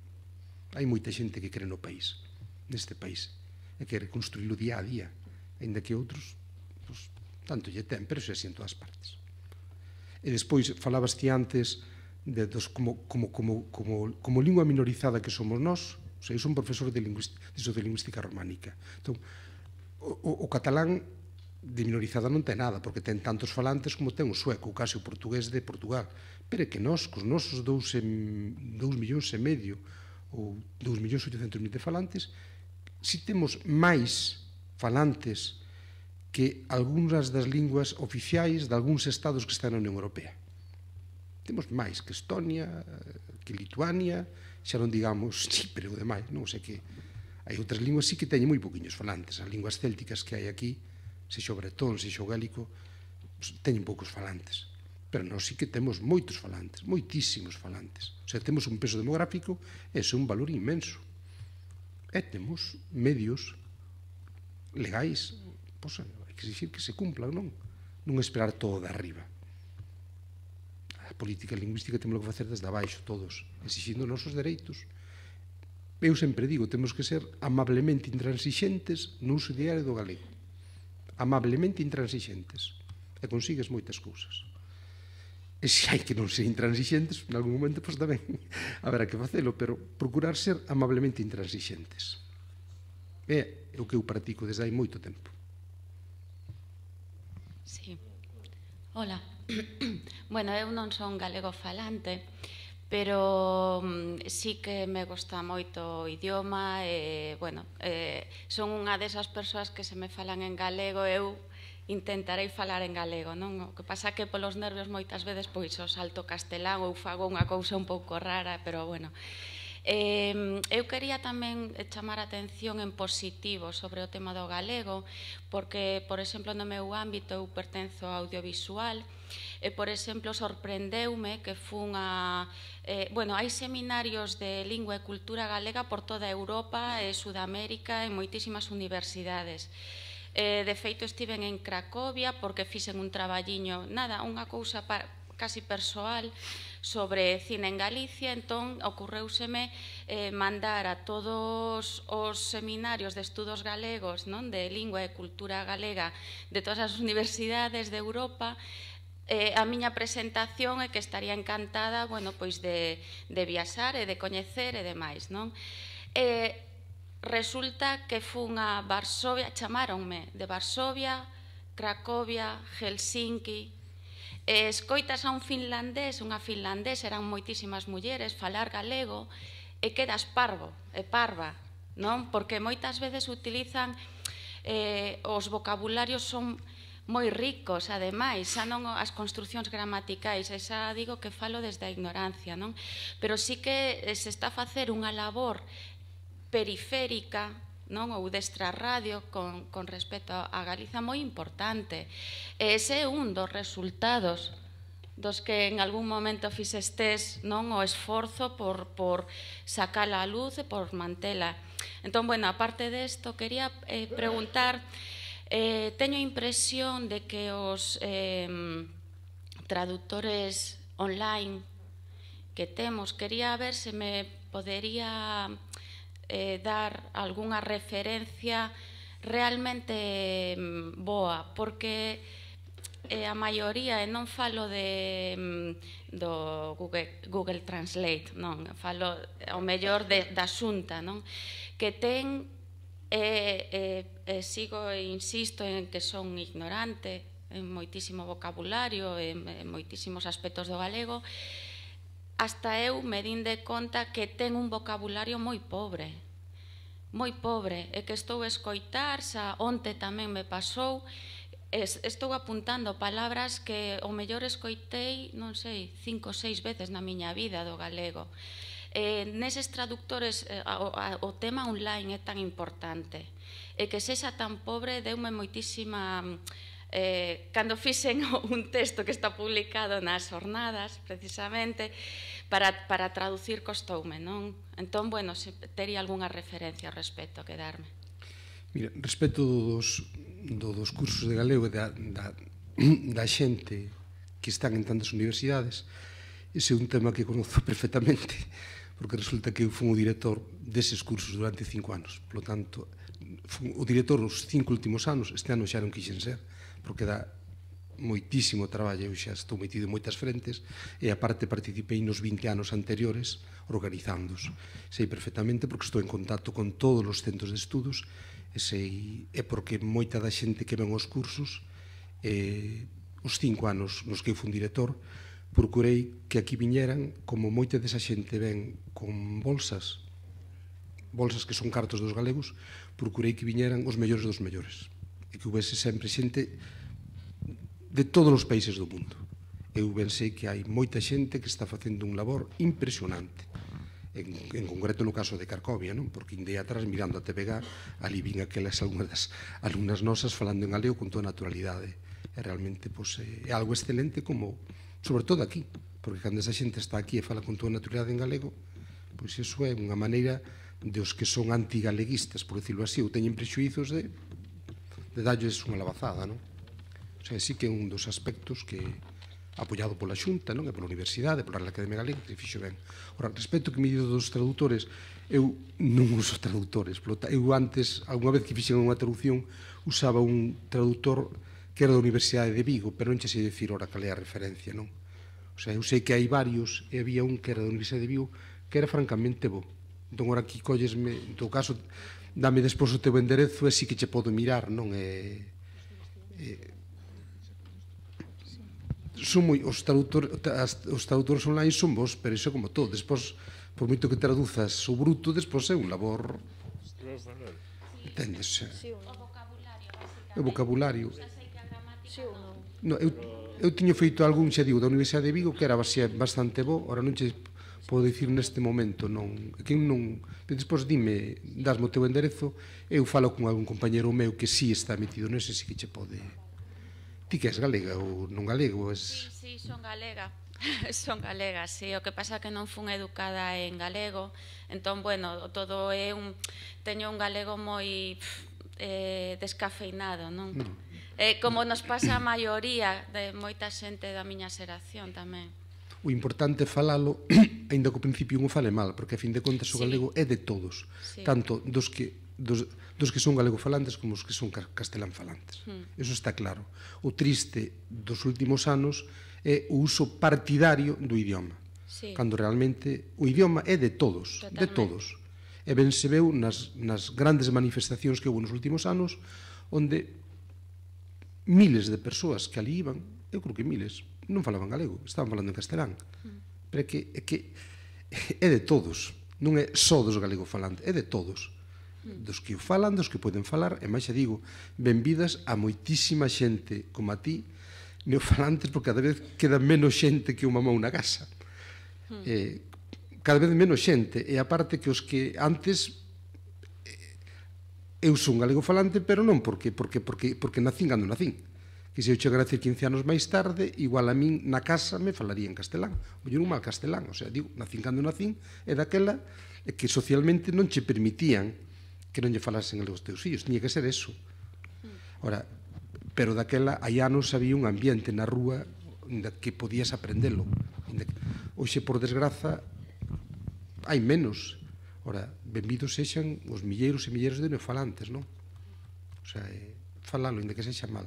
Hai moita xente que cree no país, neste país, e que reconstruílo día a día, ainda que outros, pois, tanto lle ten, pero xa en todas partes. E despois, falabas ti antes de, dos, como, como, como, como, como lingua minorizada que somos nós, O sea, eu son profesor de, de sociolingüística románica. Entón, o, o catalán de minorizada non ten nada, porque ten tantos falantes como ten o sueco, o case o portugués de Portugal. Pero é que nós, cos nosos 2 millóns e medio ou dous millóns e mil de falantes, si temos máis falantes que algunhas das linguas oficiais de algúns estados que están na Unión Europea. Temos máis que Estonia, que Lituania, xa non digamos Chipre <laughs> ou demais, non? sei que hai outras linguas sí que teñen moi poquinhos falantes, as linguas célticas que hai aquí, xo bretón, xo gálico, teñen poucos falantes. Pero nós sí que temos moitos falantes, moitísimos falantes. O sea, temos un peso demográfico e é un valor inmenso. E temos medios legais, pois, hai que dicir que se cumplan, non? Non esperar todo de arriba a política lingüística temos que facer desde abaixo todos, exixindo nosos dereitos. Eu sempre digo, temos que ser amablemente intransixentes no uso diario do galego. Amablemente intransixentes. E consigues moitas cousas. E se hai que non ser intransixentes, en algún momento, pois tamén <laughs> haberá que facelo, pero procurar ser amablemente intransixentes. É o que eu practico desde hai moito tempo. Sí. Hola. <clears throat> bueno, eu non son galego falante, pero mm, sí que me gusta moito o idioma e, bueno, eh, son unha desas persoas que se me falan en galego, eu intentarei falar en galego, non? O que pasa que polos nervios moitas veces pois o salto castelán ou fago unha cousa un pouco rara, pero bueno. Eh, eu quería tamén chamar a atención en positivo sobre o tema do galego, porque, por exemplo, no meu ámbito eu pertenzo ao audiovisual, e E, por exemplo, sorprendeume que fun a... Eh, bueno, hai seminarios de lingua e cultura galega por toda Europa e Sudamérica e moitísimas universidades. Eh, de feito, estiven en Cracovia porque fixen un traballiño, nada, unha cousa para, casi persoal sobre cine en Galicia, entón ocorreuseme eh, mandar a todos os seminarios de estudos galegos, non de lingua e cultura galega de todas as <laughs> universidades de Europa, Eh, a miña presentación é que estaría encantada, bueno, pois de, de viaxar e de coñecer e demais, non? Eh, resulta que fun a Varsovia, chamaronme de Varsovia, Cracovia, Helsinki, e escoitas a un finlandés, unha finlandés, eran moitísimas mulleres, falar galego, e quedas parvo, e parva, non? Porque moitas veces utilizan eh, os vocabularios son moi ricos, ademais, xa non as construcións gramaticais, xa digo que falo desde a ignorancia, non? Pero sí que eh, se está a facer unha labor periférica non ou destra radio con, con respecto a Galiza moi importante. E ese é un dos resultados dos que en algún momento fixestes non o esforzo por, por sacala a luz e por mantela. Entón, bueno, aparte desto, quería eh, preguntar Eh, teño a impresión de que os eh, traductores online que temos, quería ver se me podería eh, dar algunha referencia realmente boa, porque eh, a maioría, e non falo de, do Google, Google Translate, non, falo ao mellor de, da xunta, non? que ten e, e, e sigo e insisto en que son ignorante en moitísimo vocabulario en, en moitísimos aspectos do galego hasta eu me din de conta que ten un vocabulario moi pobre moi pobre e que estou a escoitar xa onte tamén me pasou estou apuntando palabras que o mellor escoitei non sei, cinco ou seis veces na miña vida do galego e Eh, neses traductores eh, o, o tema online é tan importante e que sexa tan pobre deume moitísima mm, eh, cando fixen <laughs> un texto que está publicado nas jornadas precisamente para, para traducir costoume non? entón, bueno, se teria algunha referencia ao respecto que darme Mira, respecto dos, do, dos cursos de galego e da, da, <clears throat> da xente que están en tantas universidades ese é un tema que conozco <laughs> perfectamente porque resulta que eu fui o director deses cursos durante cinco anos. Por lo tanto, fui o director os cinco últimos anos, este ano xa non quixen ser, porque dá moitísimo traballo, eu xa estou metido en moitas frentes, e aparte participei nos 20 anos anteriores organizándos. Sei perfectamente porque estou en contacto con todos os centros de estudos, e sei, é porque moita da xente que ven os cursos, eh, os cinco anos nos que eu fui director, procurei que aquí viñeran, como moita desa xente ven con bolsas, bolsas que son cartos dos galegos, procurei que viñeran os mellores dos mellores e que houvese sempre xente de todos os países do mundo. Eu ben sei que hai moita xente que está facendo un labor impresionante, en, en concreto no caso de Carcovia, non? porque indei atrás mirando a TVG, ali vin aquelas algunas das alumnas nosas falando en galego con toda naturalidade. É realmente pois, é algo excelente como sobre todo aquí, porque cando esa xente está aquí e fala con toda naturalidade en galego, pois iso é unha maneira de os que son antigaleguistas, por decirlo así, ou teñen prexuizos de, de dalles unha lavazada, non? O sea, sí que é un dos aspectos que, apoiado pola Xunta, non? E pola Universidade, pola Real Academia Galega, que fixo ben. Ora, respecto que me dito dos traductores, eu non uso traductores, eu antes, unha vez que fixen unha traducción, usaba un traductor que era da Universidade de Vigo, pero non che sei dicir ora cal é a referencia, non? O sea, eu sei que hai varios e había un que era da Universidade de Vigo que era francamente bo. Entón, ora aquí collesme, en todo caso, dame despois o teu enderezo e si que che podo mirar, non? E, e, son moi, os, traductor, os tradutores online son vos, pero iso como todo. Despois, por moito que traduzas o bruto, despois é un labor... Entendes? Sí, o vocabulario, O vocabulario sí ou non? No, eu, eu tiño feito algún, xa digo, da Universidade de Vigo, que era bastante bo, ora non che podo dicir neste momento, non, que non, despois dime, dasmo teu enderezo, eu falo con algún compañeiro meu que si sí está metido nese, si que che pode. Ti que és galega ou non galego? Es... Sí, sí, son galega. <laughs> son galega, sí, o que pasa que non fun educada en galego, entón, bueno, todo é un, teño un galego moi eh, descafeinado, non? non mm eh, como nos pasa a maioría de moita xente da miña xeración tamén. O importante é falalo, <clears throat> aínda que o principio un fale mal, porque a fin de contas o sí. galego é de todos, sí. tanto dos que dos, dos que son galego falantes como os que son castelán falantes. Mm. Eso está claro. O triste dos últimos anos é o uso partidario do idioma. Sí. Cando realmente o idioma é de todos, Totalmente. de todos. E ben se veu nas, nas grandes manifestacións que houve nos últimos anos, onde miles de persoas que ali iban, eu creo que miles, non falaban galego, estaban falando en castelán. Mm. Pero é que, é que é de todos, non é só dos galego falantes, é de todos mm. dos que o falan, dos que poden falar, e máis xa digo, benvidas a moitísima xente como a ti, neofalantes, porque cada vez queda menos xente que unha mão na casa. Mm. Eh, cada vez menos xente, e aparte que os que antes eu son galego falante, pero non porque porque porque porque nacín cando nacín. Que se eu chegara a ter 15 anos máis tarde, igual a min na casa me falaría en castelán. Olle un mal castelán, o sea, digo, nacín cando nacín, e daquela que socialmente non che permitían que non lle falasen os teus fillos, tiña que ser eso. Ora, pero daquela aí anos había un ambiente na rúa onde que podías aprendelo. Hoxe, por desgraza, hai menos Ora, benvidos sexan os milleiros e milleiros de neofalantes, non? O sea, eh, falalo, inda que sexa mal.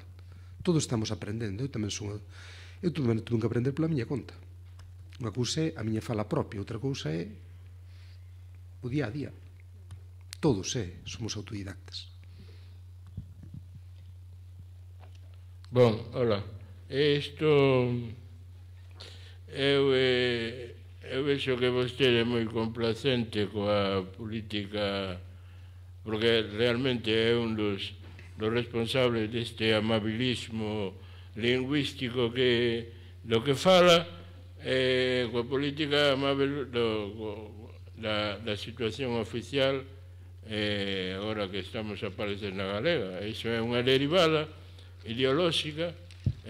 Todos estamos aprendendo, eu tamén son... Eu tamén tuve que aprender pola miña conta. Unha cousa é a miña fala propia, outra cousa é o día a día. Todos, eh, somos autodidactas. Bom, hola. Isto eu eh, eu vexo que vostede é moi complacente coa política porque realmente é un dos, dos responsables deste amabilismo lingüístico que do que fala eh, coa política amável do, co, da, da situación oficial eh, agora que estamos a parecer na galega iso é unha derivada ideolóxica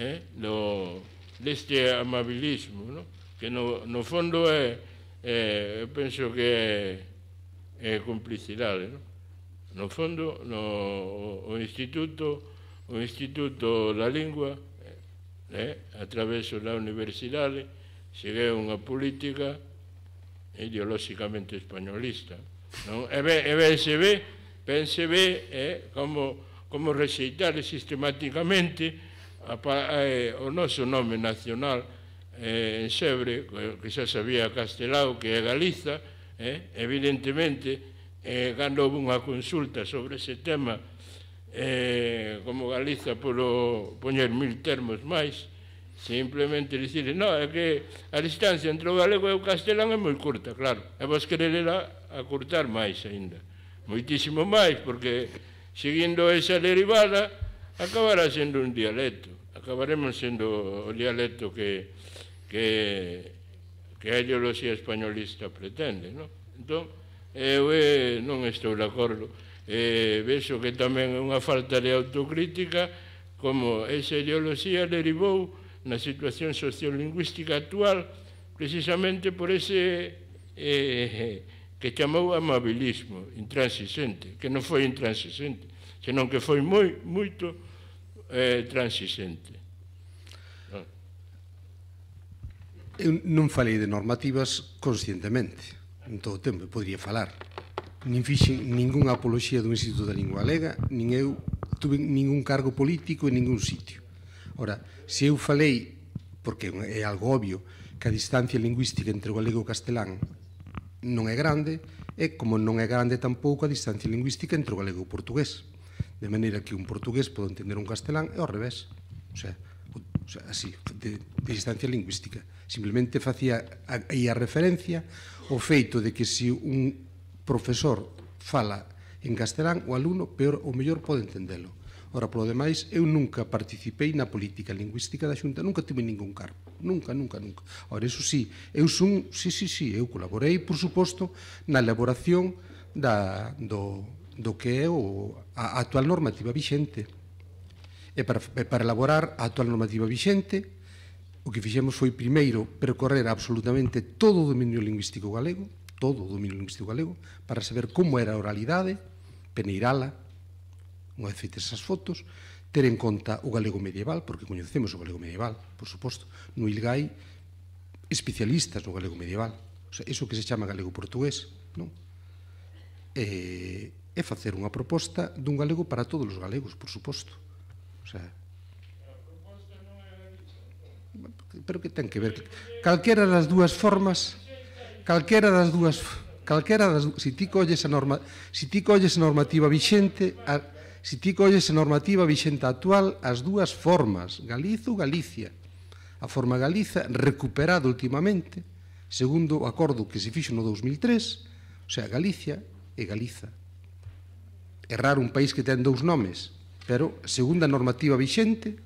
eh, do, deste amabilismo non? que no, no fondo é, é, eu eh, penso que é, é complicidade, non? No fondo, no, o, o Instituto o Instituto da Lingua, né, eh, eh, través da universidade, segue unha política ideolóxicamente españolista. Non? E, ben, e ben se ve, ben se ve eh, como, como rexeitar sistematicamente a, a, a, o noso nome nacional eh, en Xebre, que xa sabía Castelao que é Galiza, eh, evidentemente, eh, cando houve unha consulta sobre ese tema, eh, como Galiza polo poñer mil termos máis, simplemente dicir, no, é que a distancia entre o galego e o castelán é moi curta, claro, e vos quererela acurtar máis aínda, moitísimo máis, porque seguindo esa derivada acabará sendo un dialecto, acabaremos sendo o dialecto que, que que a ideoloxía españolista pretende. Non? Entón, eh, eu eh, non estou de acordo. Eh, vexo que tamén é unha falta de autocrítica como esa ideoloxía derivou na situación sociolingüística actual precisamente por ese eh, que chamou amabilismo intransixente, que non foi intransixente, senón que foi moi, moito eh, transixente. Eu non falei de normativas conscientemente en todo o tempo, eu podría falar. Nin fixen ningunha apoloxía do Instituto da Lingua Galega, nin eu tuve ningún cargo político en ningún sitio. Ora, se eu falei, porque é algo obvio, que a distancia lingüística entre o galego e o castelán non é grande, e como non é grande tampouco a distancia lingüística entre o galego e o portugués. De maneira que un portugués pode entender un castelán e ao revés. O sea, o, o sea así, de, de distancia lingüística simplemente facía aí a referencia o feito de que se si un profesor fala en castelán, o alumno peor ou mellor pode entendelo. Ora, polo demais, eu nunca participei na política lingüística da Xunta, nunca tive ningún cargo, nunca, nunca, nunca. Ora, eso sí, eu son, sí, sí, sí, eu colaborei, por suposto, na elaboración da, do, do que é o, a, a actual normativa vixente. E para, para elaborar a actual normativa vixente, O que fixemos foi primeiro percorrer absolutamente todo o dominio lingüístico galego, todo o dominio lingüístico galego, para saber como era a oralidade, peneirala, unha vez feitas esas fotos, ter en conta o galego medieval, porque coñecemos o galego medieval, por suposto, no Ilgai, especialistas no galego medieval, o sea, iso que se chama galego portugués, non? E, e facer unha proposta dun galego para todos os galegos, por suposto. O sea, pero que ten que ver calquera das dúas formas calquera das dúas calquera das se si ti colles a norma se si ti colles a normativa vixente a, se si ti colles a normativa vixente actual as dúas formas Galizo Galicia a forma galiza recuperada ultimamente segundo o acordo que se fixo no 2003 o sea Galicia e Galiza é raro un país que ten dous nomes pero segundo a normativa vixente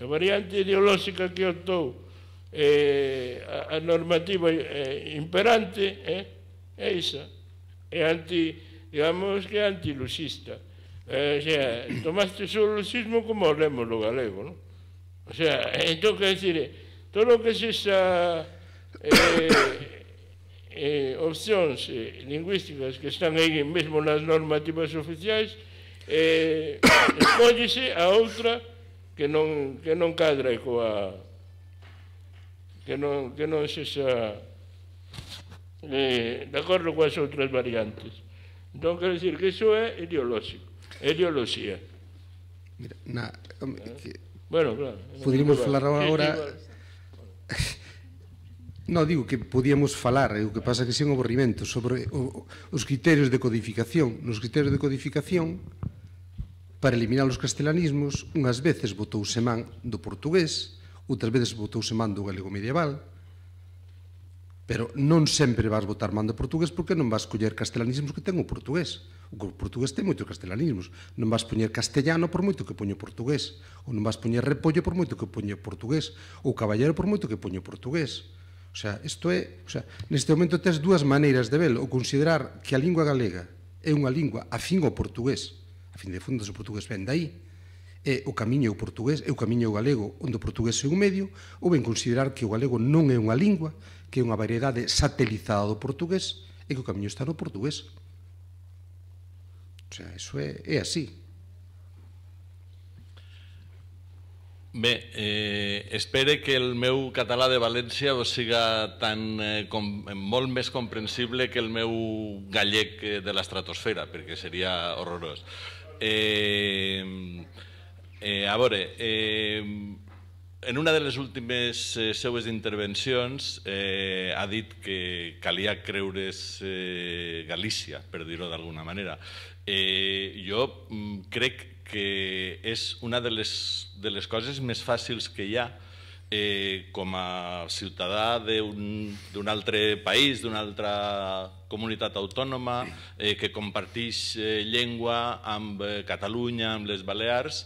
A variante ideolóxica que optou eh, a, a normativa eh, imperante eh, é isa. É anti, digamos que antiluxista. Eh, o sea, tomaste o luxismo como o lemos no galego, non? O sea, entón, quer dizer, todo o que se xa eh, eh, opcións eh, lingüísticas que están aí mesmo nas normativas oficiais eh, <coughs> escóllese a outra que non, que non cadre coa que non, que non sexa eh, de acordo coas outras variantes. Entón, quero dicir que iso é ideolóxico, ideoloxía. Mira, na, home, eh, que, bueno, claro. Poderíamos falar agora... non, <laughs> No, digo que podíamos falar, eh, o que pasa que sen aburrimento, sobre o, os criterios de codificación. Nos criterios de codificación, Para eliminar os castelanismos, unhas veces votouse man do portugués, outras veces votouse man do galego medieval, pero non sempre vas votar man do portugués porque non vas coller castelanismos que ten o portugués. O portugués ten moitos castelanismos. Non vas poñer castellano por moito que poño portugués. Ou non vas poñer repollo por moito que poño portugués. Ou caballero por moito que poño portugués. O sea, isto é... O sea, neste momento tens dúas maneiras de velo. O considerar que a lingua galega é unha lingua afín ao portugués fin de fundas o portugués ven dai, é o camiño o portugués, é o camiño o galego onde o portugués é un medio, ou ben considerar que o galego non é unha lingua, que é unha variedade satelizada do portugués, e que o camiño está no portugués. O sea, eso é, é así. Bé, eh, espere que el meu català de València vos siga tan, eh, com, molt més comprensible que el meu gallec eh, de l'estratosfera, perquè seria horrorós. Eh, eh, a veure, eh, en una de les últimes eh, seues intervencions eh, ha dit que calia creure's eh, Galícia, per dir-ho d'alguna manera. Eh, jo mm, crec que és una de les, de les coses més fàcils que hi ha eh, com a ciutadà d'un altre país, d'una altra comunitat autònoma eh, que comparteix eh, llengua amb eh, Catalunya, amb les Balears,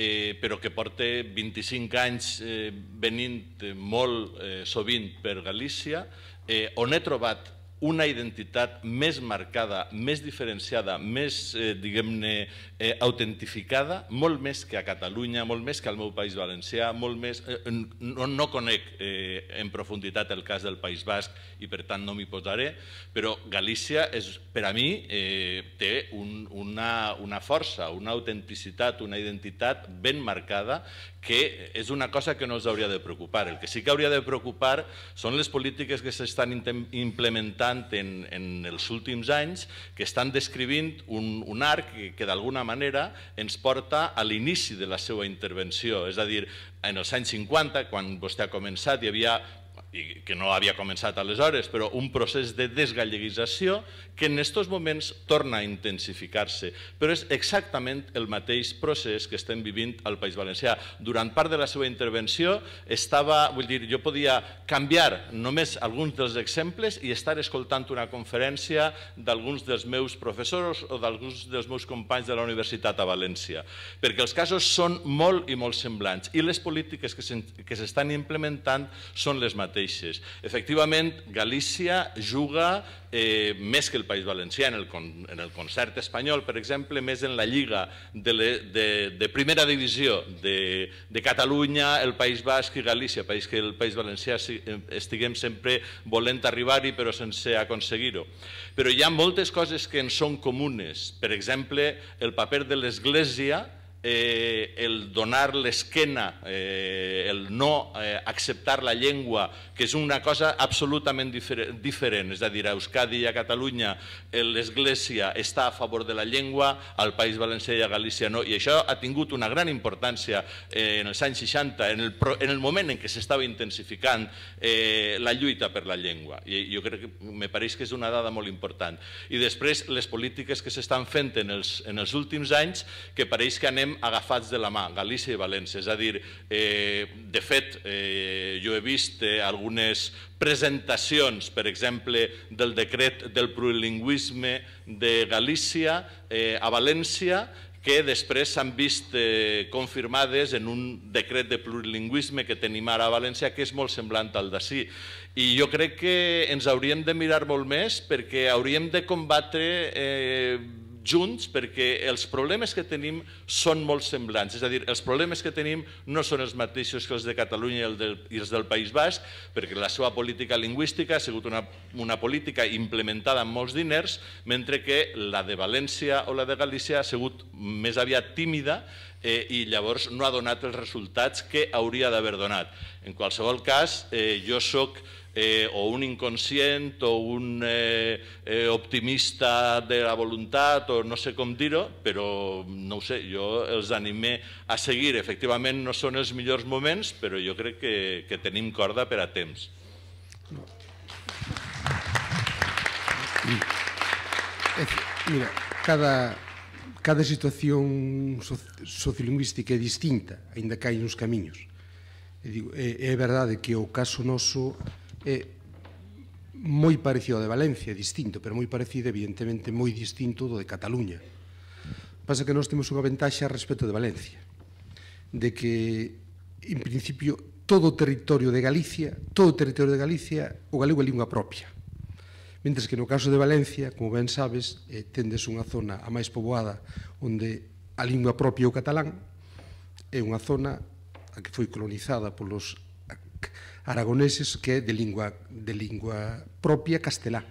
eh, però que porta 25 anys eh, venint molt sovint per Galícia, eh, on he trobat una identitat més marcada, més diferenciada, més, eh, diguem-ne, eh, autentificada, molt més que a Catalunya, molt més que al meu País Valencià, molt més... Eh, no, no conec eh, en profunditat el cas del País Basc i per tant no m'hi posaré, però Galícia és, per a mi eh, té un, una, una força, una autenticitat, una identitat ben marcada que és una cosa que no us hauria de preocupar. El que sí que hauria de preocupar són les polítiques que s'estan implementant en, en els últims anys, que estan descrivint un, un arc que, que d'alguna manera ens porta a l'inici de la seva intervenció. És a dir, en els anys 50, quan vostè ha començat, hi havia i que no havia començat aleshores, però un procés de desgalleguització que en aquests moments torna a intensificar-se. Però és exactament el mateix procés que estem vivint al País Valencià. Durant part de la seva intervenció estava, vull dir, jo podia canviar només alguns dels exemples i estar escoltant una conferència d'alguns dels meus professors o d'alguns dels meus companys de la Universitat a València, perquè els casos són molt i molt semblants i les polítiques que s'estan implementant són les mateixes mateixes. Efectivament, Galícia juga eh, més que el País Valencià en el, en el concert espanyol, per exemple, més en la lliga de, de, de primera divisió de, de Catalunya, el País Basc i Galícia, país que el País Valencià eh, estiguem sempre volent arribar-hi però sense aconseguir-ho. Però hi ha moltes coses que ens són comunes. Per exemple, el paper de l'Església, eh, el donar l'esquena, eh, el no eh, acceptar la llengua, que és una cosa absolutament difer diferent, és a dir, a Euskadi i a Catalunya l'Església està a favor de la llengua, al País Valencià i a Galícia no, i això ha tingut una gran importància eh, en els anys 60, en el, en el moment en què s'estava intensificant eh, la lluita per la llengua. I jo crec que me pareix que és una dada molt important. I després les polítiques que s'estan fent en els, en els últims anys, que pareix que anem agafats de la mà, Galícia i València. És a dir, eh, de fet, eh, jo he vist eh, algunes presentacions, per exemple, del decret del plurilingüisme de Galícia eh, a València, que després s'han vist eh, confirmades en un decret de plurilingüisme que tenim ara a València, que és molt semblant al d'ací. I jo crec que ens hauríem de mirar molt més perquè hauríem de combatre eh, junts perquè els problemes que tenim són molt semblants. És a dir, els problemes que tenim no són els mateixos que els de Catalunya i els del País Basc, perquè la seva política lingüística ha sigut una, una política implementada amb molts diners, mentre que la de València o la de Galícia ha sigut més aviat tímida eh, i llavors no ha donat els resultats que hauria d'haver donat. En qualsevol cas, eh, jo sóc eh, o un inconsciente o un eh, eh, optimista de la voluntat o no sé com dir-ho, però no ho sé, jo els animé a seguir. Efectivament no són els millors moments, però jo crec que, que tenim corda per a temps. Eh, mira, cada, cada situación sociolingüística é distinta, aínda que hai uns camiños. E, digo, é, é verdade que o caso noso eh, moi parecido ao de Valencia, distinto, pero moi parecido, evidentemente, moi distinto do de Cataluña. Pasa que nós temos unha ventaxa respecto de Valencia, de que, en principio, todo o territorio de Galicia, todo o territorio de Galicia, o galego é lingua propia. Mentres que no caso de Valencia, como ben sabes, eh, tendes unha zona a máis poboada onde a lingua propia é o catalán, é unha zona a que foi colonizada polos aragoneses que é de lingua, de lingua propia castelá.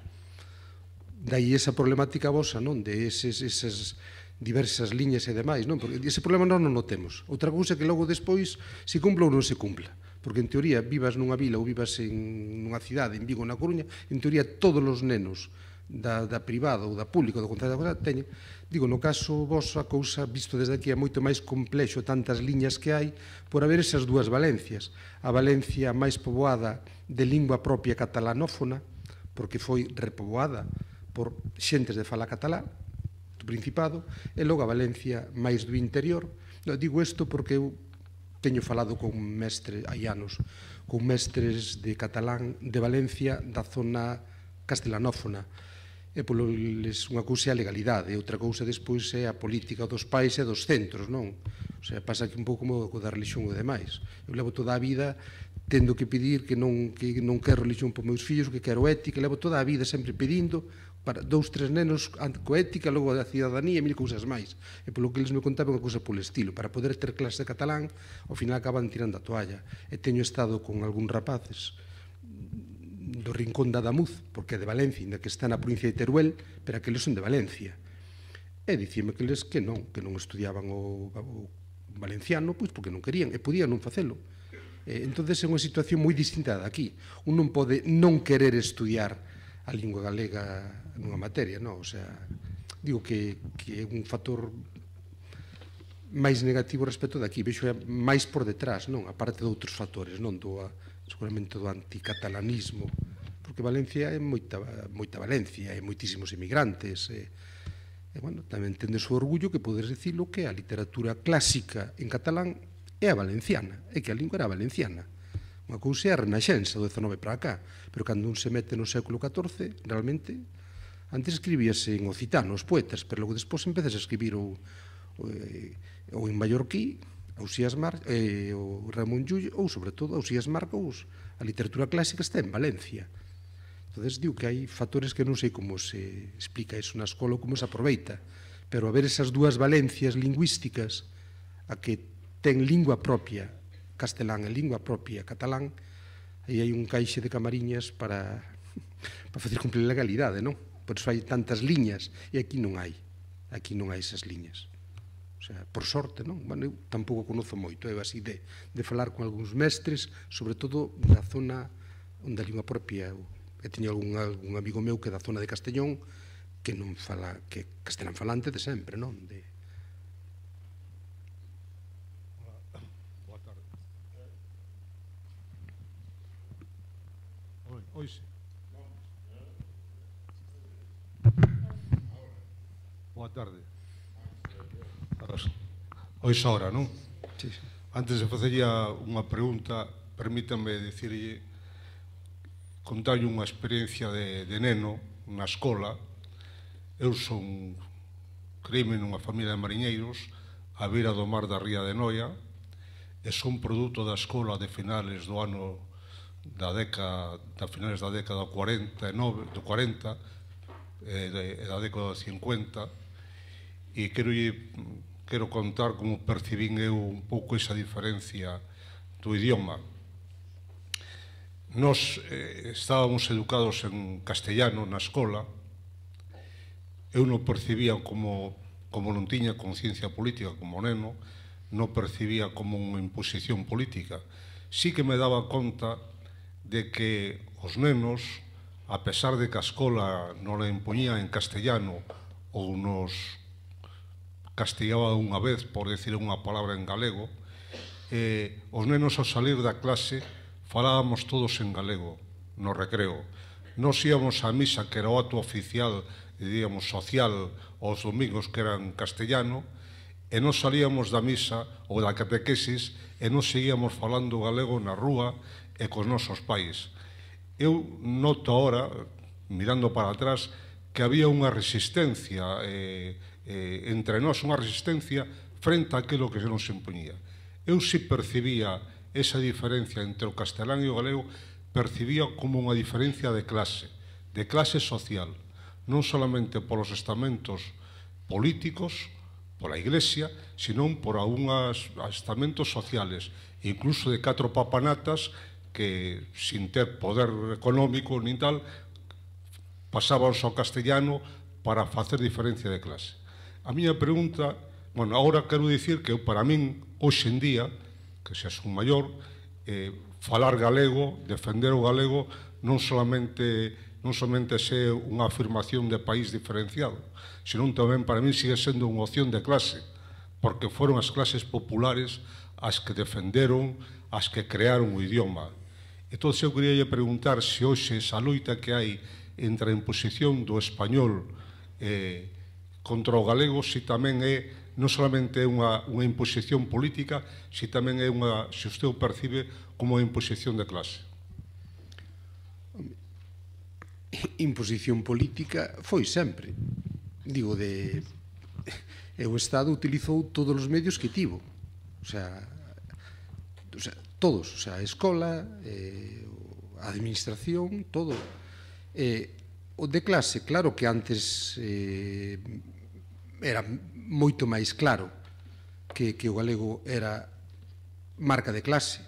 Daí esa problemática vosa, non? De eses, esas diversas liñas e demais, non? Porque ese problema non o notemos. Outra cousa que logo despois se cumpla ou non se cumpla. Porque en teoría vivas nunha vila ou vivas en nunha cidade, en Vigo, na Coruña, en teoría todos os nenos da, da privada ou da pública ou do Concello da Costa teñen. Digo, no caso vos a cousa visto desde aquí é moito máis complexo tantas liñas que hai por haber esas dúas Valencias. A Valencia máis poboada de lingua propia catalanófona, porque foi repoboada por xentes de fala catalá, do Principado, e logo a Valencia máis do interior. No, digo isto porque eu teño falado con mestre hai anos, con mestres de catalán de Valencia da zona castelanófona, e polo les unha cousa é a legalidade, e outra cousa despois é a política dos pais e dos centros, non? O sea, pasa que un pouco como co da religión e demais. Eu levo toda a vida tendo que pedir que non, que non quero religión para meus fillos, que quero ética, levo toda a vida sempre pedindo para dous, tres nenos co ética, logo da cidadanía e mil cousas máis. E polo que eles me contaban unha cousa polo estilo. Para poder ter clase de catalán, ao final acaban tirando a toalla. E teño estado con algún rapaces do Rincón da Damuz, porque é de Valencia, inda que está na provincia de Teruel, pero aqueles son de Valencia. E dicime que les que non, que non estudiaban o, o valenciano, pois porque non querían, e podían non facelo. Eh, entonces é unha situación moi distinta da aquí. Un non pode non querer estudiar a lingua galega nunha materia, non? O sea, digo que, que é un factor máis negativo respecto daqui, vexo máis por detrás, non? A parte de outros factores, non? Do, a, seguramente do anticatalanismo, porque Valencia é moita, moita Valencia, e moitísimos emigrantes, e, e bueno, tamén tende o seu orgullo que podes dicilo que a literatura clásica en catalán é a valenciana, é que a lingua era valenciana. Unha cousa é a renaxenza do 19 para acá, pero cando un se mete no século XIV, realmente, antes escribíase en ocitano, os poetas, pero logo despois empezas a escribir o, o, eh, o en mallorquí, Ausías Mar e eh, o Ramón Llull ou sobre todo Ausías Marcos a literatura clásica está en Valencia entonces digo que hai factores que non sei como se explica iso na escola ou como se aproveita pero haber esas dúas valencias lingüísticas a que ten lingua propia castelán e lingua propia catalán aí hai un caixe de camariñas para <laughs> para facer cumplir a legalidade non? por iso hai tantas liñas e aquí non hai aquí non hai esas liñas O sea, por sorte, non? Bueno, eu tampouco conozo moito, eu así de, de falar con algúns mestres, sobre todo na zona onde a lingua propia. Eu, e teño algún, algún amigo meu que da zona de Castellón que non fala, que castelán falante de sempre, non? De, Oixe. Boa tarde horas. Ois hora, non? Sí, sí. Antes de facería unha pregunta, permítanme dicirlle contalle unha experiencia de, de neno na escola. Eu son creíme nunha familia de mariñeiros a beira do mar da Ría de Noia e son produto da escola de finales do ano da década da finales da década 49 do 40 eh, e da década 50 e quero quero contar como percibín eu un pouco esa diferencia do idioma. Nos eh, estábamos educados en castellano na escola, eu non percibía como, como non tiña conciencia política como neno, non percibía como unha imposición política. Sí que me daba conta de que os nenos, a pesar de que a escola non la impoñía en castellano ou nos castigaba unha vez, por decir unha palabra en galego, eh, os nenos ao salir da clase falábamos todos en galego, no recreo. Nos íamos á misa, que era o ato oficial, diríamos social, aos domingos, que eran castellano, e non salíamos da misa ou da catequesis e non seguíamos falando galego na rúa e cos nosos pais. Eu noto ahora, mirando para atrás, que había unha resistencia eh, eh, entre nós, unha resistencia frente a aquilo que se nos imponía. Eu si percibía esa diferencia entre o castelán e o galego, percibía como unha diferencia de clase, de clase social, non solamente polos estamentos políticos, pola Iglesia, senón por algúns estamentos sociales, incluso de catro papanatas que, sin ter poder económico nin tal, pasábanse ao castellano para facer diferencia de clase. A miña pregunta, bueno, agora quero dicir que eu para min, hoxe en día, que xa son maior, eh, falar galego, defender o galego, non solamente non somente xe unha afirmación de país diferenciado, senón tamén para min sigue sendo unha opción de clase, porque foron as clases populares as que defenderon, as que crearon o idioma. Entón, eu queria preguntar se hoxe esa loita que hai entre a imposición do español eh, contra o galego se tamén é non solamente é unha, unha imposición política, se tamén é unha, se usted o percibe, como unha imposición de clase. Imposición política foi sempre. Digo, de... E o Estado utilizou todos os medios que tivo. O sea, o sea todos. O sea, a escola, eh, a administración, todo. Eh, o de clase, claro que antes eh, era moito máis claro que, que o galego era marca de clase.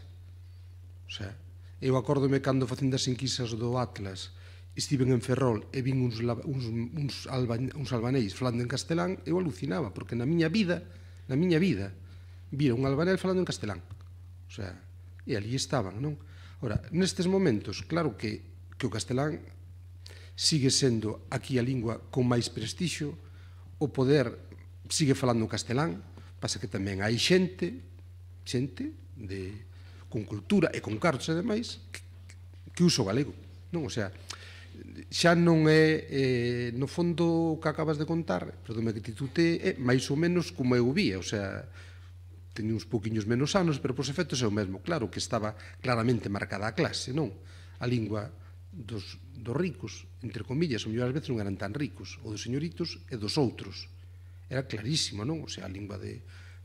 O sea, eu acórdome cando facendo as enquisas do Atlas estiven en Ferrol e vin uns, uns, uns, alba, uns albanéis falando en castelán, eu alucinaba, porque na miña vida, na miña vida, vira un albanel falando en castelán. O sea, e ali estaban, non? Ora, nestes momentos, claro que, que o castelán sigue sendo aquí a lingua con máis prestixio, o poder sigue falando castelán, pasa que tamén hai xente, xente de, con cultura e con cartos e demais, que, que uso galego. Non? O sea, xa non é, eh, no fondo o que acabas de contar, pero que titute é máis ou menos como eu vía, o sea, teño uns poquinhos menos anos, pero pos efectos é o mesmo. Claro que estaba claramente marcada a clase, non? A lingua dos, dos ricos, entre comillas, ou mellor veces non eran tan ricos, ou dos señoritos e dos outros. Era clarísimo, non? O sea, a lingua de,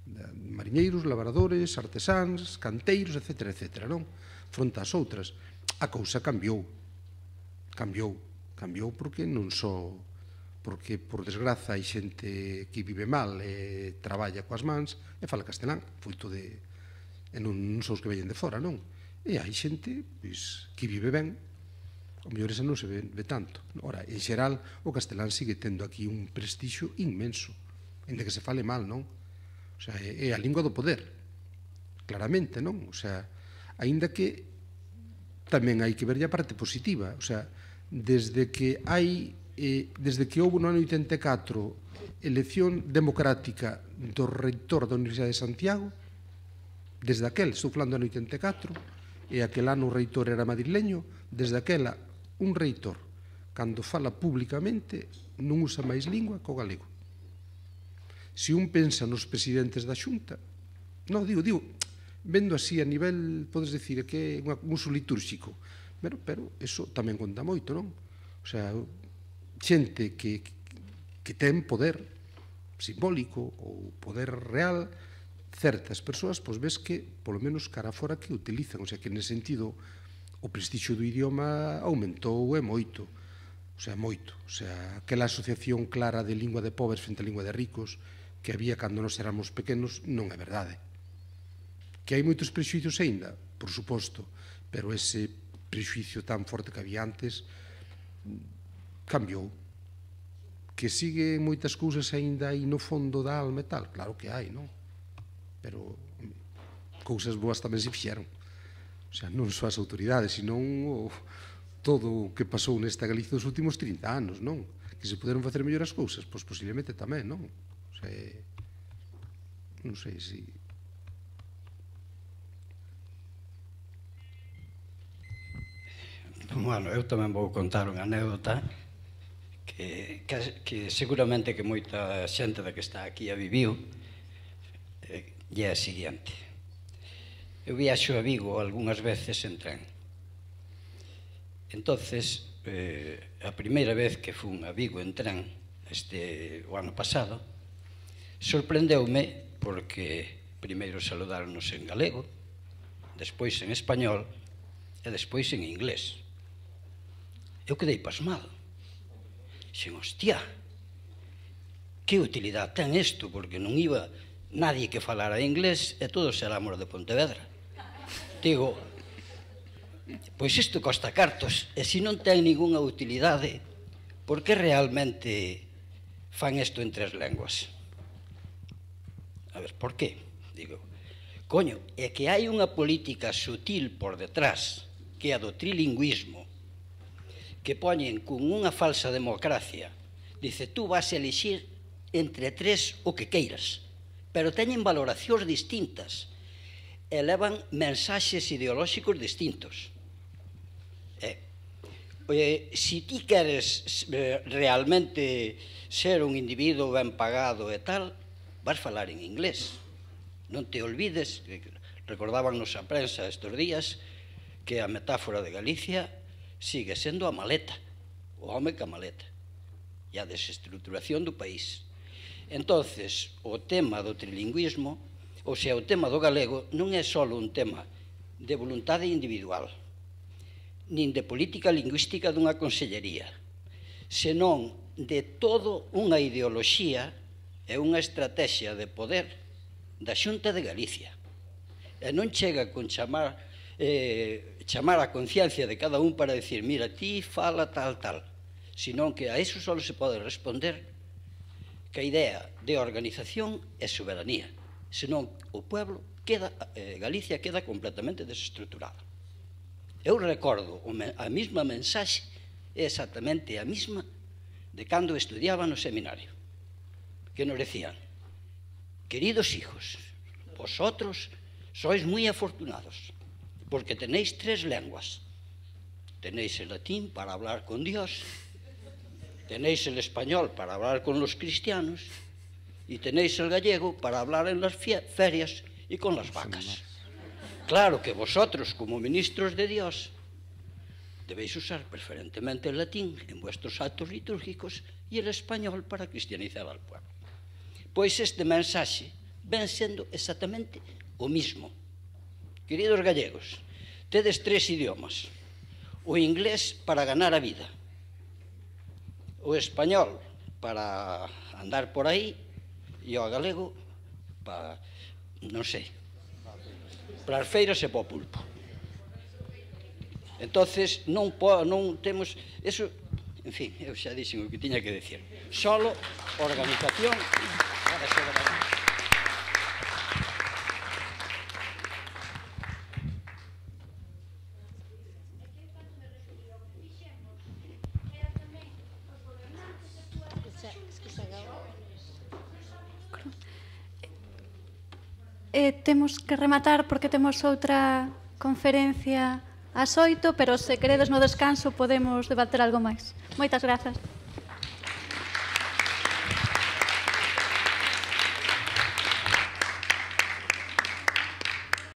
de mariñeiros, labradores, artesáns, canteiros, etc, etc, non? Fronte ás outras. A cousa cambiou. Cambiou. Cambiou porque non só porque por desgraza hai xente que vive mal e traballa coas mans e fala castelán, todo de e non, non só os que veñen de fora, non? E hai xente pois, que vive ben o mellor ese non se ve, ve tanto. Ora, en xeral, o castelán sigue tendo aquí un prestixio inmenso, de que se fale mal, non? O sea, é a lingua do poder, claramente, non? O sea, aínda que tamén hai que verlle a parte positiva, o sea, desde que hai eh, desde que houve no ano 84 elección democrática do reitor da Universidade de Santiago, desde aquel, estou falando do ano 84, e aquel ano o reitor era madrileño, desde aquela un reitor, cando fala públicamente, non usa máis lingua co galego. Se un pensa nos presidentes da xunta, non, digo, digo, vendo así a nivel, podes dicir, que é un uso litúrxico, pero, pero eso tamén conta moito, non? O sea, xente que, que ten poder simbólico ou poder real, certas persoas, pois ves que, polo menos cara fora, que utilizan, o sea, que nese sentido o prestixio do idioma aumentou é moito. O sea, moito. O sea, aquela asociación clara de lingua de pobres frente a lingua de ricos que había cando nos éramos pequenos non é verdade. Que hai moitos prexuicios aínda, por suposto, pero ese prexuicio tan forte que había antes cambiou. Que sigue moitas cousas aínda aí no fondo da alma e tal, claro que hai, non? Pero cousas boas tamén se fixeron. O sea, non só as autoridades, senón o, todo o que pasou nesta Galiza dos últimos 30 anos, non? Que se poderon facer mellor as cousas, pois posiblemente tamén, non? O sea, non sei se... Si... Bueno, eu tamén vou contar unha anécdota que, que, que seguramente que moita xente da que está aquí a viviu eh, e é a seguinte. Eu viaxo a Vigo algunhas veces en tren. Entonces, eh, a primeira vez que fun a Vigo en tren, este o ano pasado, sorprendeume porque primeiro saludarnos en galego, despois en español e despois en inglés. Eu quedei pasmado. Xen, hostia, que utilidade ten isto, porque non iba nadie que falara inglés e todos éramos de Pontevedra digo, pois isto costa cartos, e se non ten ningunha utilidade, por que realmente fan isto en tres lenguas? A ver, por que? Digo, coño, é que hai unha política sutil por detrás, que é a do trilingüismo, que poñen con unha falsa democracia, dice, tú vas a elixir entre tres o que queiras, pero teñen valoracións distintas, elevan mensaxes ideolóxicos distintos. Eh, eh, si ti queres eh, realmente ser un individuo ben pagado e tal, vas falar en inglés. Non te olvides, que recordábanos a prensa estes días, que a metáfora de Galicia sigue sendo a maleta, o home que a maleta, e a desestruturación do país. Entonces, o tema do trilingüismo O sea, o tema do galego non é só un tema de voluntade individual, nin de política lingüística dunha consellería, senón de todo unha ideoloxía e unha estrategia de poder da Xunta de Galicia. E non chega con chamar eh, chamar a conciencia de cada un para decir, mira, ti fala tal, tal, senón que a eso só se pode responder que a idea de organización é soberanía senón o pueblo queda, eh, Galicia queda completamente desestruturada. Eu recordo a mesma mensaxe é exactamente a mesma de cando estudiaba no seminario, que nos decían, queridos hijos, vosotros sois moi afortunados, porque tenéis tres lenguas. Tenéis el latín para hablar con Dios, tenéis el español para hablar con los cristianos, y tenéis el gallego para hablar en las ferias y con las vacas. Claro que vosotros, como ministros de Dios, debéis usar preferentemente el latín en vuestros actos litúrgicos y el español para cristianizar al pueblo. Pois este mensaxe ven sendo exactamente o mismo. Queridos gallegos, tedes tres idiomas. O inglés para ganar a vida. O español para andar por aí e ao galego pa, non sei, para as feiras e para o pulpo. Entonces non po, non temos eso, en fin, eu xa dixen o que tiña que decir. Solo organización para ser organización. eh, temos que rematar porque temos outra conferencia ás xoito, pero se queredes no descanso podemos debater algo máis. Moitas grazas.